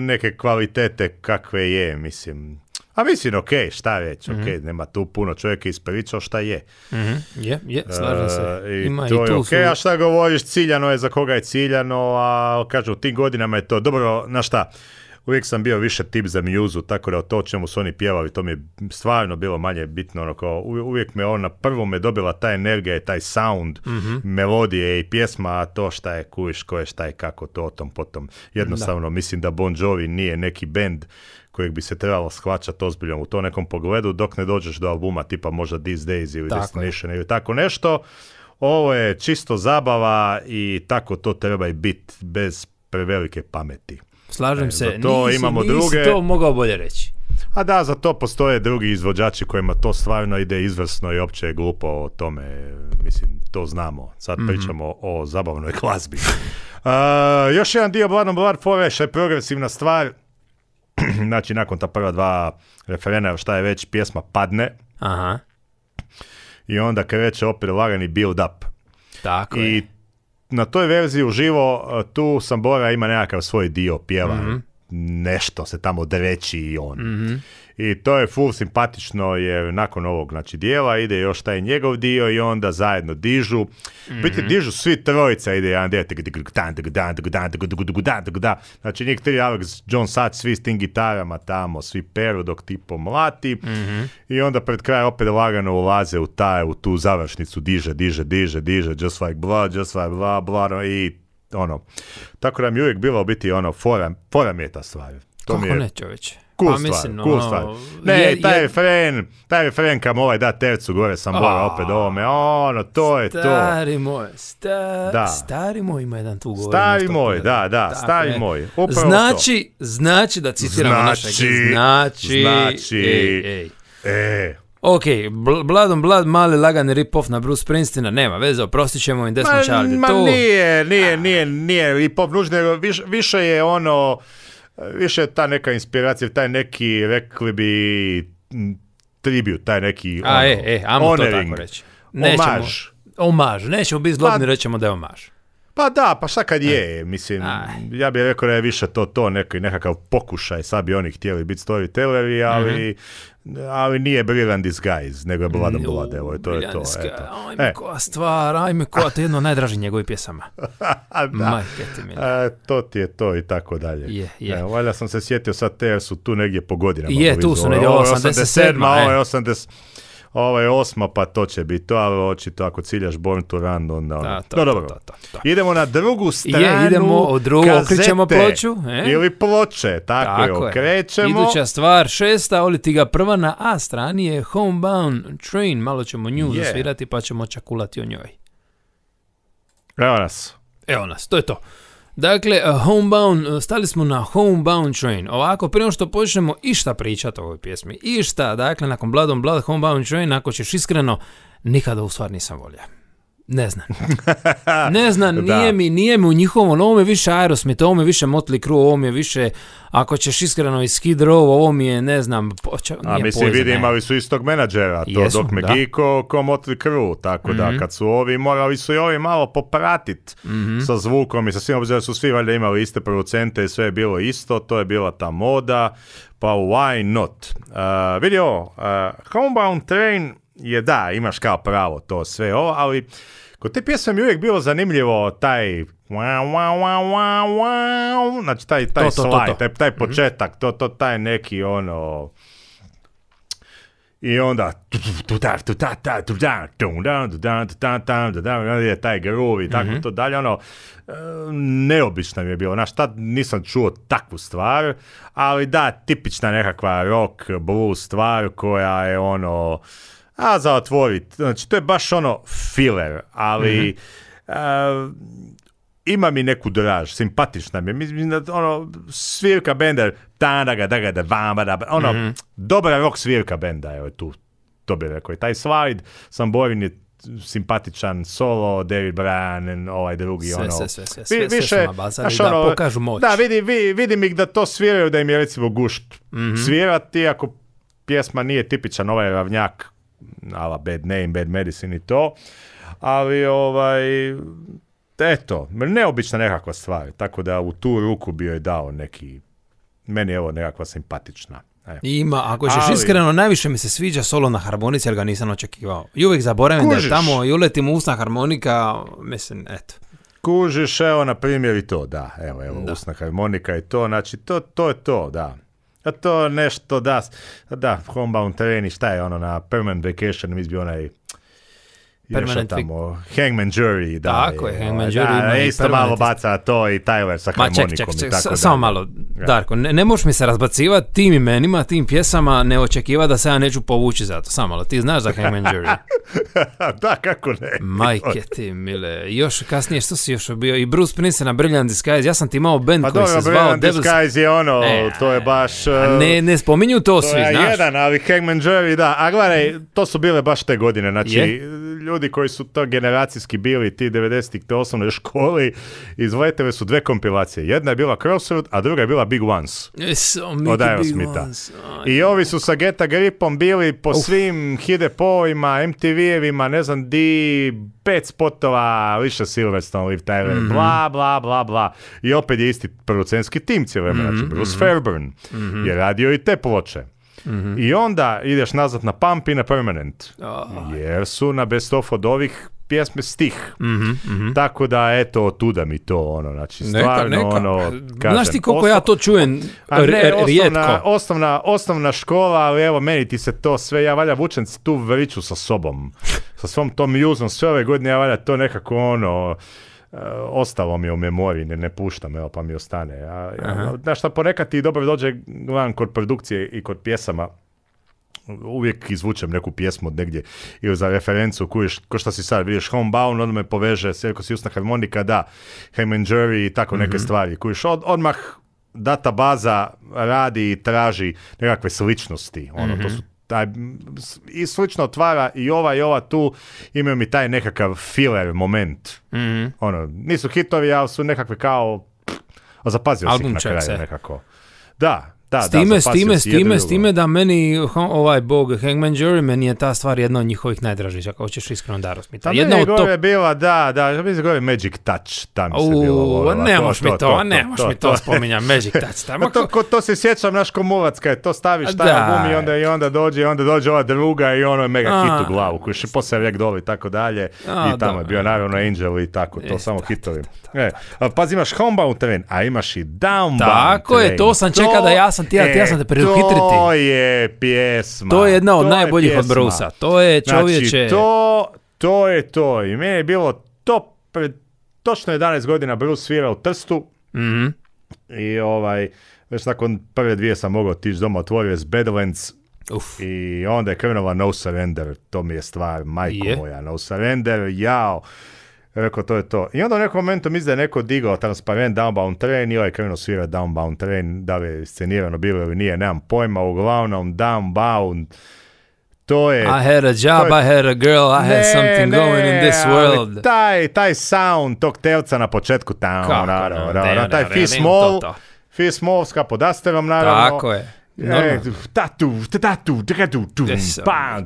neke kvalitete kakve je, mislim. A mislim, ok, šta već, ok, mhm. nema tu puno, čovjeka ispričao šta je. mm Je, je, slažem se. E, to je ok, a šta govoriš, ciljano je za koga je ciljano, a kažu, u tim godinama je to, dobro, na šta, uvijek sam bio više tip za mjuzu, tako da to o čemu su oni pjevali, to mi je stvarno bilo manje bitno, ono kao, uvijek me ona, prvo me dobila ta energija i taj sound, mhm. melodije i pjesma, a to šta je kuviš, koje je šta je kako, to o tom potom. Jednostavno, mislim da Bon Jovi nije neki bend kojeg bi se trebalo shvaćati ozbiljno u to nekom pogledu dok ne dođeš do albuma tipa možda These Days ili Destination ili tako nešto. Ovo je čisto zabava i tako to treba i bit bez prevelike pameti. Slažem e, se, to nisi, imamo druge. to mogao bolje reći. A da, za to postoje drugi izvođači kojima to stvarno ide izvrsno i opće je glupo o tome, mislim, to znamo. Sad mhm. pričamo o zabavnoj glazbi. uh, još jedan dio Bladom Blad Foreš je progresivna stvar. znači, nakon ta prva dva referena, šta je već, pjesma padne. Aha. I onda kreće opet lagani build up. Tako I je na toj verziji uživo e, tu Sambora ima nekakav svoj dio pjeva. Mhm. Nešto se tamo dreći i on. mm i to je full simpatično jer nakon ovog znači, dijela ide još taj njegov dio i onda zajedno dižu. mm Biti mhm. dižu svi trojica, ide jedan dio. Znači njih tri Alex John Sat, svi s tim gitarama tamo, svi peru dok ti pomlati. Mhm. I onda pred kraj opet lagano ulaze u, taj, u tu završnicu, diže, diže, diže, diže, just like blood, just like blah, blah, i ono. Tako da mi je uvijek bilo biti ono, fora, fora je ta stvar. To mi je... ne, Cool pa, stvar, cool ono, stvar. Ne, je, taj je, refren, taj refren kam ovaj da tercu gore sam boga opet ovome, ono, to je to. Stari moj, sta, da. stari moj ima jedan tu gore. Stari moj, da, da, stari moj. Upravo znači, to. znači znači, da citiramo znači, našeg, znači, znači, ej, ej. E. Ok, Blood on Blood, mali lagani rip-off na Bruce Springsteena, nema veze, oprostit ćemo im Desmond čarde. Ma, ma to... nije, nije, nije, nije rip-off nužno, više, više je ono više ta neka inspiracija, taj neki, rekli bi, tribut, taj neki... A, ono, e, e, ajmo to tako reći. Nećemo, omaž. Omaž, nećemo biti zlobni, pa, rećemo da je omaž. Pa da, pa šta kad je, e. mislim, ja bih rekao da je više to to, neki, nekakav pokušaj, sad bi oni htjeli biti storytelleri, ali, mhm. ali nije brilliant disguise, nego je Blada Blada, evo, to je to. Eto. Ajme e. koja stvar, ajme koja, to je jedno od najdražih njegovih pjesama. da, e, to ti je to i tako dalje. Je, je. E, valjda sam se sjetio sad te, jer su tu negdje po godinama. Je, tu su negdje, ovo je 87. Ovo je 87 ovaj osma, pa to će biti to, ali očito ako ciljaš Born to Run, onda... Ono. Da, no, dobro. idemo na drugu stranu je, idemo u drugu, kazete, e? Ili ploče, tako, je, okrećemo. Iduća stvar šesta, ali ti ga prva na A strani je Homebound Train, malo ćemo nju yeah. zasvirati pa ćemo čakulati o njoj. Evo nas. Evo nas, to je to. Dakle, eh, Homebound, eh, stali smo na Homebound Train. Ovako, prije što počnemo išta pričati o ovoj pjesmi, išta, dakle, nakon Blood on Blood, Homebound Train, ako ćeš iskreno, nikada u stvar nisam volio. Ne znam. Ne znam, nije, mi, nije mi u njihovom, ono, ovo mi je više Aerosmith, ovo mi više Motley Crue, ovo mi je više, ako ćeš iskreno i Skid Row, ovo mi je, ne znam, poče, nije A mislim, vidim vidi, imali su istog menadžera, to dok me Giko, ko Motley Crue, tako da mhm. kad su ovi, morali su i ovi malo popratit mhm. sa zvukom i sa svim obzirom su svi valjda imali iste producente i sve je bilo isto, to je bila ta moda, pa why not? Uh, vidi uh, Homebound Train je da, imaš kao pravo to sve ovo, ali kod te pjesme mi je uvijek bilo zanimljivo taj wow, znači taj, taj taj, mhm. početak, to, to, taj neki ono... I onda je taj groove i tako mhm. to dalje, ono, e, neobično mi je bilo, znaš, tad nisam čuo takvu stvar, ali da, tipična nekakva rock, blues stvar koja je ono, a za otvorit. Znači, to je baš ono filler, ali mhm. eh, ima mi neku draž, simpatična mi Mislim da ono, svirka benda, da ga da, ga da, ono, mm -hmm. dobra rock svirka benda, evo tu, to bi rekao. I taj slide, sam Borin je simpatičan solo, David Bryan, ovaj drugi, sve, ono... Sve, sve, sve, sve, više, sve da ono, pokažu moć. Da, vidim ih da to sviraju, da im je recimo gušt mhm. svirati, ako pjesma nije tipičan ovaj ravnjak ala Bad Name, Bad Medicine i to, ali ovaj, eto, neobična nekakva stvar, tako da u tu ruku bio je dao neki, meni je ovo nekakva simpatična. Ima, ako ćeš iskreno, najviše mi se sviđa solo na harmonici, jer ga nisam očekivao. I uvijek zaboravim da je tamo i uletim usna harmonika, mislim, eto. Kužiš, evo na primjer i to, da, evo, evo, usna harmonika i to, znači to, to je to, da. A to nešto, da, da, homebound tereni, šta je ono, na permanent vacation, mislim bi onaj Permanent tamo. Hangman Jury, da. Tako je, Hangman ovaj, Jury. Da, isto malo baca to i Tyler sa harmonikom ček, ček, ček, tako samo malo, Darko, ne, ne možeš mi se razbacivati tim imenima, tim pjesama, ne očekiva da se ja neću povući za to. Samo malo, ti znaš za Hangman Jury. da, kako ne. Majke ti, mile. Još kasnije, što si još bio? I Bruce Prince na Brilliant Disguise, ja sam ti imao band pa koji se zvao Devil's... Disguise je ono, e, to je baš... E, ne, ne spominju to, to svi, je znaš. jedan, ali Hangman Jury, da. A gledaj, to su bile baš te godine, znači, ljudi ljudi koji su to generacijski bili, ti 90-ih, te osnovne školi, izletele su dve kompilacije. Jedna je bila Crossroad, a druga je bila Big Ones. Oh, od I ovi su sa Geta Gripom bili po Uf. svim hidepovima, MTV-evima, ne znam di, pet spotova, Liša Silverstone, Liv Tyler, mhm. bla, bla, bla, bla. I opet je isti producentski tim cijelo znači mhm, Bruce mhm. Fairburn je radio i te ploče. Mhm. I onda ideš nazad na Pump i na Permanent. Oh. Jer su na best of od ovih pjesme stih. Mhm, mhm. Tako da, eto, tuda mi to, ono, znači, stvarno, ono, kažem, ja to čujem A osnovna, Osnovna, škola, ali evo, meni ti se to sve, ja valja vučem tu veliču sa sobom, sa svom tom juzom, sve ove godine ja valja to nekako, ono, ostalo mi je u memoriji, ne, ne puštam, evo, pa mi ostane. a znaš šta, ponekad ti dobro dođe, gledam, kod produkcije i kod pjesama, uvijek izvučem neku pjesmu od negdje ili za referencu kojiš, ko što si sad, vidiš Homebound, onda me poveže si usna Harmonika, da, Ham Jerry i tako neke mhm. stvari. Kojiš od, odmah baza radi i traži nekakve sličnosti. Ono, to mhm. su taj, i slično otvara i ova i ova tu imaju mi taj nekakav filler moment. Mhm. Ono, nisu hitovi, ali su nekakve kao a zapazio Album si na nekako. Da, da, s time, da, s time, s time, s time da meni ovaj bog Hangman Jury, meni je ta stvar jedna od njihovih najdražih, ako hoćeš iskreno da Aerosmith. Ta pa jedna je je bila, da, da, mi se gore Magic Touch, tamo se bilo Ne moš mi to, ne moš mi to, to spominja, Magic Touch. Tamo. to, ko, to se sjećam, naš komulac, kad to staviš taj album i onda, i onda dođe, i onda dođe ova druga i ono je mega hit u glavu, koji je poslije vijek doli i tako dalje. I tamo je bio naravno Angel i tako, to e, samo hitovi. E, pazi, imaš Homebound tren, a imaš i Downbound Tako je, to sam čekao da ja sam ti, ja, e, ja sam te preduhitriti. To je pjesma. To je jedna od najboljih od Brusa. To je znači, čovječe. Znači, to, to je to. I meni je bilo to pred točno 11 godina Bruce svira u Trstu. Mm-hmm. I ovaj, već nakon prve dvije sam mogao tiš doma, otvorio s Badlands. Uf. I onda je krenula No Surrender, to mi je stvar, majko je. moja, No Surrender, jao. Rekao, to je to. I onda u nekom momentu mislim da je neko digao transparent Downbound Train i ovaj krenuo svira Downbound Train, da li je scenirano bilo ili nije, nemam pojma, uglavnom Downbound, to je... I had a job, je, I had a girl, I ne, had something ne, going in this world. taj, taj sound tog telca na početku, tam, naravno, taj fish Mall, fish Mallska s kapodasterom, naravno. Tako je tu, pa,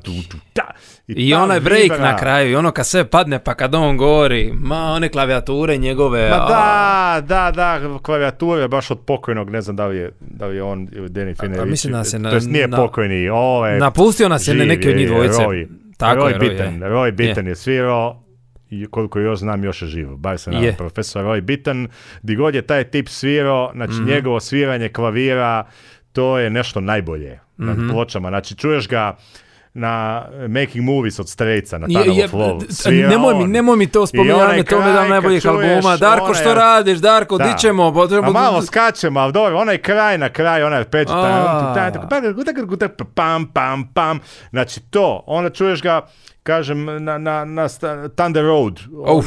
I onaj break na kraju, i ono kad sve padne pa kad on govori, ma one klavijature njegove. Ma da, da, da, klavijature baš od pokojnog, ne znam da li je, da je on ili Deni Finević. Mislim se nije pokojni, ove, ovaj, Napustio nas je neki od njih dvojice. Tako je, Bitan, je. je, svirao, koliko još znam još je živo, bar se nadam profesor Roy Bitan, gdje god je taj tip svirao, znači mhm. njegovo sviranje klavira, to je nešto najbolje mm -hmm. na mhm. pločama. Znači, čuješ ga na Making Movies od Strejca, na Tunnel of nemoj, mi, nemoj mi to spominjati, to mi da najboljih albuma. Darko, što radiš? Darko, da. di ćemo? Pa malo skačemo, ali dobro, onaj kraj na kraj, onaj peđu. Pam, pam, pam. Znači to, onda čuješ ga kažem, na, na, na Thunder Road,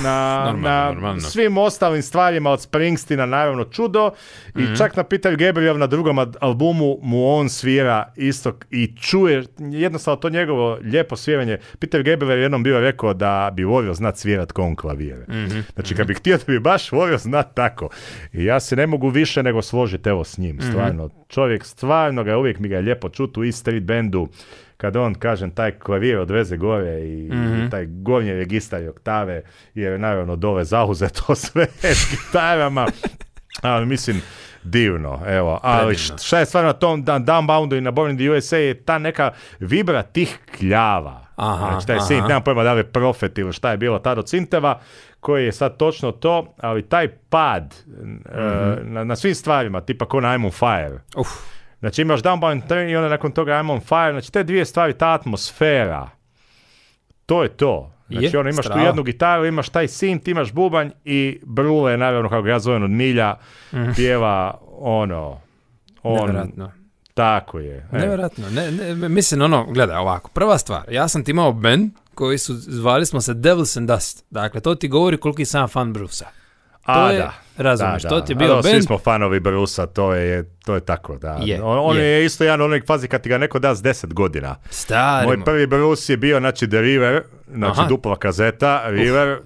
na, na svim ostalim stvarima od Springsteena, naravno čudo, i mhm. čak na Peter Gabriel na drugom albumu mu on svira istok i čuje, jednostavno to njegovo lijepo sviranje. Peter Gabriel je jednom bio rekao da bi volio znat svirat kon klavire. mm Znači, kad mhm. bi htio da bi baš volio znat tako. I ja se ne mogu više nego složiti evo s njim, mhm. stvarno. Čovjek, stvarno ga uvijek mi ga je lijepo čut u East street bandu kad on, kažem, taj klavir odveze gore i, i mhm. taj gornji registar i oktave, jer je naravno dole zauze to sve s gitarama, ali mislim, divno, evo. Ali šta je stvarno na tom dan, i na Born in the USA je ta neka vibra tih kljava. Aha, znači, taj synth, nemam pojma da li je profet ili šta je bilo tada od sinteva, koji je sad točno to, ali taj pad e, mhm. na, na, svim stvarima, tipa ko na I'm on fire. Uf Znači imaš Downbound turn i onda nakon toga I'm on fire. Znači te dvije stvari, ta atmosfera, to je to. Znači ono, imaš strava. tu jednu gitaru, imaš taj sint, imaš bubanj i brule, naravno kako ga zovem od milja, mm. pjeva ono... On, Nevjerojatno. Tako je. E. Nevjerojatno. Ne, ne, mislim, ono, gledaj ovako. Prva stvar, ja sam ti imao band koji su, zvali smo se Devils and Dust. Dakle, to ti govori koliki sam fan Brusa. A, da. to ti je bio Svi smo fanovi Brusa, to je, to je tako, da. Je, on, je. isto jedan onoj fazi kad ti ga neko da s deset godina. Stari. Moj prvi Brus je bio, znači, The River, znači Aha. dupla kazeta, River,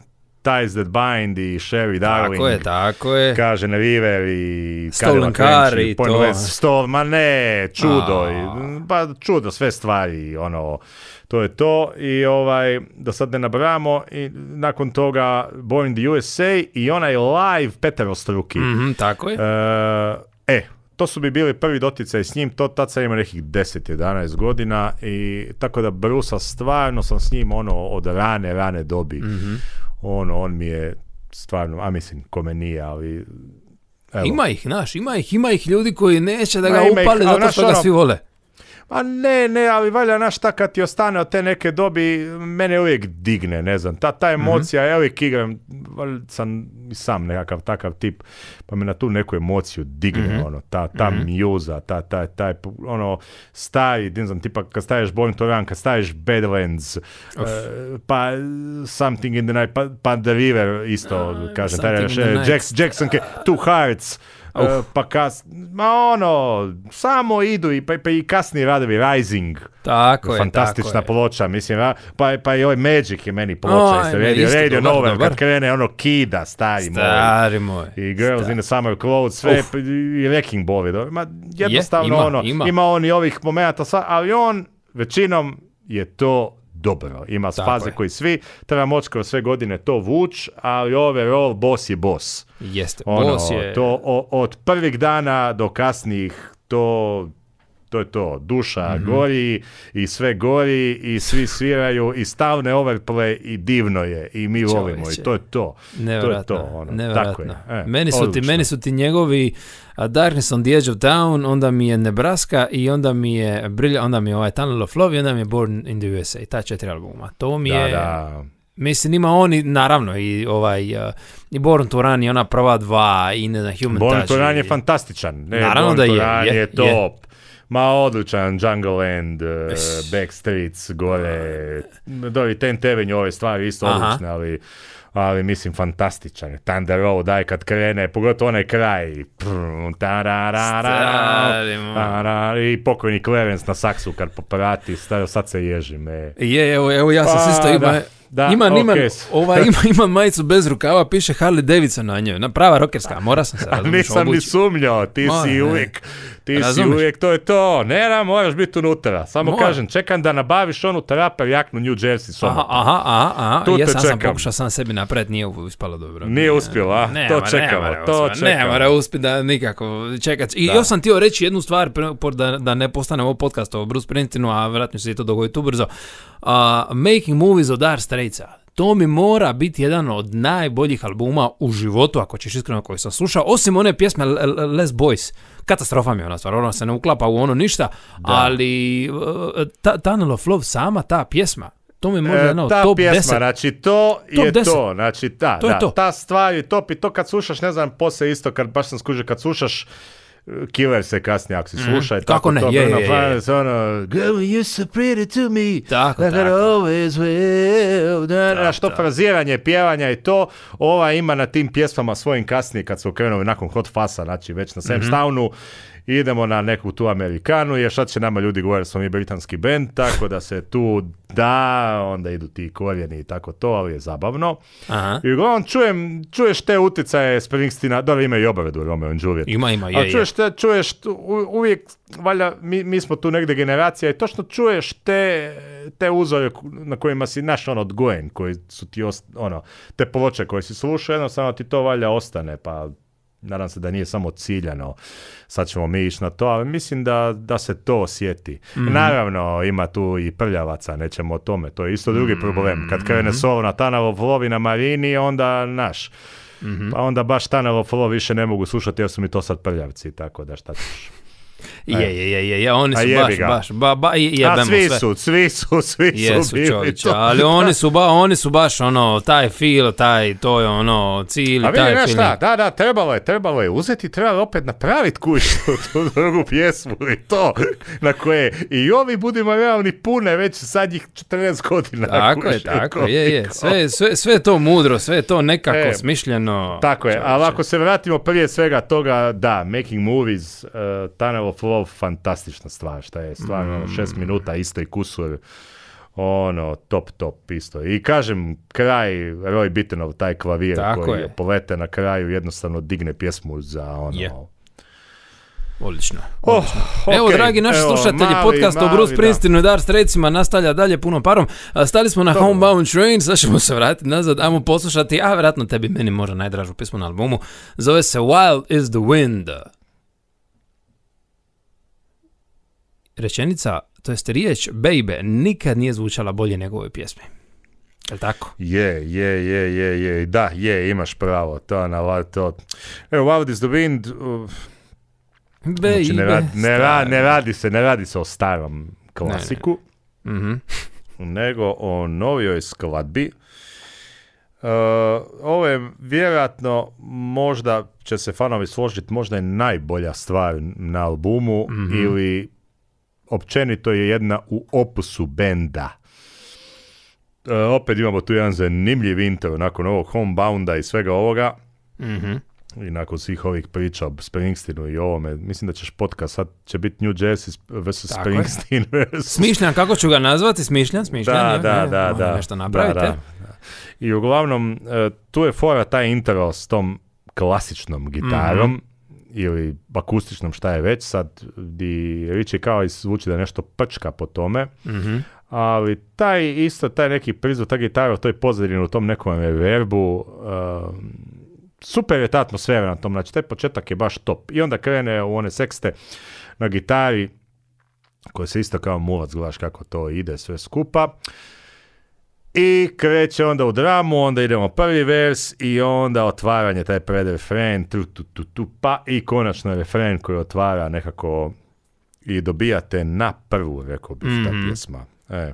Ties That Bind i Sherry Darling. Tako je, tako je. Kaže na River i... Stolen Car i to. ma ne, čudo. pa čudo, sve stvari, ono to je to i ovaj, da sad ne nabrajamo i nakon toga Born the USA i onaj live Peterostruki. Mhm, tako je. E, e, to su bi bili prvi doticaj s njim, to tad sam imao nekih 10-11 godina i tako da Brusa stvarno sam s njim ono od rane, rane dobi. Mhm. Ono, on mi je stvarno, a mislim, kome nije, ali Evo. Ima ih, naš, ima ih, ima ih ljudi koji neće da ga upale zato što ga ono, svi vole. Pa ne, ne, ali valja naš kad ti ostane od te neke dobi, mene uvijek digne, ne znam. Ta, ta emocija, ja uvijek igram, sam sam nekakav takav tip, pa me na tu neku emociju digne, mhm. ono, ta, ta mm-hmm. mjuza, ta, taj, ono, stari, ne znam, tipa kad staješ Born to Run, kad staješ Badlands, uh, pa Something in the Night, pa, pa The River, isto, uh, kažem, taj, Jackson, Jackson, Two Hearts, Eh, pa kas, ma ono, samo idu i, pa, pa i kasni radovi Rising. Tako je, Fantastična tako ploča, je. mislim, pa, pa i ovaj Magic je meni ploča, jeste radio, radio nove, kad krene ono Kida, stari, stari moj. moj. I Girls stari. in the Summer Clothes, sve, Uf. i Wrecking Ball, ma jednostavno je, ima, ono, ima. ima on i ovih momenta, ali on većinom je to dobro. Ima spaze faze koji svi, treba moći kroz sve godine to vuć, ali overall boss je boss. Jeste, ono, boss je... To o, od prvih dana do kasnijih, to to je to, duša mhm. gori i sve gori i svi sviraju i stavne overplay i divno je i mi volimo volimo i to je to. Nevjerojatno, to je to, ono, nevjerojatno. Tako je. E, meni, su ti, meni su ti njegovi a Darkness on the Edge of Town, onda mi je Nebraska i onda mi je Brilja, onda mi je ovaj Tunnel of Love i onda mi je Born in the USA, ta četiri albuma. To mi da, je... Da. Mislim, ima oni, naravno, i ovaj, i Born to Run i ona prva dva, i ne znam, Human Touch. Born to Run je fantastičan. Ne, naravno Born da je. to Run je, top. Je. Ma odličan Jungle Land, eh, Backstreets, gore, dovi Ten ove stvari isto Aha. odlične, ali ali mislim fantastičan Thunder Road, daj kad krene, pogotovo onaj kraj. I pokojni Clarence na saksu kad poprati, staro, sad se ježim. Je, evo, evo ja sam pa, ima... Da. ima, ima, ova, ima, majicu bez rukava, piše Harley Davidson na njoj, prava rokerska, mora sam se Nisam obući. ni sumnjao, ti si ne. uvijek, ti si uvijek, to je to. Ne, ne, moraš biti unutra. Samo kažem, čekam da nabaviš onu traper jaknu New Jersey somu. Aha, aha, aha, ja sam, sam pokušao sam sebi napred, nije uspjelo dobro. Nije uspjelo, Ne, to čekamo, to čekamo. Ne mora uspjeti da nikako čekati. I da. još sam htio reći jednu stvar, da, da ne postane ovo podcast o Bruce Springsteenu, a vratno se to dogoditi ubrzo. Uh, making movies od Dar Straitsa to mi mora biti jedan od najboljih albuma u životu, ako ćeš iskreno koji sam slušao, osim one pjesme Les Boys. Katastrofa mi je ona stvar, ona se ne uklapa u ono ništa, ali e, ta, Tunnel of Love sama, ta pjesma, to mi može jedno no, ta pjesma, znači to je to, znači ta, to ta stvar je top i to kad slušaš, ne znam, poslije isto, kad baš sam skužio, kad slušaš Killer se kasnije, ako si mhm. slušaj, tako ne, to je, je, je. ono, girl, you're so pretty to me, tako, like dakle, tako. always will. Da, da, što fraziranje, pjevanja i to, ova ima na tim pjesmama svojim kasnije, kad su krenuli nakon Hot Fasa, znači već na Sam mm -hmm idemo na neku tu Amerikanu, jer šta će nama ljudi govoriti, smo mi britanski band, tako da se tu da, onda idu ti korijeni i tako to, ali je zabavno. Aha. I uglavnom čujem, čuješ te utjecaje Springsteena, dobro ima i obavedu Romeo and Juliet. Ima, ima, je, A čuješ, te, čuješ uvijek, valja, mi, smo tu negde generacija i točno čuješ te, te uzore na kojima si naš ono odgojen, koji su ti, ono, te ploče koje si slušao, jednostavno ti to valja ostane, pa nadam se da nije samo ciljano, sad ćemo mi ići na to, ali mislim da, da se to osjeti. Mhm. Naravno, ima tu i prljavaca, nećemo o tome, to je isto drugi problem. Kad mhm. krene solo na tanavo lovi na Marini, onda naš. mm Pa onda baš tanavo lovi više ne mogu slušati jer su mi to sad prljavci, tako da šta ćeš. Je, e. je, je, je, je. oni su baš, baš, ba, ba, jebemo sve. svi su, svi su, svi Jesu, bili čovječe, to. ali oni su, ba, oni su baš ono, taj fil, taj, to je ono, cilj, A vidi, da, da, trebalo je, trebalo je uzeti, trebalo je opet napraviti kuću tu drugu pjesmu i to, na koje i ovi budimo realni pune već sadnjih 14 godina. Tako je, tako koliko. je, je, sve, sve, sve to mudro, sve to nekako e, smišljeno. Tako je, čovječe. ali ako se vratimo prije svega toga, da, Making Movies, uh, eh, Tunnel of ovo fantastična stvar, šta je stvarno, ono, mm. šest minuta, isto i kusur, ono, top, top, isto. I kažem, kraj, Roy Bittenov, taj klavir Tako koji je. povete na kraju, jednostavno digne pjesmu za ono... Yeah. Odlično. Oh, Evo, dragi naši slušatelji, mali, podcast o Bruce Springsteenu i Dar recima nastavlja dalje punom parom. Stali smo na Homebound Train, sad ćemo se vratiti nazad, ajmo poslušati, a vjerojatno tebi meni možda najdražu pismu na albumu. Zove se Wild is the Wind. rečenica, to jest riječ baby nikad nije zvučala bolje nego u ovoj pjesmi. Je tako? Je, je, je, je, je. Da, je, imaš pravo. To na to. Evo, Wild is the Wind... Uh, Be, znači, ne, ne, radi se, ne radi se o starom klasiku, mhm. nego o novijoj skladbi. Uh, ovo je vjerojatno, možda će se fanovi složiti, možda je najbolja stvar na albumu mhm. ili općenito je jedna u opusu benda. E, opet imamo tu jedan zanimljiv intro nakon ovog homebounda i svega ovoga. mm I nakon svih ovih priča o Springsteenu i ovome, mislim da ćeš podcast, sad će biti New Jersey vs. Springsteen. Smišljam, kako ću ga nazvati? Smišljam, smišljam. Da, da, da, da. Nešto napravite. I uglavnom, e, tu je fora taj intro s tom klasičnom gitarom. Mhm ili akustičnom šta je već sad, di Riči kao i zvuči da nešto prčka po tome, mhm. ali taj isto, taj neki prizor, ta gitara u toj pozadini, u tom nekom reverbu, ehm, super je ta atmosfera na tom, znači taj početak je baš top. I onda krene u one sekste na gitari, koje se isto kao mulac gledaš kako to ide sve skupa. I kreće onda u dramu, onda idemo prvi vers i onda otvaranje, taj predrefren, tu, tu, tu, tu, pa i konačno refren koji otvara nekako i dobijate na prvu, rekao bih, ta mm pjesma. E.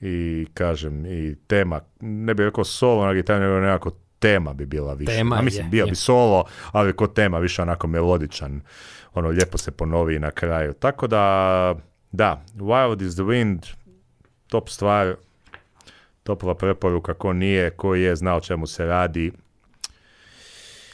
I kažem, i tema, ne bih rekao solo na gitaru, nego nekako tema bi bila više. A mislim, bio bi solo, ali kod tema više onako melodičan. Ono, lijepo se ponovi na kraju. Tako da, da, Wild is the Wind, top stvar, Topova preporuka ko nije, ko je znao čemu se radi.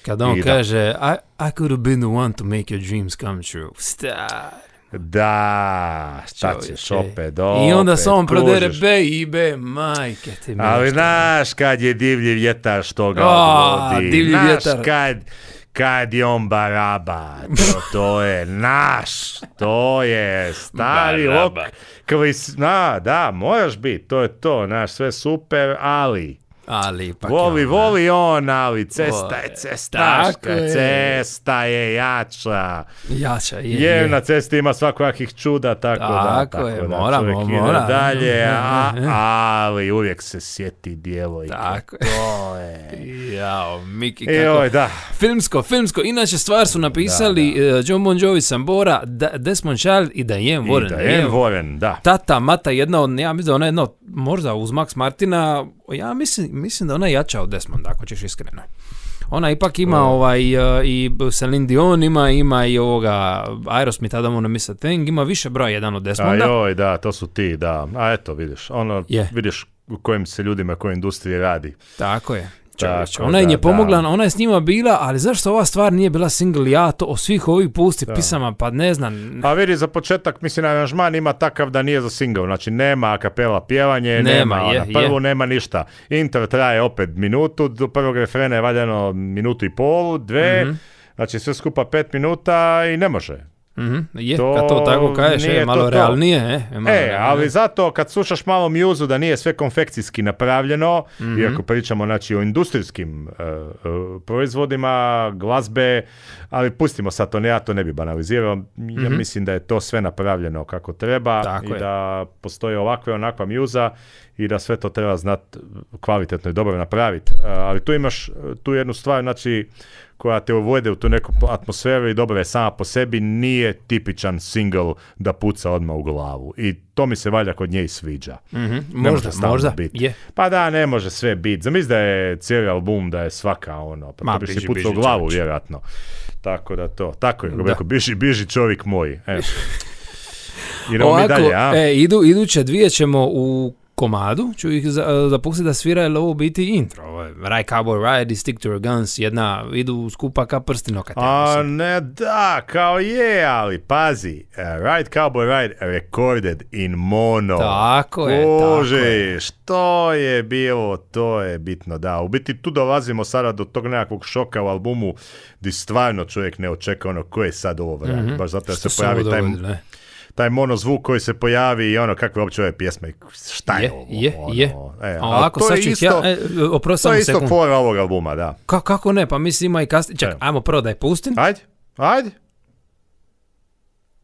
Kada on I kaže da. I, I could have been the one to make your dreams come true. Star. Da, šta ćeš opet, opet, I onda se on prodere baby, majke ti mi. Ali znaš kad je divlji vjetar što ga odvodi. Divlji vjetar. kad kad je on baraba, to, je naš, to je stari baraba. lok, na, da, moraš biti, to je to, naš, sve super, ali ali ipak voli, ona. voli on, ali cesta je cesta je. cesta je jača. Jača je. na cesti ima svakojakih čuda, tako, tako da. Tako je, da, moramo, moramo. dalje, ali uvijek se sjeti djevojke. Tako to je. Jao, Miki, e, kako... da. Filmsko, filmsko. Inače, stvar su napisali da, da. Eh, John Bon Jovi, Sambora, da, Desmond Child i Diane Warren. I da. Tata, Mata, jedna od, ja mislim da ona jedna od, možda uz Max Martina, ja mislim, mislim da ona je jača od Desmonda, ako ćeš iskreno. Ona ipak ima ovaj e, i Celine Dion, ima, ima i ovoga Aerosmith, Adam ono ima više broja jedan od Desmonda. A da, to su ti, da. A eto, vidiš, ono, vidiš u kojim se ljudima, u kojoj industriji radi. Tako je ona je je pomogla, ona je s njima bila, ali zašto ova stvar nije bila single ja to o svih ovih pusti pisama, pa ne znam. Pa vidi, za početak, mislim, aranžman ima takav da nije za single, znači nema akapela pjevanje, nema, nema ono, prvu nema ništa. Inter traje opet minutu, do prvog refrena je valjano minutu i polu, dve, mhm. znači sve skupa pet minuta i ne može. Mm-hmm. Je, to kad to tako kažeš, je, malo realnije. e, e ali zato kad slušaš malo mjuzu da nije sve konfekcijski napravljeno, mhm. iako pričamo znači, o industrijskim e, e, proizvodima, glazbe, ali pustimo sad to, ne, ja to ne bi banalizirao. Ja mhm. mislim da je to sve napravljeno kako treba tako i da postoje ovakve onakva mjuza i da sve to treba znat kvalitetno i dobro napraviti. ali tu imaš tu jednu stvar, znači koja te uvode u tu neku atmosferu i dobro je sama po sebi, nije tipičan single da puca odmah u glavu. I to mi se valja kod nje i sviđa. Mm Možda, možda. Pa da, ne može sve biti. Zamisli da je cijeli album, da je svaka ono, pa Ma, to u glavu čovječ. vjerojatno. Tako da to, tako je, rekao, biži, biži čovjek moj. Idemo mi dalje, a? E, idu, iduće dvije ćemo u komadu ću ih zapustiti da svira jer ovo biti intro. Ovo Cowboy Ride i Stick to your guns, jedna, idu skupa ka prsti A pa, ne, da, kao je, ali pazi, eh, right Cowboy Ride recorded in mono. Tako je, tako je. što je bilo, to je bitno, da. U biti tu dolazimo sada do tog nekakvog šoka u albumu gdje stvarno čovjek ne očeka ono ko je sad ovo mm -hmm. baš zato da se pojavi taj... ne? taj zvuk koji se pojavi i ono, kakve uopće ove pjesme, šta je, je ovo? Je, ono, je. E, a ovako, sad ja, e, To je isto fora ovog albuma, da. Ka, kako ne, pa mislim ima i kasnije, čak, e. ajmo prvo da je pustim. Ajde, ajde.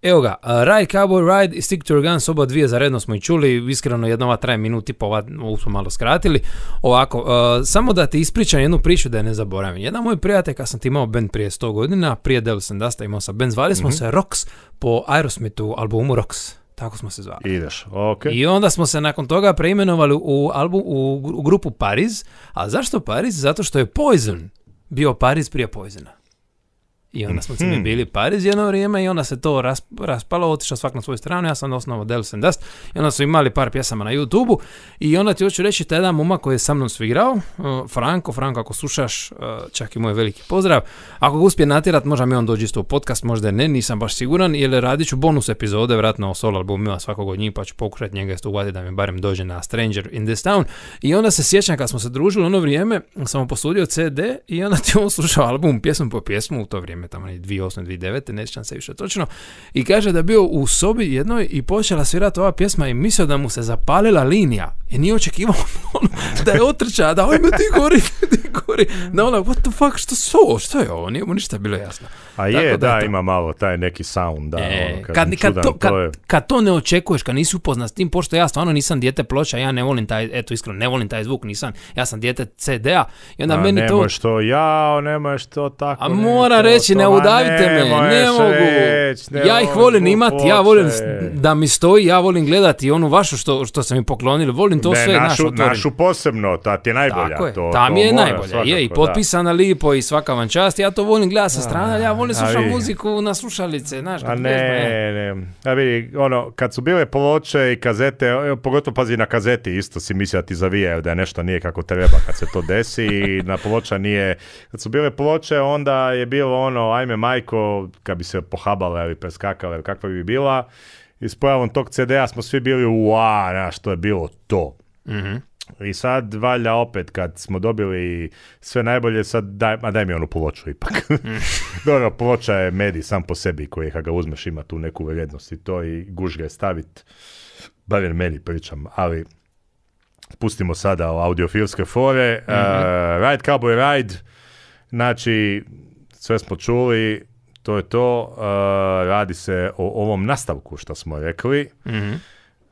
Evo ga, uh, Ride Cowboy Ride i Stick to Your Guns, oba dvije zaredno smo i čuli, iskreno jedna ova traje minuti, pa ovu smo malo skratili. Ovako, samo da ti ispričam jednu priču da je ne zaboravim. Jedan moj prijatelj, kad sam ti imao band prije 100 godina, prije Devil Dasta imao sam band, zvali smo mhm. se Rocks, po Aerosmithu albumu Rocks, Tako smo se zvali. Ideš, okay. I onda smo se nakon toga preimenovali u, album, u, grupu Paris, A zašto Paris? Zato što je Poison bio Paris prije Poisona. I onda smo mi mhm. bili Pariz jedno vrijeme i onda se to raspalo, otišao svak na svoju stranu, ja sam osnovao Dels and Dust i onda su imali par pjesama na youtube i onda ti hoću reći, taj jedan muma koji je sa mnom svirao, uh, Franko, Franko ako slušaš, uh, čak i moj veliki pozdrav, ako ga uspije natjerat, možda mi on dođe isto u podcast, možda ne, nisam baš siguran, jer radit ću bonus epizode, vratno o solo albumima svakog od njih, pa ću pokušati njega isto uvati da mi barem dođe na Stranger in this town i onda se sjećam kad smo se družili ono vrijeme, sam mu posudio CD i onda ti on slušao album pjesmu po pjesmu u to vrijeme vrijeme, tamo 2008. 2009. ne sjećam se više točno, i kaže da je bio u sobi jednoj i počela svirati ova pjesma i mislio da mu se zapalila linija i nije očekivao ono da je otrča, da ovo ti gori, ti gori govori mhm. ono, what the fuck, što su ovo, što je ovo, nije mu ništa bilo jasno. A je, da, ima malo taj neki sound, da. E, ono, kad, kad, čudan, to, kad, to je... kad, to, ne očekuješ, kad nisi upoznat s tim, pošto ja stvarno nisam dijete ploča, ja ne volim taj, eto iskreno, ne volim taj zvuk, nisam, ja sam dijete CD-a i onda meni to... Nemoj što jao, nemoj što tako. A mora reći, ne udavite me, ne mogu. ja ih volim imati, ja volim da mi stoji, ja volim gledati onu vašu što, što sam mi poklonili, volim to sve našu, našu, posebno, ta ti je najbolja. je, to, ta mi je je, i potpisana lipo i svaka vam čast. Ja to volim gledati sa strane, ali ja volim slušati muziku na slušalice, znaš. A ne, ne, ne. A vidi, ono, kad su bile ploče i kazete, e, pogotovo pazi na kazeti isto si mislio da ti zavijaju da nešto nije kako treba kad se to desi i na ploča nije. Kad su bile ploče, onda je bilo ono, ajme majko, kad bi se pohabala ili preskakala ili kakva bi bila. I s pojavom tog CD-a smo svi bili, uaa, znaš, to je bilo to. Mhm. I sad valja opet kad smo dobili sve najbolje, sad daj, a daj mi onu ploču ipak. Dobro, ploča je medij sam po sebi koji kad ga uzmeš ima tu neku vrijednost i to i guž ga je stavit, barem meni pričam, ali pustimo sada o audiofilske fore. Mm -hmm. uh, ride Cowboy Ride, znači sve smo čuli, to je to, eh, radi se o ovom nastavku što smo rekli. Mhm.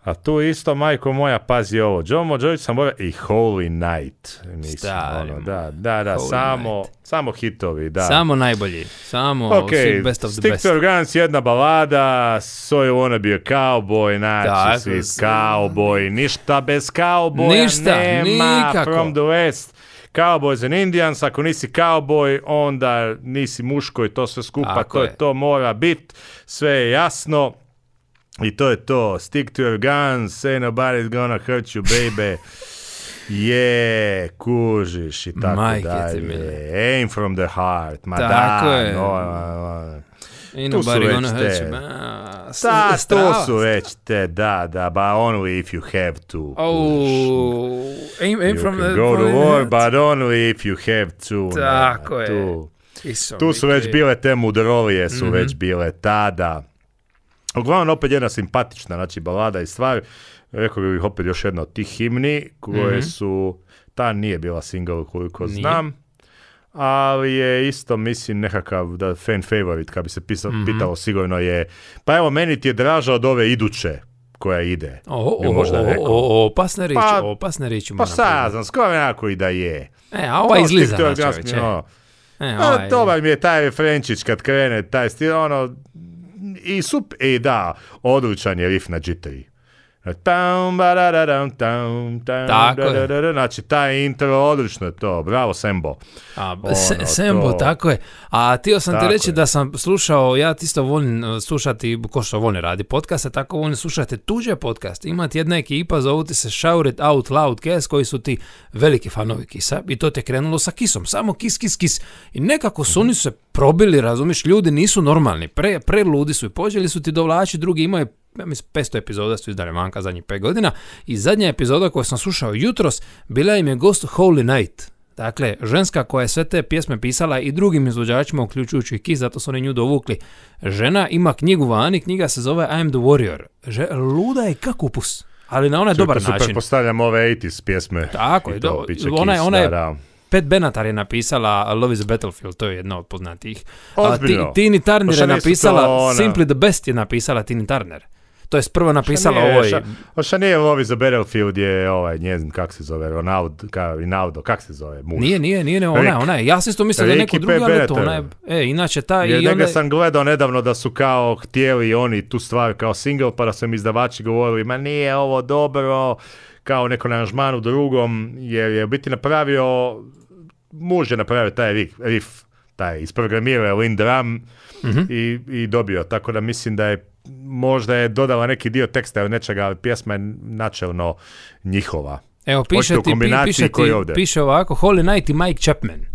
A tu isto, majko moja, pazi ovo. John Mojović sam bolio i Holy Night. Mislim, ono, da, da, da, samo, samo hitovi, da. Samo najbolji, samo okay, best of the best. Stick to Guns, jedna balada, So You Wanna Be a Cowboy, znači svi cowboy, ništa bez cowboya ništa, nema, nikako. From the West. Cowboys and Indians, ako nisi cowboy, onda nisi muško i to sve skupa, to je. to mora bit, sve je jasno. I to je to. Stick to your guns, say nobody's gonna hurt you, baby. Je, yeah, kužiš i tako Majke dalje. Aim from the heart. Ma tako da, je. No, no, no. tu su već te. Ta, e, to su već te, da, da, but only if you have to. Oh, aim, aim you from can the, go to war, but only if you have to. Tako je. Tu, su već bile te mudrolije, su mhm. već bile tada. Pa uglavnom, opet jedna simpatična, znači, balada i stvar. Rekao bih opet još jedna od tih himni, koje mhm. su... Ta nije bila single koliko znam. Ali je isto, mislim, nekakav da fan favorite, kad bi se pisa, mm -hmm. pitalo, sigurno je... Pa evo, meni ti je draža od ove iduće koja ide. O, o, možda o, o, opasna pa, opasne Pa sad znam, skoro nekako i da je. E, a ova izliza na čovječe. Ono. E, e, ovaj... mi je taj refrenčić kad krene, taj stil, ono, i sup, i e, da, odličan je riff na G3. Tako Znači, taj intro, odlično je to. Bravo, Sembo. A, ono, Sembo, to... tako je. A htio sam tako ti reći da sam slušao, ja isto volim e, slušati, ko što volim radi podcaste, tako volim slušati tuđe podcaste. Imati jedna ekipa, zovu ti se Shout It Out Loud Cast, koji su ti veliki fanovi Kisa. I to te krenulo sa Kisom. Samo Kis, Kis, Kis. I nekako su mhm. oni se probili, razumiš, ljudi nisu normalni. Pre, pre ludi su i počeli su ti dovlači, drugi imaju ja mislim, 500 epizoda su izdali vanka zadnjih 5 godina i zadnja epizoda koju sam slušao jutros bila im je gost Holy Night. Dakle, ženska koja je sve te pjesme pisala i drugim izvođačima, uključujući i Kiss, zato su oni nju dovukli. Žena ima knjigu vani, knjiga se zove I am the warrior. Že, luda je kakupus, ali na onaj dobar način. postavljam ove 80s pjesme. Tako je, ona je, ona je, Benatar je napisala Love is a Battlefield, to je jedna od poznatijih. Ozbiljno. Tini Turner pa je napisala, Simply the Best je napisala Tini Turner to jest prvo napisala ovo i... nije lovi pa za Battlefield je ovaj njezin, kak se zove, Ronaldo, ka, Ronaldo kak se zove, muž. Nije, nije, nije, ona, ona je. Ja sam isto mislio da neko drugi, ali to ona je, e, inače ta i sam gledao nedavno da su kao htjeli oni tu stvar kao single, pa da su im izdavači govorili, ma nije ovo dobro, kao neko aranžman u drugom, jer je biti napravio, muž je napravio taj riff, taj isprogramirao je Lindram mm i, i dobio, tako da mislim da je možda je dodala neki dio teksta ili nečega, ali pjesma je načelno njihova. Evo, piše ti, piše, ti, piše ovako, Holy Night i Mike Chapman.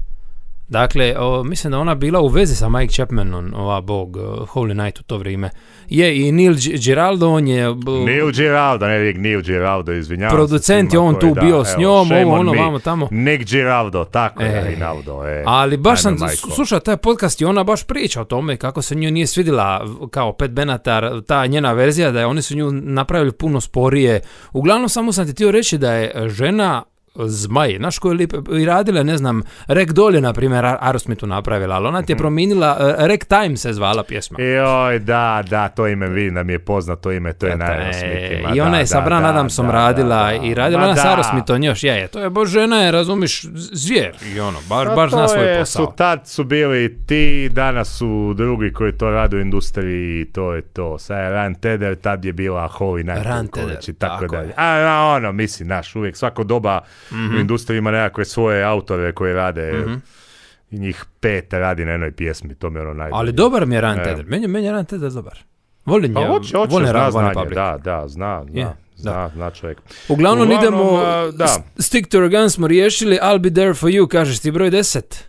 Dakle, mislim da ona bila u vezi sa Mike Chapmanom, ova bog, Holy Night u to vrijeme. Je i Neil Giraldo, on je... Neil Giraldo, ne vijek Neil Giraldo, izvinjavam Producent je on tu bio s njom, ono, tamo. Nick Giraldo, tako e, je, Rinaldo, e. Ali baš sam slušao taj podcast i ona baš priča o tome kako se nju nije svidila, kao Pet Benatar, ta njena verzija, da je oni su nju napravili puno sporije. Uglavnom, samo sam ti htio reći da je žena zmaj. Znaš koju i radila, ne znam, Rek Dolje, na primjer, Aerosmithu napravila, ali ona ti je mhm. promijenila, e, Rek Time se zvala pjesma. Joj, da, da, to ime vidim da mi je poznato ime, to je na e, I ona je sa Bran Adamsom radila i radila ona sa još, je, to je, bože, žena je, razumiš, zvijer i ono, baš pa svoj posao. Su, tad su bili ti, danas su drugi koji to rade u industriji i to je to. sada je Ran Teder, tad je bila Holy Night. Ran znači, tako, dalje. A ono, mislim, naš, uvijek, svako doba mm-hmm. u industriji ima nekakve svoje autore koje rade mm-hmm njih pet radi na jednoj pjesmi, to mi ono najbolje. Ali dobar mi je Ryan Tedder, meni, meni je Run dobar. Volim pa, volim zna da, da, zna, zna. Yeah. da. zna čovjek. Uglavnom, Uglavnom idemo, uh, da. Stick to your guns smo riješili, I'll be there for you, kažeš ti broj deset?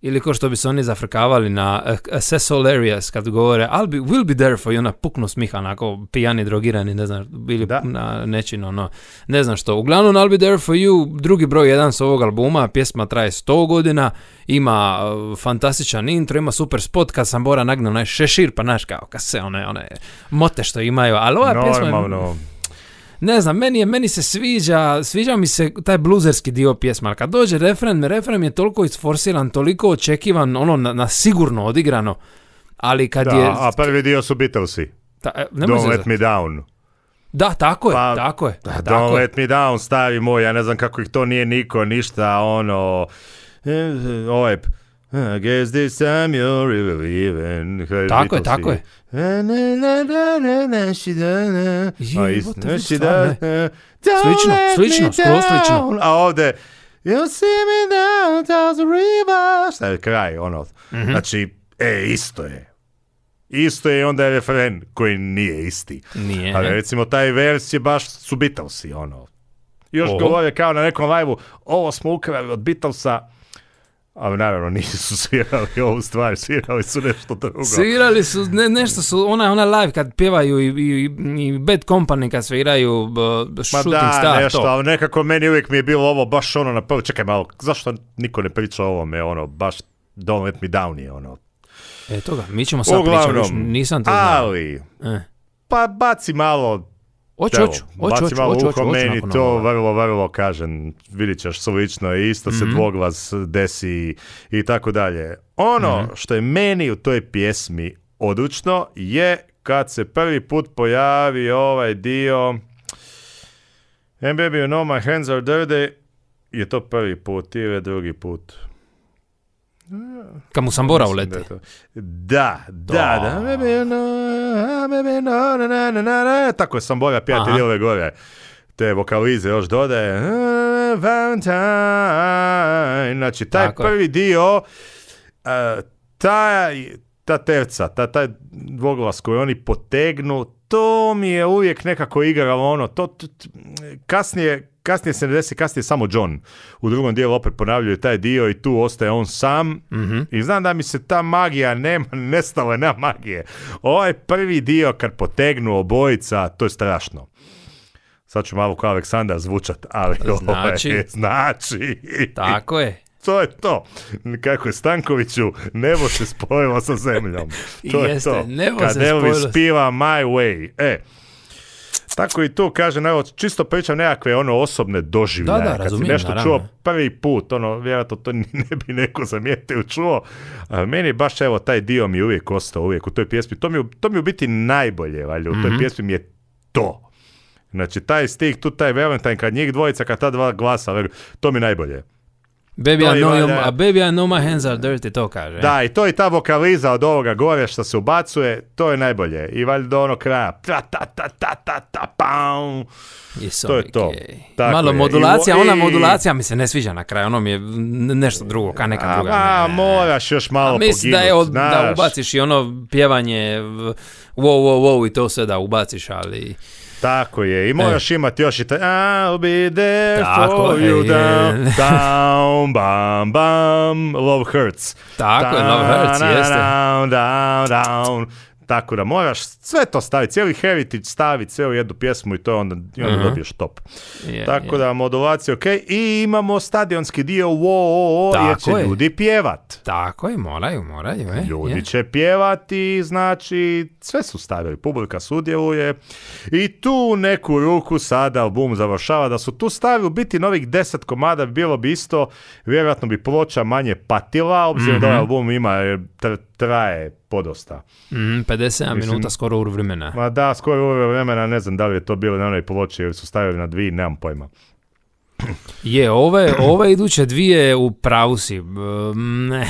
Ili ko što bi se oni zafrkavali na Assess eh, eh, kad govore I'll be, will be there for you, ona puknu smiha onako pijani, drogirani, ne znam, bili na nečin, ono, ne znam što. Uglavnom I'll be there for you, drugi broj jedan s ovog albuma, pjesma traje 100 godina, ima eh, fantastičan intro, ima super spot kad sam Bora nagnao onaj šešir, pa naš kao, kad se one, one mote što imaju, ali ova Normalno. pjesma ne znam, meni, je, meni se sviđa, sviđa mi se taj bluzerski dio pjesma, kad dođe refren, refren je toliko isforsiran, toliko očekivan, ono, na, sigurno odigrano, ali kad da, je... a prvi dio su Beatlesi. Ta, e, Don't let me down. Da, tako je, pa, tako je. Da, don't tako let me down, stavi moj, ja ne znam kako ih to nije niko, ništa, ono... E, e, ovaj, i guess this time you're even. Tako je, tako je. Slično, slično, skoro slično. A ovdje you see me down, to the river. Šta je kraj, ono. Mm Znači, e, isto je. Isto je onda je referen koji nije isti. Nije. Ali recimo taj vers je baš su Beatlesi, ono. Još govore kao na nekom live-u, ovo smo ukrali od Beatlesa, ali naravno nisu svirali ovu stvar, svirali su nešto drugo. Svirali su, ne, nešto su, ona, ona live kad pjevaju i, i, i Bad Company kad sviraju b, Shooting da, nešto, to. ali nekako meni uvijek mi je bilo ovo baš ono na prvi, čekaj malo, zašto niko ne priča o ovome, ono, baš Don't Let Me Down je ono. E toga, mi ćemo sad pričati, nisam to znao. Ali, e. pa baci malo Oću, oću, oću, oću, malo oću, meni to vrlo, vrlo kažem, vidit ćeš slično, isto se mm-hmm. dvoglas desi i tako dalje. Ono mhm. što je meni u toj pjesmi odlučno je kad se prvi put pojavi ovaj dio And baby, you know my hands are dirty, je to prvi put ili drugi put. Kamu sam borao leti. Da, da, da, baby, tako sam Boga prijatelj ove gore. Te vokalize još dodaje. Valentine. Znači, taj prvi dio, e, taj, ta terca, ta, taj dvoglas koji oni potegnu, to mi je uvijek nekako igralo ono, to, kasnije, kasnije se ne desi, kasnije samo John. U drugom dijelu opet ponavljaju taj dio i tu ostaje on sam. Mhm. I znam da mi se ta magija nema, nestala nema magije. Ovaj prvi dio kad potegnu obojica, to je strašno. Sad ću malo kao Aleksandar zvučat, ali znači, ovaj, znači... Tako je to je to. Kako je Stankoviću, nebo se spojilo sa zemljom. To je to. Kad se My Way. E, tako i tu kažem, evo, čisto pričam nekakve ono osobne doživljaje. Da, da, razumijem, Kad si nešto čuo prvi put, ono, vjerojatno to ne bi neko zamijetio čuo. meni baš, evo, taj dio mi uvijek ostao uvijek u toj pjesmi. To mi, to mi u biti najbolje, valjda, u toj mhm. pjesmi mi je to. Znači, taj stik, tu taj Valentine, kad njih dvojica, kad ta dva glasa, to mi najbolje. Baby I, know baby my hands are dirty, to kaže. Da, eh? i to je ta vokaliza od ovoga gore što se ubacuje, to je najbolje. I valjda do onog kraja. Ta, ta, ta, ta, ta, ta, To je to. Malo modulacija, ona modulacija mi se ne sviđa na kraju, ono mi je nešto drugo, ka neka druga. A, moraš još malo a mislim da da ubaciš i ono pjevanje wow, wow, wow i to sve da ubaciš, ali... Tako je, i moraš e. imati još i taj I'll be there Tako for you down, down, bam, bam, love hurts. Tako down, je, love hurts, jeste. Down, down, down. Tako da moraš sve to staviti, cijeli heritage staviti, cijelu jednu pjesmu i to je onda, i onda mhm. dobiješ top. Tako da modulacija ok. I imamo stadionski dio, wo, o, wo, će ljudi pjevat. Tako je, moraju, moraju. E, ljudi će pjevati, znači sve su stavili, publika sudjeluje. I tu neku ruku sada album završava, da su tu stavili biti novih deset komada, bilo bi isto, vjerojatno bi ploča manje patila, obzirom da ovaj mhm. album ima traje podosta. Mm, 57 minuta, skoro ur vremena. Ma da, skoro ur vremena, ne znam da li je to bilo na onoj ploči ili su stavili na dvije, nemam pojma. Je, ove, ove iduće dvije u pravu si. Ne,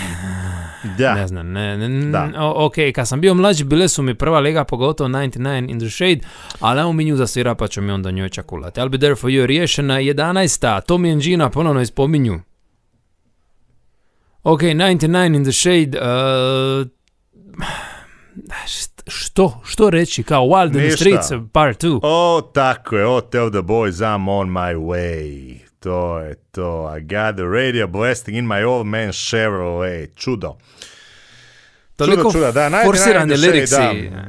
da. ne znam, ne, ne, ok, kad sam bio mlađi bile su mi prva lega, pogotovo 99 in the Shade, ali evo mi nju zasvira pa ću mi onda njoj čakulati. I'll be there for you riješena 11. Tommy and Gina ponovno ispominju. Ok, 99 in the shade. Uh, što, što reći, kao Wild in the Streets part 2. O, tako je, o, Tell the boys I'm on my way. To je to. I got the radio blasting in my old man Chevrolet. Čudo. Toliko čudo, čudo. Da, forsirane liriksi. Da.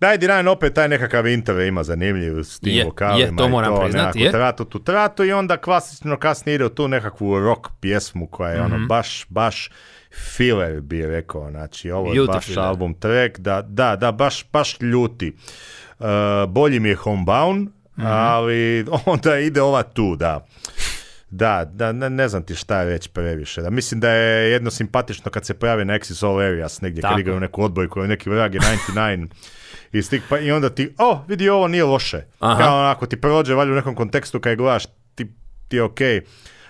Daj Diran opet taj nekakav interve ima zanimljiv s tim je, vokalima. Je, to moram priznati. Je. Tratu, tu tratu i onda klasično kasnije ide u tu nekakvu rock pjesmu koja je ono mhm. baš, baš filler bi rekao. Znači ovo je baš album track. Da, da, da, baš, baš ljuti. Uh, bolji mi je Homebound, mhm. ali onda ide ova tu, da. Da, da ne, znam ti šta je već previše. Da, mislim da je jedno simpatično kad se pojavi na Exis All Areas negdje, Tako. kad igraju neku odbojku, neki vrag je 99 i stik, pa i onda ti, o, vidi ovo nije loše. Aha. Kao onako ti prođe valjda u nekom kontekstu kad gledaš, ti, ti je okej, okay,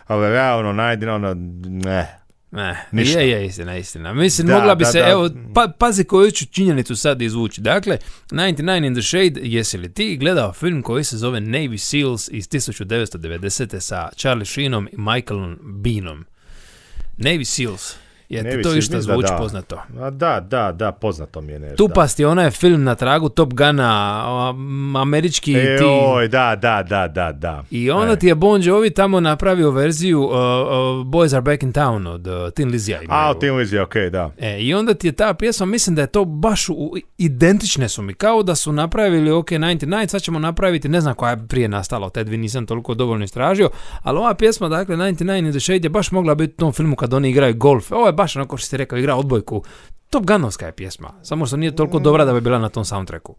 ali realno najedina, ono, ne. Ne, Ništa. je, je, istina, istina. Mislim, da, mogla bi se, evo, pa, pazi koju ću činjenicu sad izvući. Dakle, 99 in the Shade, jesi li ti gledao film koji se zove Navy Seals iz 1990. sa Charlie Sheenom i Michaelom Beanom? Navy Seals. Je ti to išta zvuči poznato? Da, da, da, poznato mi je nešto. Tupasti, ona je film na tragu Top Gana, američki e, ti... Oj, da, da, da, da, da. I onda e. ti je Bon Jovi tamo napravio verziju uh, Boys Are Back in Town od uh, Tin Lizzy. A, od Tin Lizzy, okej, okay, da. E, I onda ti je ta pjesma, mislim da je to baš identične su mi, kao da su napravili OK 99, sad ćemo napraviti, ne znam koja je prije nastala, od vi nisam toliko dovoljno istražio, ali ova pjesma, dakle, 99 in the Shade je baš mogla biti u tom filmu kad oni igraju golf baš onako što si rekao, igra odbojku. Top Gunovska je pjesma, samo što nije toliko dobra da bi bila na tom soundtracku.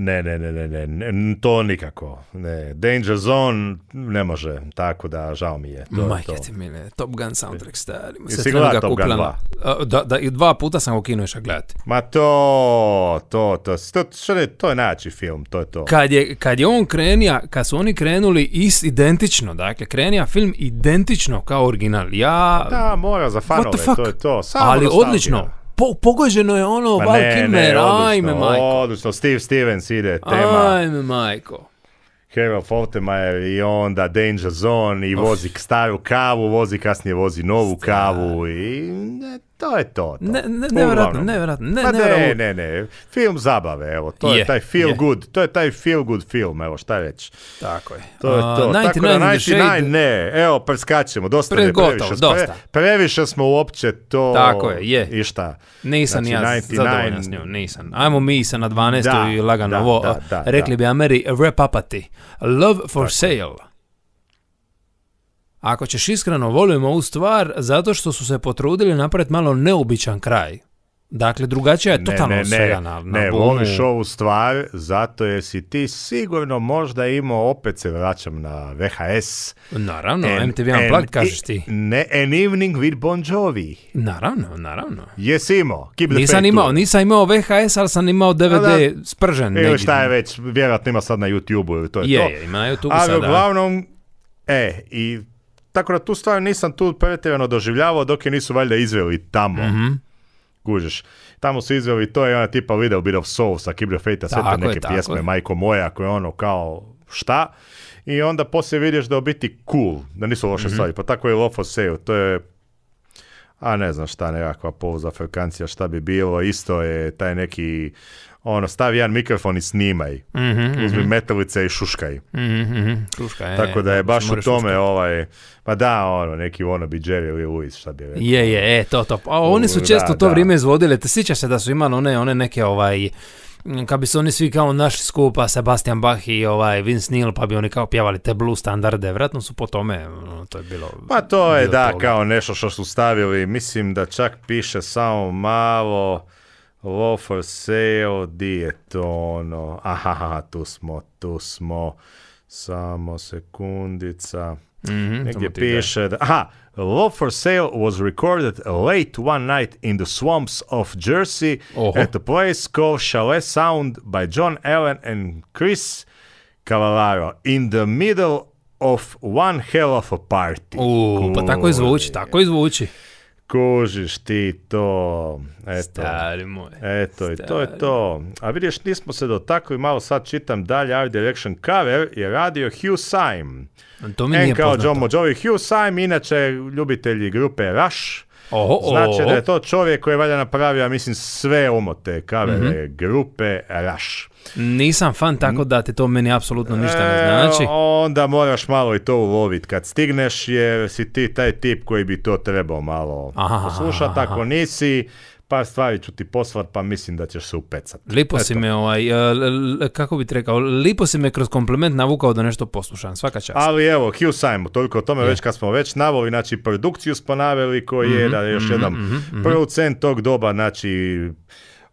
Ne, ne, ne, ne, ne, to nikako. Ne. Danger Zone ne može, tako da žao mi je. To, Majke to. ti mile, Top Gun soundtrack stari. Se si gleda Top Gun 2? Da, da, i dva puta sam ga kinu išao gledati. Ma to, to, to, to, to, je, to je najjači film, to je to. Kad je, kad je on krenija, kad su oni krenuli is, identično, dakle, krenija film identično kao original. Ja... Da, mora za fanove, to je to. Samo Ali nostalgija. odlično, po, pogođeno je ono pa Val Kilmer, ajme majko. Odlično, Steve Stevens ide, tema. Ajme majko. Harry Fortemeyer i onda Danger Zone i vozi staru kavu, vozi kasnije vozi novu Star. kavu i to je to. to. Ne, ne, nevjerojatno, nevjerojatno. Ne, ne, ne, ne, Film zabave, evo. To je, taj feel good. To je taj feel good film, evo, šta reći. Tako je. To je to. Uh, Tako da, najti, naj, ne. Evo, preskačemo. Dosta Pre, je previše. dosta. previše smo uopće to... Tako je, je. I šta? Nisam znači, ja zadovoljan s njom, nisam. Ajmo mi sa na 12. i lagano da, ovo. Da, Rekli bi Ameri, wrap ti. Love for sale. Ako ćeš iskreno, volim ovu stvar zato što su se potrudili napraviti malo neobičan kraj. Dakle, drugačija je totalno ne, ne, ne, ne voliš ovu stvar zato jer si ti sigurno možda imao, opet se vraćam na VHS. Naravno, MTV Unplugged kažeš ti. Ne, An Evening with Bon Jovi. Naravno, naravno. Jesi imao? Keep nisam imao, nisam imao VHS, ali sam imao DVD spržen. Ili šta je već, vjerojatno ima sad na YouTube-u to je, Je, ima na YouTube-u sada. Ali uglavnom, e, i tako da tu stvar nisam tu pretjerano doživljavao dok je nisu valjda izveli tamo. mm Tamo su izveli to je ona tipa video Bit of Soul sa Fate-a, sve te neke pjesme, Majko Moja, ako je ono kao šta. I onda poslije vidiš da je biti cool, da nisu loše mm stvari. Pa tako je for Sale, to je a ne znam šta, nekakva pouza frekancija, šta bi bilo, isto je taj neki ono, stavi jedan mikrofon i snimaj. mm metalice i šuškaj. Mm-hmm, Tako da je baš u tome ovaj, pa da, ono, neki ono bi Jerry Lee Lewis, šta bi rekao. Je, je, e, to, to. A, oni su često to da. vrijeme izvodili, te sjeća se da su imali one, one neke ovaj, kad bi se oni svi kao našli skupa, Sebastian Bach i ovaj Vince Neil, pa bi oni kao pjevali te blue standarde, vratno su po tome, ono, to je bilo... Pa to je, da, kao nešto što su stavili, mislim da čak piše samo malo... Law for sale, di je to ono, aha, tu smo, tu smo, samo sekundica. Mm -hmm, Negdje piše da, aha, Law for Sale was recorded late one night in the swamps of Jersey at a place called Chalet Sound by John Allen and Chris Cavallaro in the middle of one hell of a party. U, pa tako izvuči, tako izvuči kožiš ti to. Eto. Stari moj. Eto, i to je to. A vidiš, nismo se dotakli, malo sad čitam dalje, Art Direction cover je radio Hugh Syme. To mi nije John Mojovi. Hugh Syme, inače ljubitelji grupe Rush, Oho, znači da je to čovjek koji je valjda napravio, ja mislim, sve omote, kavere, mhm. grupe, raš. Nisam fan, tako da te to meni apsolutno ništa ne e, znači. onda moraš malo i to ulovit. Kad stigneš, jer si ti taj tip koji bi to trebao malo poslušati. Ako nisi, pa, stvari ću ti poslat, pa mislim da ćeš se upecat. Lipo Eto. si me, ovaj, e, kako bi rekao, lipo si me kroz kompliment navukao da nešto poslušam, svaka čast. Ali evo, Hugh Simon, toliko o tome, već kad smo već navoli, znači produkciju smo koji je mhm, da, još mm -hmm, jedan mhm, mhm. producent tog doba, znači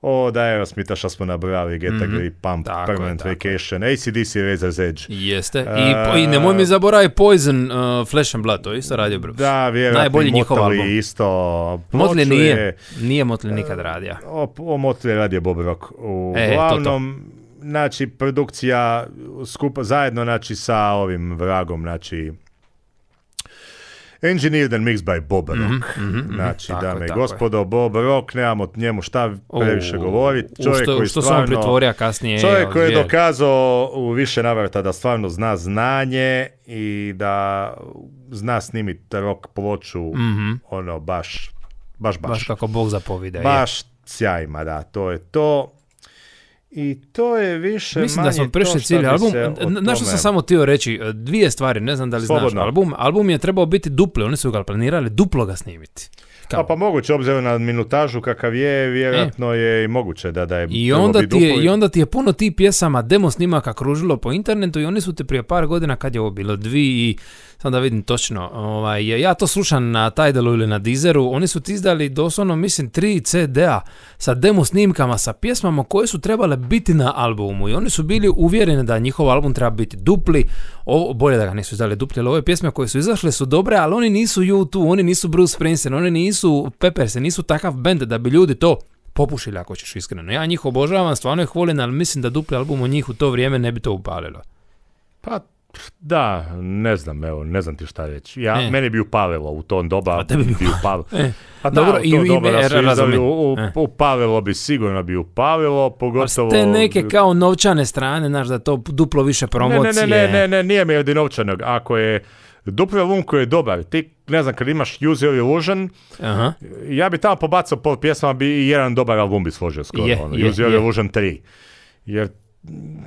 o da je smita što smo nabrali, Get mm-hmm. Pump, tako Permanent Vacation, ACDC, Razor's Edge. Jeste, I, po, i nemoj mi zaboraviti Poison, uh, Flesh and Blood, to isto radio Bruce. Da, vjerojatno Najbolji njihov isto. Motli nije, nije Motli nikad e, radio. O, o Motli je radio Bob Rock. e, znači, produkcija skupa, zajedno, znači, sa ovim vragom, znači, Engineered and mixed by Bob Rock. Mhm, mhm, mhm. znači, tako, dame i gospodo, Bob Rock, nemamo njemu šta previše govoriti. Čovjek koji kasnije. Čovjek koji je dokazao u više navrata da stvarno zna znanje i da zna snimiti rock ploču ono baš, baš, baš. Baš kako Bog Baš da, to je to. I to je više Mislim manje da smo prešli cilj album. Na što sam samo htio reći, e, dvije stvari, ne znam da li Slobodno. znaš. Album, album je trebao biti duple, oni su ga planirali duplo ga snimiti. Kao. pa moguće, obzirom na minutažu kakav je, vjerojatno e. je i moguće da, da je I onda, ti je, I onda ti je puno ti pjesama demo snimaka kružilo po internetu i oni su te prije par godina, kad je ovo bilo, dvi i da vidim točno, ovaj, ja to slušam na Tidalu ili na Deezeru, oni su ti izdali doslovno, mislim, tri CD-a sa demo snimkama, sa pjesmama koje su trebale biti na albumu i oni su bili uvjereni da njihov album treba biti dupli, ovo, bolje da ga nisu izdali dupli, ali ove pjesme koje su izašle su dobre, ali oni nisu U2, oni nisu Bruce Springsteen, oni nisu Peppers, nisu takav band da bi ljudi to popušili ako ćeš iskreno. Ja njih obožavam, stvarno ih volim, ali mislim da dupli album u njih u to vrijeme ne bi to upalilo. Pa da, ne znam, evo, ne znam ti šta reći. Ja, e. Meni bi upavilo u tom doba. A tebi bi, upavilo. Pa- e. A Dobro, u tom i, doba da e, su izdali, upavilo e. bi, sigurno bi upavilo, pogotovo... A ste neke kao novčane strane, znaš, da to duplo više promocije. Ne, ne, ne, ne, ne nije mi od novčanog. Ako je duplo lun koji je dobar, ti, ne znam, kad imaš Use Your Illusion, ja bi tamo pobacao pol pjesama, bi jedan dobar album bi složio skoro. ono, Use Illusion 3. Jer,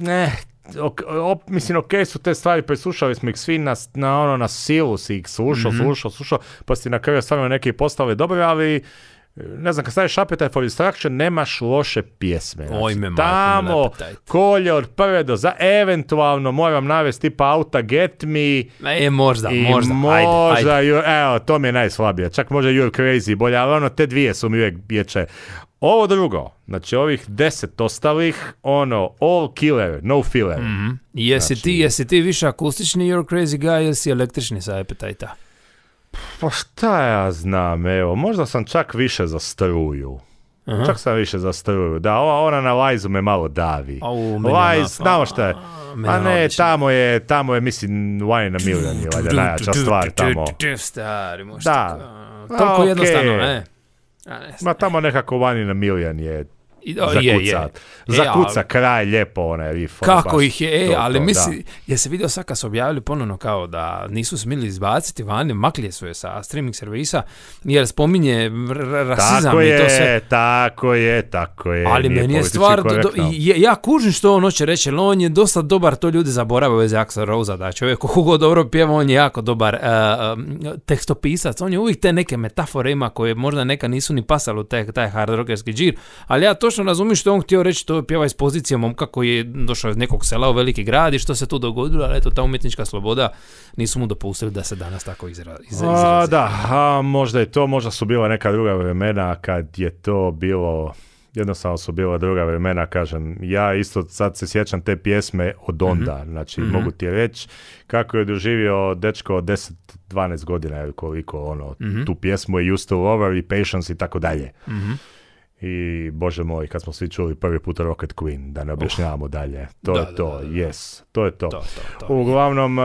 ne, ok, op, mislim, ok su te stvari, preslušali smo ih svi na, ono, na silu si ih slušao, mm-hmm. slušao, slušao, pa si na kraju stvarno neke postale dobro, ali eh, ne znam, kad staviš Appetite for Destruction, nemaš loše pjesme. Znači, tamo, kolje od prve do za... Eventualno moram navesti tipa Auta Get Me. E, možda, možda. ajde, ajde. evo, to mi je najslabije. Čak možda You're Crazy bolje, ali ono, te dvije su mi uvijek bječe. Ovo drugo, znači ovih deset ostalih, ono, all killer, no filler. Mm Jesi, znači- ti, jesi ti više akustični You're Crazy Guy ili si električni sa Appetite-a? Pa šta ja znam, evo, možda sam čak više za struju. Čak sam više za struju. Da, ova ona na Lajzu me malo davi. Lajz, znamo šta je. A, ne, tamo je, tamo je, mislim, Wine na Million je najjača stvar tamo. Da. Toliko jednostavno, ne? Ma tamo nekako vani na milijan je Zakuca, je, je. E, kraj lijepo onaj Kako ih je, e, ali misli, je se vidio sad kad su objavili ponovno kao da nisu smjeli izbaciti vani, maklje su je sa streaming servisa, jer spominje rasizam tako i to Tako Je, tako je, tako je. Ali meni je stvar, je, ja kužim što on hoće reći, on je dosta dobar, to ljudi zaborave vezi Axel Rosa, da čovjek kogo dobro pjeva, on je jako dobar uh, tekstopisac, on je uvijek te neke metafore ima koje možda neka nisu ni pasali u taj, taj hard rockerski džir, ali ja točno tačno razumiju što on htio reći, to pjeva iz pozicije momka koji je došao iz nekog sela u veliki grad i što se tu dogodilo, ali eto, ta umjetnička sloboda nisu mu dopustili da se danas tako izrazi. da, a, možda je to, možda su bila neka druga vremena kad je to bilo jednostavno su bila druga vremena, kažem. Ja isto sad se sjećam te pjesme od mhm. onda, znači mhm. mogu ti reći kako je doživio dečko 10-12 godina ili koliko, ono, mhm. tu pjesmu je Used to Lover i Patience i tako dalje i bože moj, kad smo svi čuli prvi put Rocket Queen, da ne objašnjavamo dalje. To je to, da, yes, to je to. Uglavnom, eh,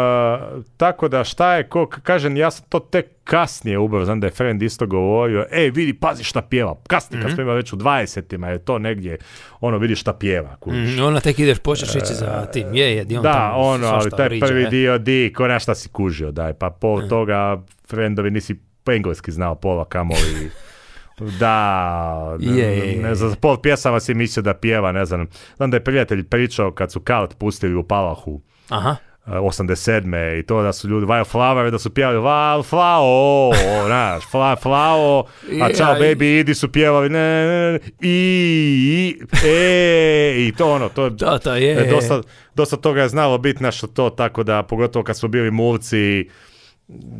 tako da šta je, ko, kažem, ja sam to tek kasnije ubrao, znam da je Friend isto govorio, ej vidi, pazi šta pjeva, kasnije mm kad mhm. smo imali već u 20 je to negdje, ono vidi šta pjeva. Mm, tek ideš počeš eh, za tim, je, je, on Da, ono, ali taj prvi dio, di, ko šta si kužio, daj, pa po mhm. toga Friendovi nisi engleski znao pola i. Da, je, ne znam, pol pjesama si mislio da pjeva, ne znam. Znam da je prijatelj pričao kad su Kalt pustili u Palahu. Aha. 87. E, i to da su ljudi Wildflower, da su pjevali Flower, znaš, fla, flao, a Ciao Baby Idi su pjevali ne, i, i, e, i to ono, to, je, dosta, toga je znalo biti našo to, tako da pogotovo kad smo bili muvci,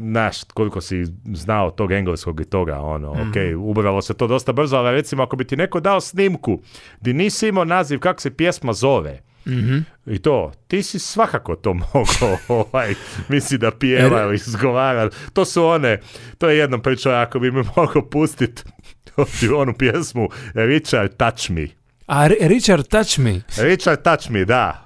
znaš koliko si znao tog engleskog i toga, ono, mm. ok, ubralo se to dosta brzo, ali recimo ako bi ti neko dao snimku di nisi imao naziv kako se pjesma zove, mhm. I to, ti si svakako to mogao, ovaj, misli da pjeva ili izgovara. To su one, to je jednom priča, ako bi mi mogao pustiti onu pjesmu Richard Touch Me. A Richard Touch Me? Richard Touch Me, da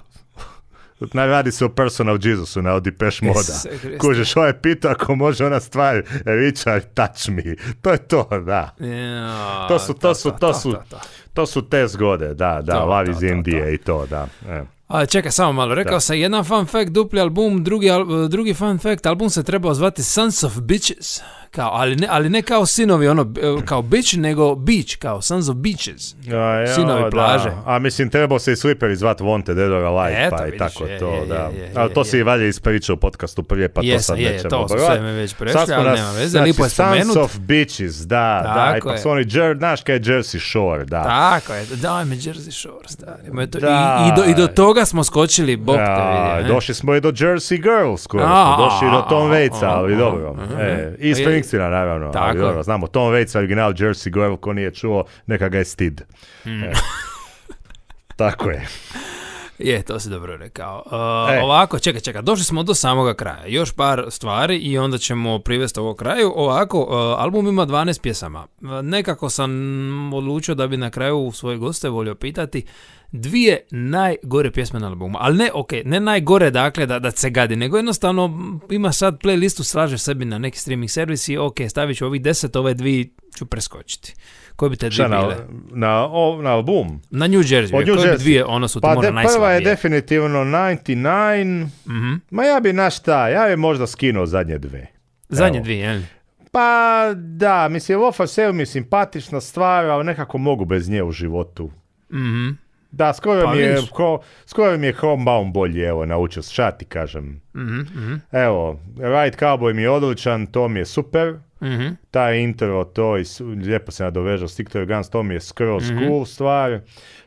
radi se o Personal Jesusu na odi Moda. kužeš je pita ako može ona stvar, e, Richard, touch me. To je to, da. To su, to su, to su, to su te zgode, da, da, Lavi iz Indije i to, da. E. A, čekaj, samo malo, rekao da. sam jedan fun fact, dupli album, drugi, al, drugi fun fact, album se trebao zvati Sons of Bitches, kao, ali, ne, ali ne kao sinovi, ono, e, kao bitch, nego beach, kao Sons of Bitches a, jo, sinovi da. plaže. A mislim, trebao se i Slipper izvati Wanted Dead or Alive, Eto, pa i tako je, to, je, da. Je, ali to si i valje ispričao u podcastu prije, pa Jesam, to sad nećemo to sve me već prešli, ali nema veze, znači, lipo je spomenut. Sons of Bitches, da, tako da, i pa su oni, znaš kaj je Jersey Shore, da. Tako je, daj mi Jersey Shore, stari, i, i, do, i do toga smo skočili, bok te vidi. E. Došli smo i do Jersey Girls, koji smo došli do Tom Waitsa, ali dobro. E, I e, Springsteena, naravno. znamo, Tom Waits, original Jersey Girl, ko nije čuo, neka ga je stid. Hmm. E, tako je. Je, to si dobro rekao. Ovako, čekaj, čekaj, došli smo do samoga kraja. Još par stvari i onda ćemo privesti ovo kraju. Ovako, album ima 12 pjesama. Nekako sam odlučio da bi na kraju svoje goste volio pitati dvije najgore pjesme na albumu. Ali ne, ok, ne najgore dakle da, da se gadi, nego jednostavno ima sad playlistu, slaže sebi na neki streaming servis i ok, stavit ću ovih deset, ove dvije ću preskočiti. Koje bi te dvije bile? Na, na, na album? Na New Jersey. bi dvije, ono su pa možda Prva je definitivno 99. Mm Ma ja bi našta, ja bi možda skinuo zadnje dve. Zadnje dvije, jel? Pa da, mislim, Lofa mi je simpatična stvar, ali nekako mogu bez nje u životu. Mhm. Da, skoro mi je, pa ko, skoro mi je Homebound bolji, evo, naučio šta ti kažem. mm Evo, Ride Cowboy mi je odličan, to mi je super. mm Taj intro, to i lijepo se nadoveže Stick to Guns, to mi je skroz mhm. cool stvar.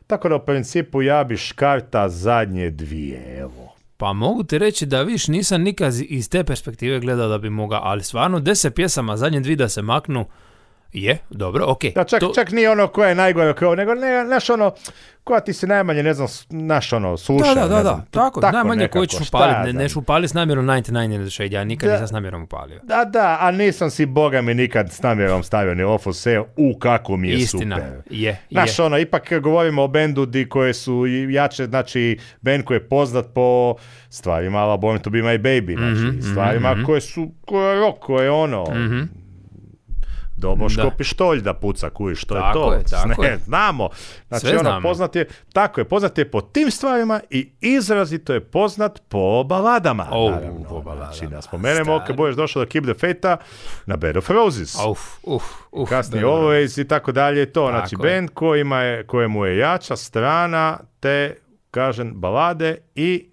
Tako da u principu ja bi karta zadnje dvije, evo. Pa mogu ti reći da viš nisam nikad iz te perspektive gledao da bi mogao, ali stvarno deset pjesama zadnje dvije da se maknu, je, dobro, okej. Okay. Da, čak, to... čak nije ono koja je najgore, koja, nego ne, naš ono, koja ti se najmanje, ne znam, naš ono, sluša. Da, da, da, tako, tako, najmanje koji ćeš upaliti, ne, neš upali s namjerom 99 ili ja nikad da, nisam s namjerom upalio. Da, da, a nisam si, boga mi, nikad s namjerom stavio ni ofo e se, u kako mi je Istina, super. Istina, je, Naš, ono, ipak govorimo o bendu di koje su jače, znači, bend koji je poznat po stvarima, ala Born to be my baby, znači, mhm, mhm, stvarima mhm. koje su, koje je koje ono, mm Doboško pištolj da puca, kuješ, što je to. je. Znamo. Znači, ono, Poznat je, tako je, poznat je po tim stvarima i izrazito je poznat po baladama. Oh, po Znači, da spomenemo, kad budeš došao do Keep the fate na Bed of Roses. Uf, uf, uf. Always i tako dalje to. znači, band je, kojemu je jača strana te, kažem, balade i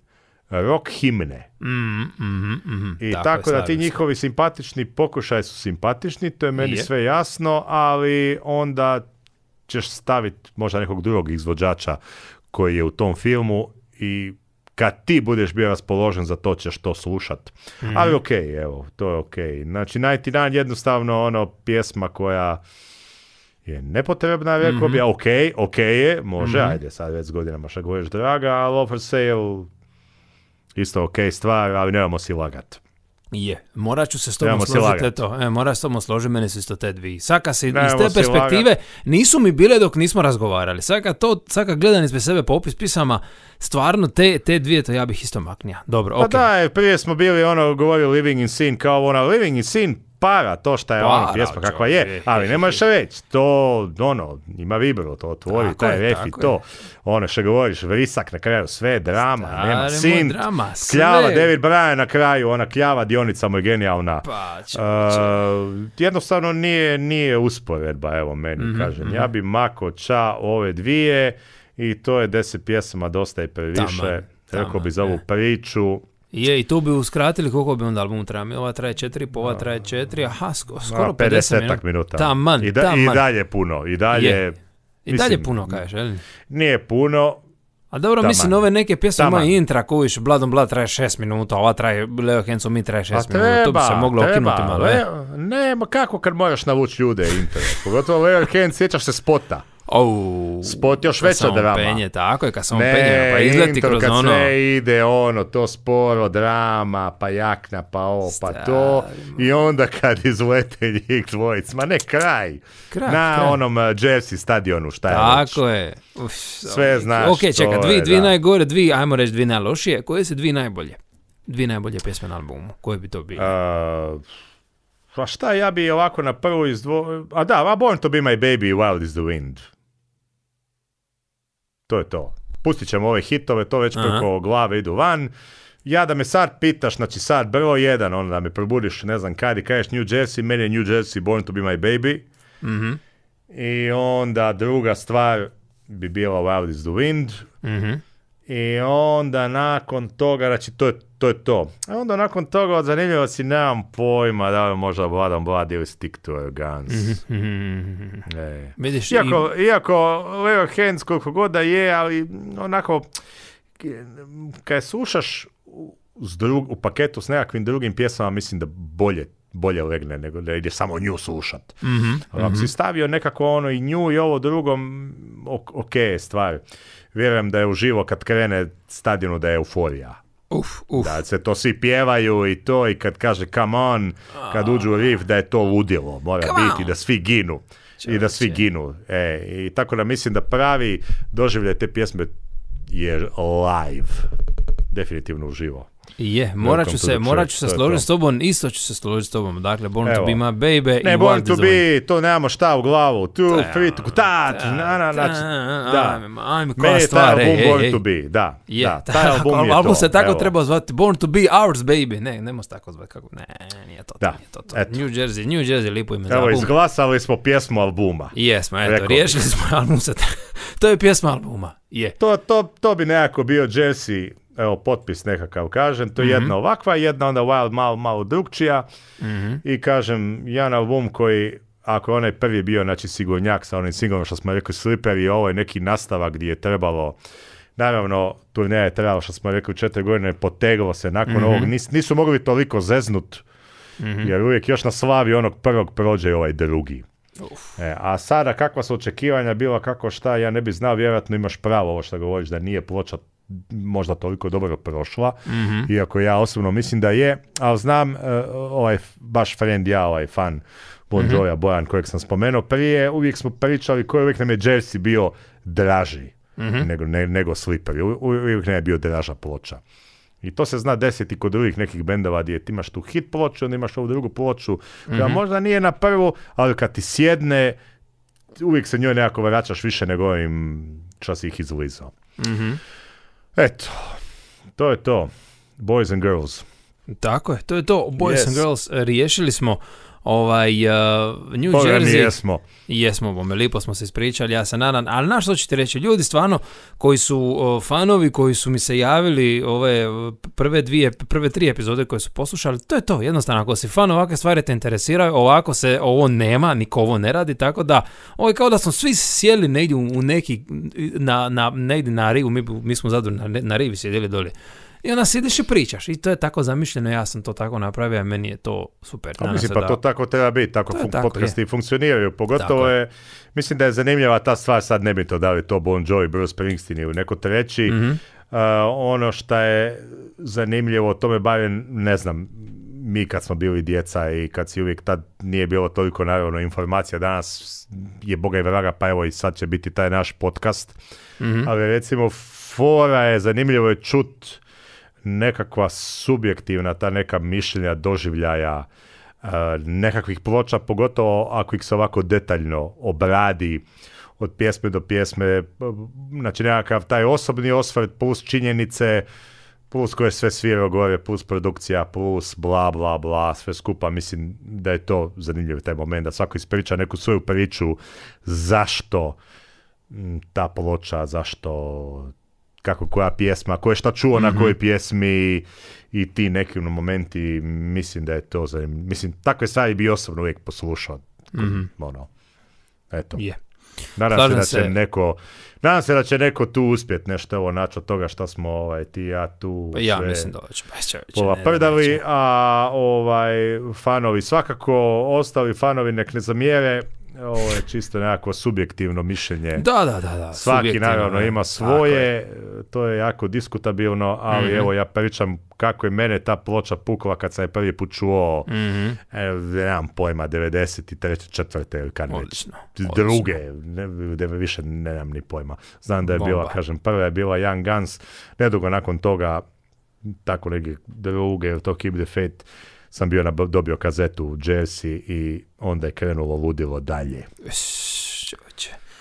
rock himne. Mhm, mhm, mhm. I tako, da ti njihovi simpatični pokušaj su simpatični, to je meni sve jasno, ali onda ćeš staviti možda nekog drugog izvođača koji je u tom filmu i kad ti budeš bio raspoložen za to ćeš to slušat. Ali ok, evo, to je ok. Znači, dan jednostavno ono pjesma koja je nepotrebna, rekao bi, ok, ok je, može, ajde sad već godinama šta govoriš draga, ali for Sale isto ok stvar, ali nemamo si lagat. Je, morat ću se s tobom složiti to. E, morat s tobom složiti, meni su isto te dvije. Saka se iz te perspektive nisu mi bile dok nismo razgovarali. Saka to, saka gledam izbe sebe popis pisama, stvarno te, te dvije to ja bih isto maknija. Dobro, pa okej. da, prije smo bili ono, govorili Living in Sin, kao ona Living in Sin para to šta je ona pjesma kakva je, ali ne možeš reći, to ono, ima vibro, to otvori, taj ref i to, ono što govoriš, vrisak na kraju, sve drama, nema sin. drama, kljava David Bryan na kraju, ona kljava dionica mu je genijalna. Pa, jednostavno nije, nije usporedba, evo meni mhm, kažem, ja mhm. bi mako ča ove dvije i to je deset pjesama dosta i previše, rekao bi za ovu e. priču, je, i tu bi uskratili koliko bi onda album trajao. Ova traje četiri, po ova traje četiri, aha, skoro 50, 50 minuta. minuta. Taman, I, da, taman. I dalje puno, i dalje... Je. I mislim, dalje puno, kažeš, jel? Nije puno, a dobro, mislim, ove neke pjesme imaju intra kojiš, on Blood traje 6 minuta, ova traje, Leo Henson mi traje 6 minuta, to bi se moglo okinuti malo. E. Ne, ma kako kad moraš navući ljude internet, pogotovo Leo Henson, sjećaš se spota. Oh, spot još veća drama. Penje, tako je, kad sam on penje, pa izleti kroz kad ono... sve ide ono, to sporo, drama, pa jakna, pa ovo, pa to. I onda kad izlete njih dvojic, ma ne, kraj. kraj na onom eh, Jersey stadionu, šta je Tako je. Uf, sve znaš Ok, čekaj, dvi, dvi najgore, dvi, ajmo reći dvi najlošije, koje su dvi najbolje? Dvi najbolje pjesme na albumu, koje bi to bile? Uh, pa šta, ja bi ovako na prvu izdvojio A da, a Born to be my baby, Wild is the wind to je to. Pustit ćemo ove hitove, to već preko glave idu van. Ja da me sad pitaš, znači sad broj jedan, onda da me probudiš, ne znam kad i kažeš New Jersey, meni je New Jersey Born to be my baby. mm I onda druga stvar bi bila Wild is the Wind. Mhm. I onda nakon toga, znači to je to. to. A onda nakon toga od si, nemam pojma da li možda vladam Vlad ili Stick to your guns. Mhm, mhm, mhm, e. iako, i... iako Leo koliko god da je, ali onako kada slušaš u paketu s nekakvim drugim pjesama, mislim da bolje bolje legne nego da ide samo nju slušat. Mm-hmm. Ako si stavio nekako ono i nju i ovo drugom ok, stvar vjerujem da je uživo kad krene stadionu da je euforija. Uf, uf. Da se to svi pjevaju i to i kad kaže come on, kad uđu u riff da je to ludilo, mora biti, da svi ginu. I da svi ginu. E, I tako da mislim da pravi doživljaj te pjesme je live. Definitivno uživo. Je, morat ću se, morat ću se složiti s tobom, isto ću se složiti s tobom. Dakle, Born Evo. to be my baby ne, i Born to be, to nemamo šta u glavu. Tu, fit, ta na, na, na. Znači, da. Ajme, koja stvar, ej, ej. Born e. to be, da. Je, da, taj album je to. Album se tako treba zvati, Born to be ours baby. Ne, ne se tako zvati kako, ne, nije to, da. nije to. to. New Jersey, New Jersey, lipo ime za album. Evo, izglasali smo pjesmu albuma. Jesmo, eto, riješili smo album se To je pjesma albuma, je. To, to, to bi nekako bio Jersey evo potpis nekakav kažem, to mhm. jedna ovakva, jedna onda wild malo, malo drugčija mhm. i kažem jedan album koji ako je onaj prvi bio znači sigurnjak sa onim singlom što smo rekli Slipper i ovo je neki nastavak gdje je trebalo Naravno, turneja je trebalo, što smo rekli, četiri godine, poteglo se nakon mhm. ovog. nisu mogli toliko zeznut, jer uvijek još na slavi onog prvog prođe ovaj drugi. E, a sada kakva su očekivanja bila, kako šta, ja ne bi znao, vjerojatno imaš pravo ovo što govoriš, da nije ploča možda toliko dobro prošla, mhm. iako ja osobno mislim da je, ali znam uh, ovaj baš friend ja, ovaj fan Bon mm-hmm. Bojan kojeg sam spomenuo prije, uvijek smo pričali koji uvijek nam je Jersey bio draži mhm. nego, ne, nego Slipper, uvijek nam je bio draža ploča. I to se zna desiti kod drugih nekih bendova gdje ti imaš tu hit ploču, onda imaš ovu drugu ploču koja mhm. možda nije na prvu, ali kad ti sjedne, uvijek se njoj nekako vraćaš više nego ovim čas ih izlizao. Eto, to je to. Boys and girls. Tako je, to je to. Boys and girls. Riješili smo Ovaj, uh, New Jersey... jesmo. Jesmo, bome, lipo smo se ispričali, ja se nadam. Ali znaš što ćete reći, ljudi stvarno koji su fanovi, koji su mi se javili ove eh, prve dvije, prve tri epizode koje su poslušali, to je to, jednostavno, ako si fan ovakve stvari te interesiraju, ovako se ovo nema, niko ovo ne radi, tako da, ovo ovaj, je kao da smo svi sjeli negdje u neki, na, na, negdje na rivu, mi, smo zadnji na, na rivi sjedili dolje. I onda sjediš i pričaš. I to je tako zamišljeno, ja sam to tako napravio, a meni je to super. mislim, pa to tako treba biti, tako fun podcasti funkcioniraju. Pogotovo je, mislim da je zanimljiva ta stvar, sad ne bi to dali to Bon Jovi, Bruce Springsteen ili neko treći. Uh, ono što je zanimljivo, o tome bavim, ne znam, mi kad smo bili djeca i kad si uvijek tad nije bilo toliko naravno informacija, danas je boga i vraga, pa evo i sad će biti taj naš podcast. Mhm. Ali recimo fora je zanimljivo je čut nekakva subjektivna, ta neka mišljenja, doživljaja, e, nekakvih ploča, pogotovo ako ih se ovako detaljno obradi od pjesme do pjesme, e, znači nekakav taj osobni osvrt plus činjenice, plus koje sve svirao gore, plus produkcija, plus bla bla bla, sve skupa, mislim da je to zanimljiv taj moment, da svako ispriča neku svoju priču zašto ta ploča, zašto kako koja pjesma, ko je šta čuo na mhm. kojoj pjesmi i ti neki ono momenti, mislim da je to zanimljivo. Mislim, takve stvari bi osobno uvijek poslušao. mm Ono, eto. Je. Nadam se da će neko, nadam se da će neko tu uspjet nešto ovo naći od toga što smo ovaj, ti ja tu. Pa ja sve, mislim da će, pa će, ne, pa a ovaj, fanovi svakako, ostali fanovi nek ne zamjere, ovo je čisto nekako subjektivno mišljenje. Da, da, da. da. Svaki naravno ima svoje, to je jako diskutabilno, ali mhm. evo ja pričam kako je mene ta ploča pukla kad sam je prvi put čuo, mm -hmm. e, nemam pojma, 93. četvrte ili kad odlično, već, druge, ne, više ne nemam ni pojma. Znam da je Bomba. bila, kažem, prva je bila Young Guns, nedugo nakon toga, tako negdje druge, to Keep the Fate, sam bio na, dobio kazetu u Jersey i onda je krenulo ludilo dalje.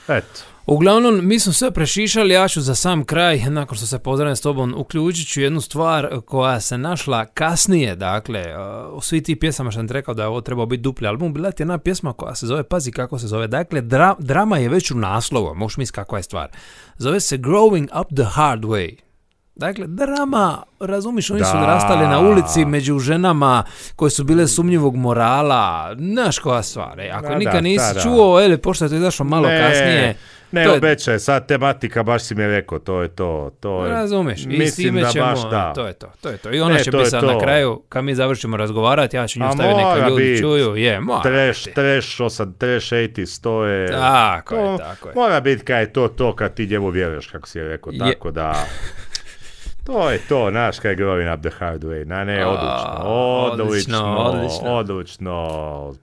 Eto. Uglavnom, mi smo sve prešišali, ja ću za sam kraj, nakon što se pozdravim s tobom, uključit ću jednu stvar koja se našla kasnije, dakle, e, u svi ti pjesama što sam rekao da je ovo trebao biti dupli album, bila ti jedna pjesma koja se zove, pazi kako se zove, dakle, drama je već u naslovu, možeš misliti kakva je stvar. Zove se Growing Up the Hard Way. Dakle, drama, razumiš, oni su rastali na ulici među ženama koje su bile sumnjivog morala, naš koja stvar, e, ako da, nikad nisi čuo, ele, pošto je to izašlo malo kasnije. Ne, to sad tematika, baš si mi rekao, to je to. to je, Razumeš, i s time to je to, to je to. I ona će biti na kraju, kad mi završimo razgovarati, ja ću nju staviti neka ljudi čuju, je, mora Treš, treš, osam, treš, ejti, je. Tako je, tako je. Mora biti kad je to, to kad ti djevo vjeruješ, kako si je rekao, tako da... To je to, naš kaj je up the hard way. Na ne, odlučno. odlično, odlično, odlično.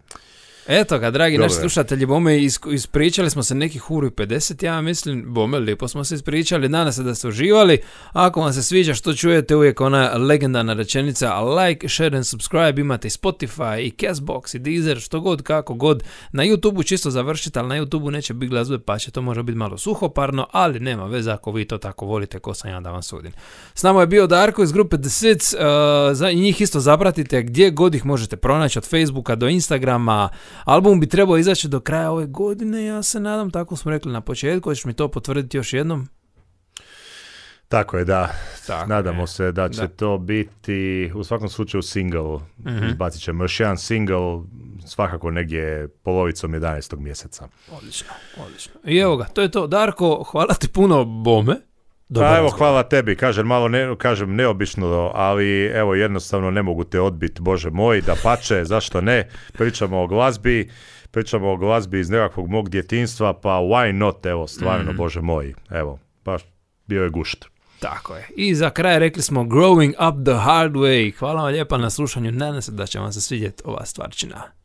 Eto ga, dragi naši slušatelji, bome ispričali smo se nekih huru i 50, ja mislim, bome lijepo smo se ispričali, nadam se da ste uživali, ako vam se sviđa što čujete, uvijek ona legendarna rečenica, like, share and subscribe, imate i Spotify, i Castbox, i Deezer, što god, kako god, na YouTube-u čisto završite, ali na youtube neće biti glazbe, pa će to može biti malo suhoparno, ali nema veze ako vi to tako volite, ko sam ja da vam sudim. S nama je bio Darko iz grupe The Sits, eh, njih isto zapratite gdje god ih možete pronaći, od Facebooka do Instagrama, Album bi trebao izaći do kraja ove godine, ja se nadam, tako smo rekli na početku, hoćeš mi to potvrditi još jednom? Tako je, da. Nadamo se da će to biti u svakom slučaju single. mm Izbacit ćemo još jedan single, svakako negdje polovicom 11. mjeseca. Odlično, odlično. I evo ga, to je to. Darko, hvala ti puno bome. Dobar A pa evo, hvala tebi, kažem malo ne, kažem neobično, ali evo jednostavno ne mogu te odbiti, bože moj, da pače, zašto ne, pričamo o glazbi, pričamo o glazbi iz nekakvog mog djetinstva, pa why not, evo, stvarno, mhm. bože moj, evo, baš bio je gušt. Tako je. I za kraj rekli smo Growing Up the Hard Way. Hvala vam lijepa na slušanju. Nadam se da će vam se svidjeti ova stvarčina.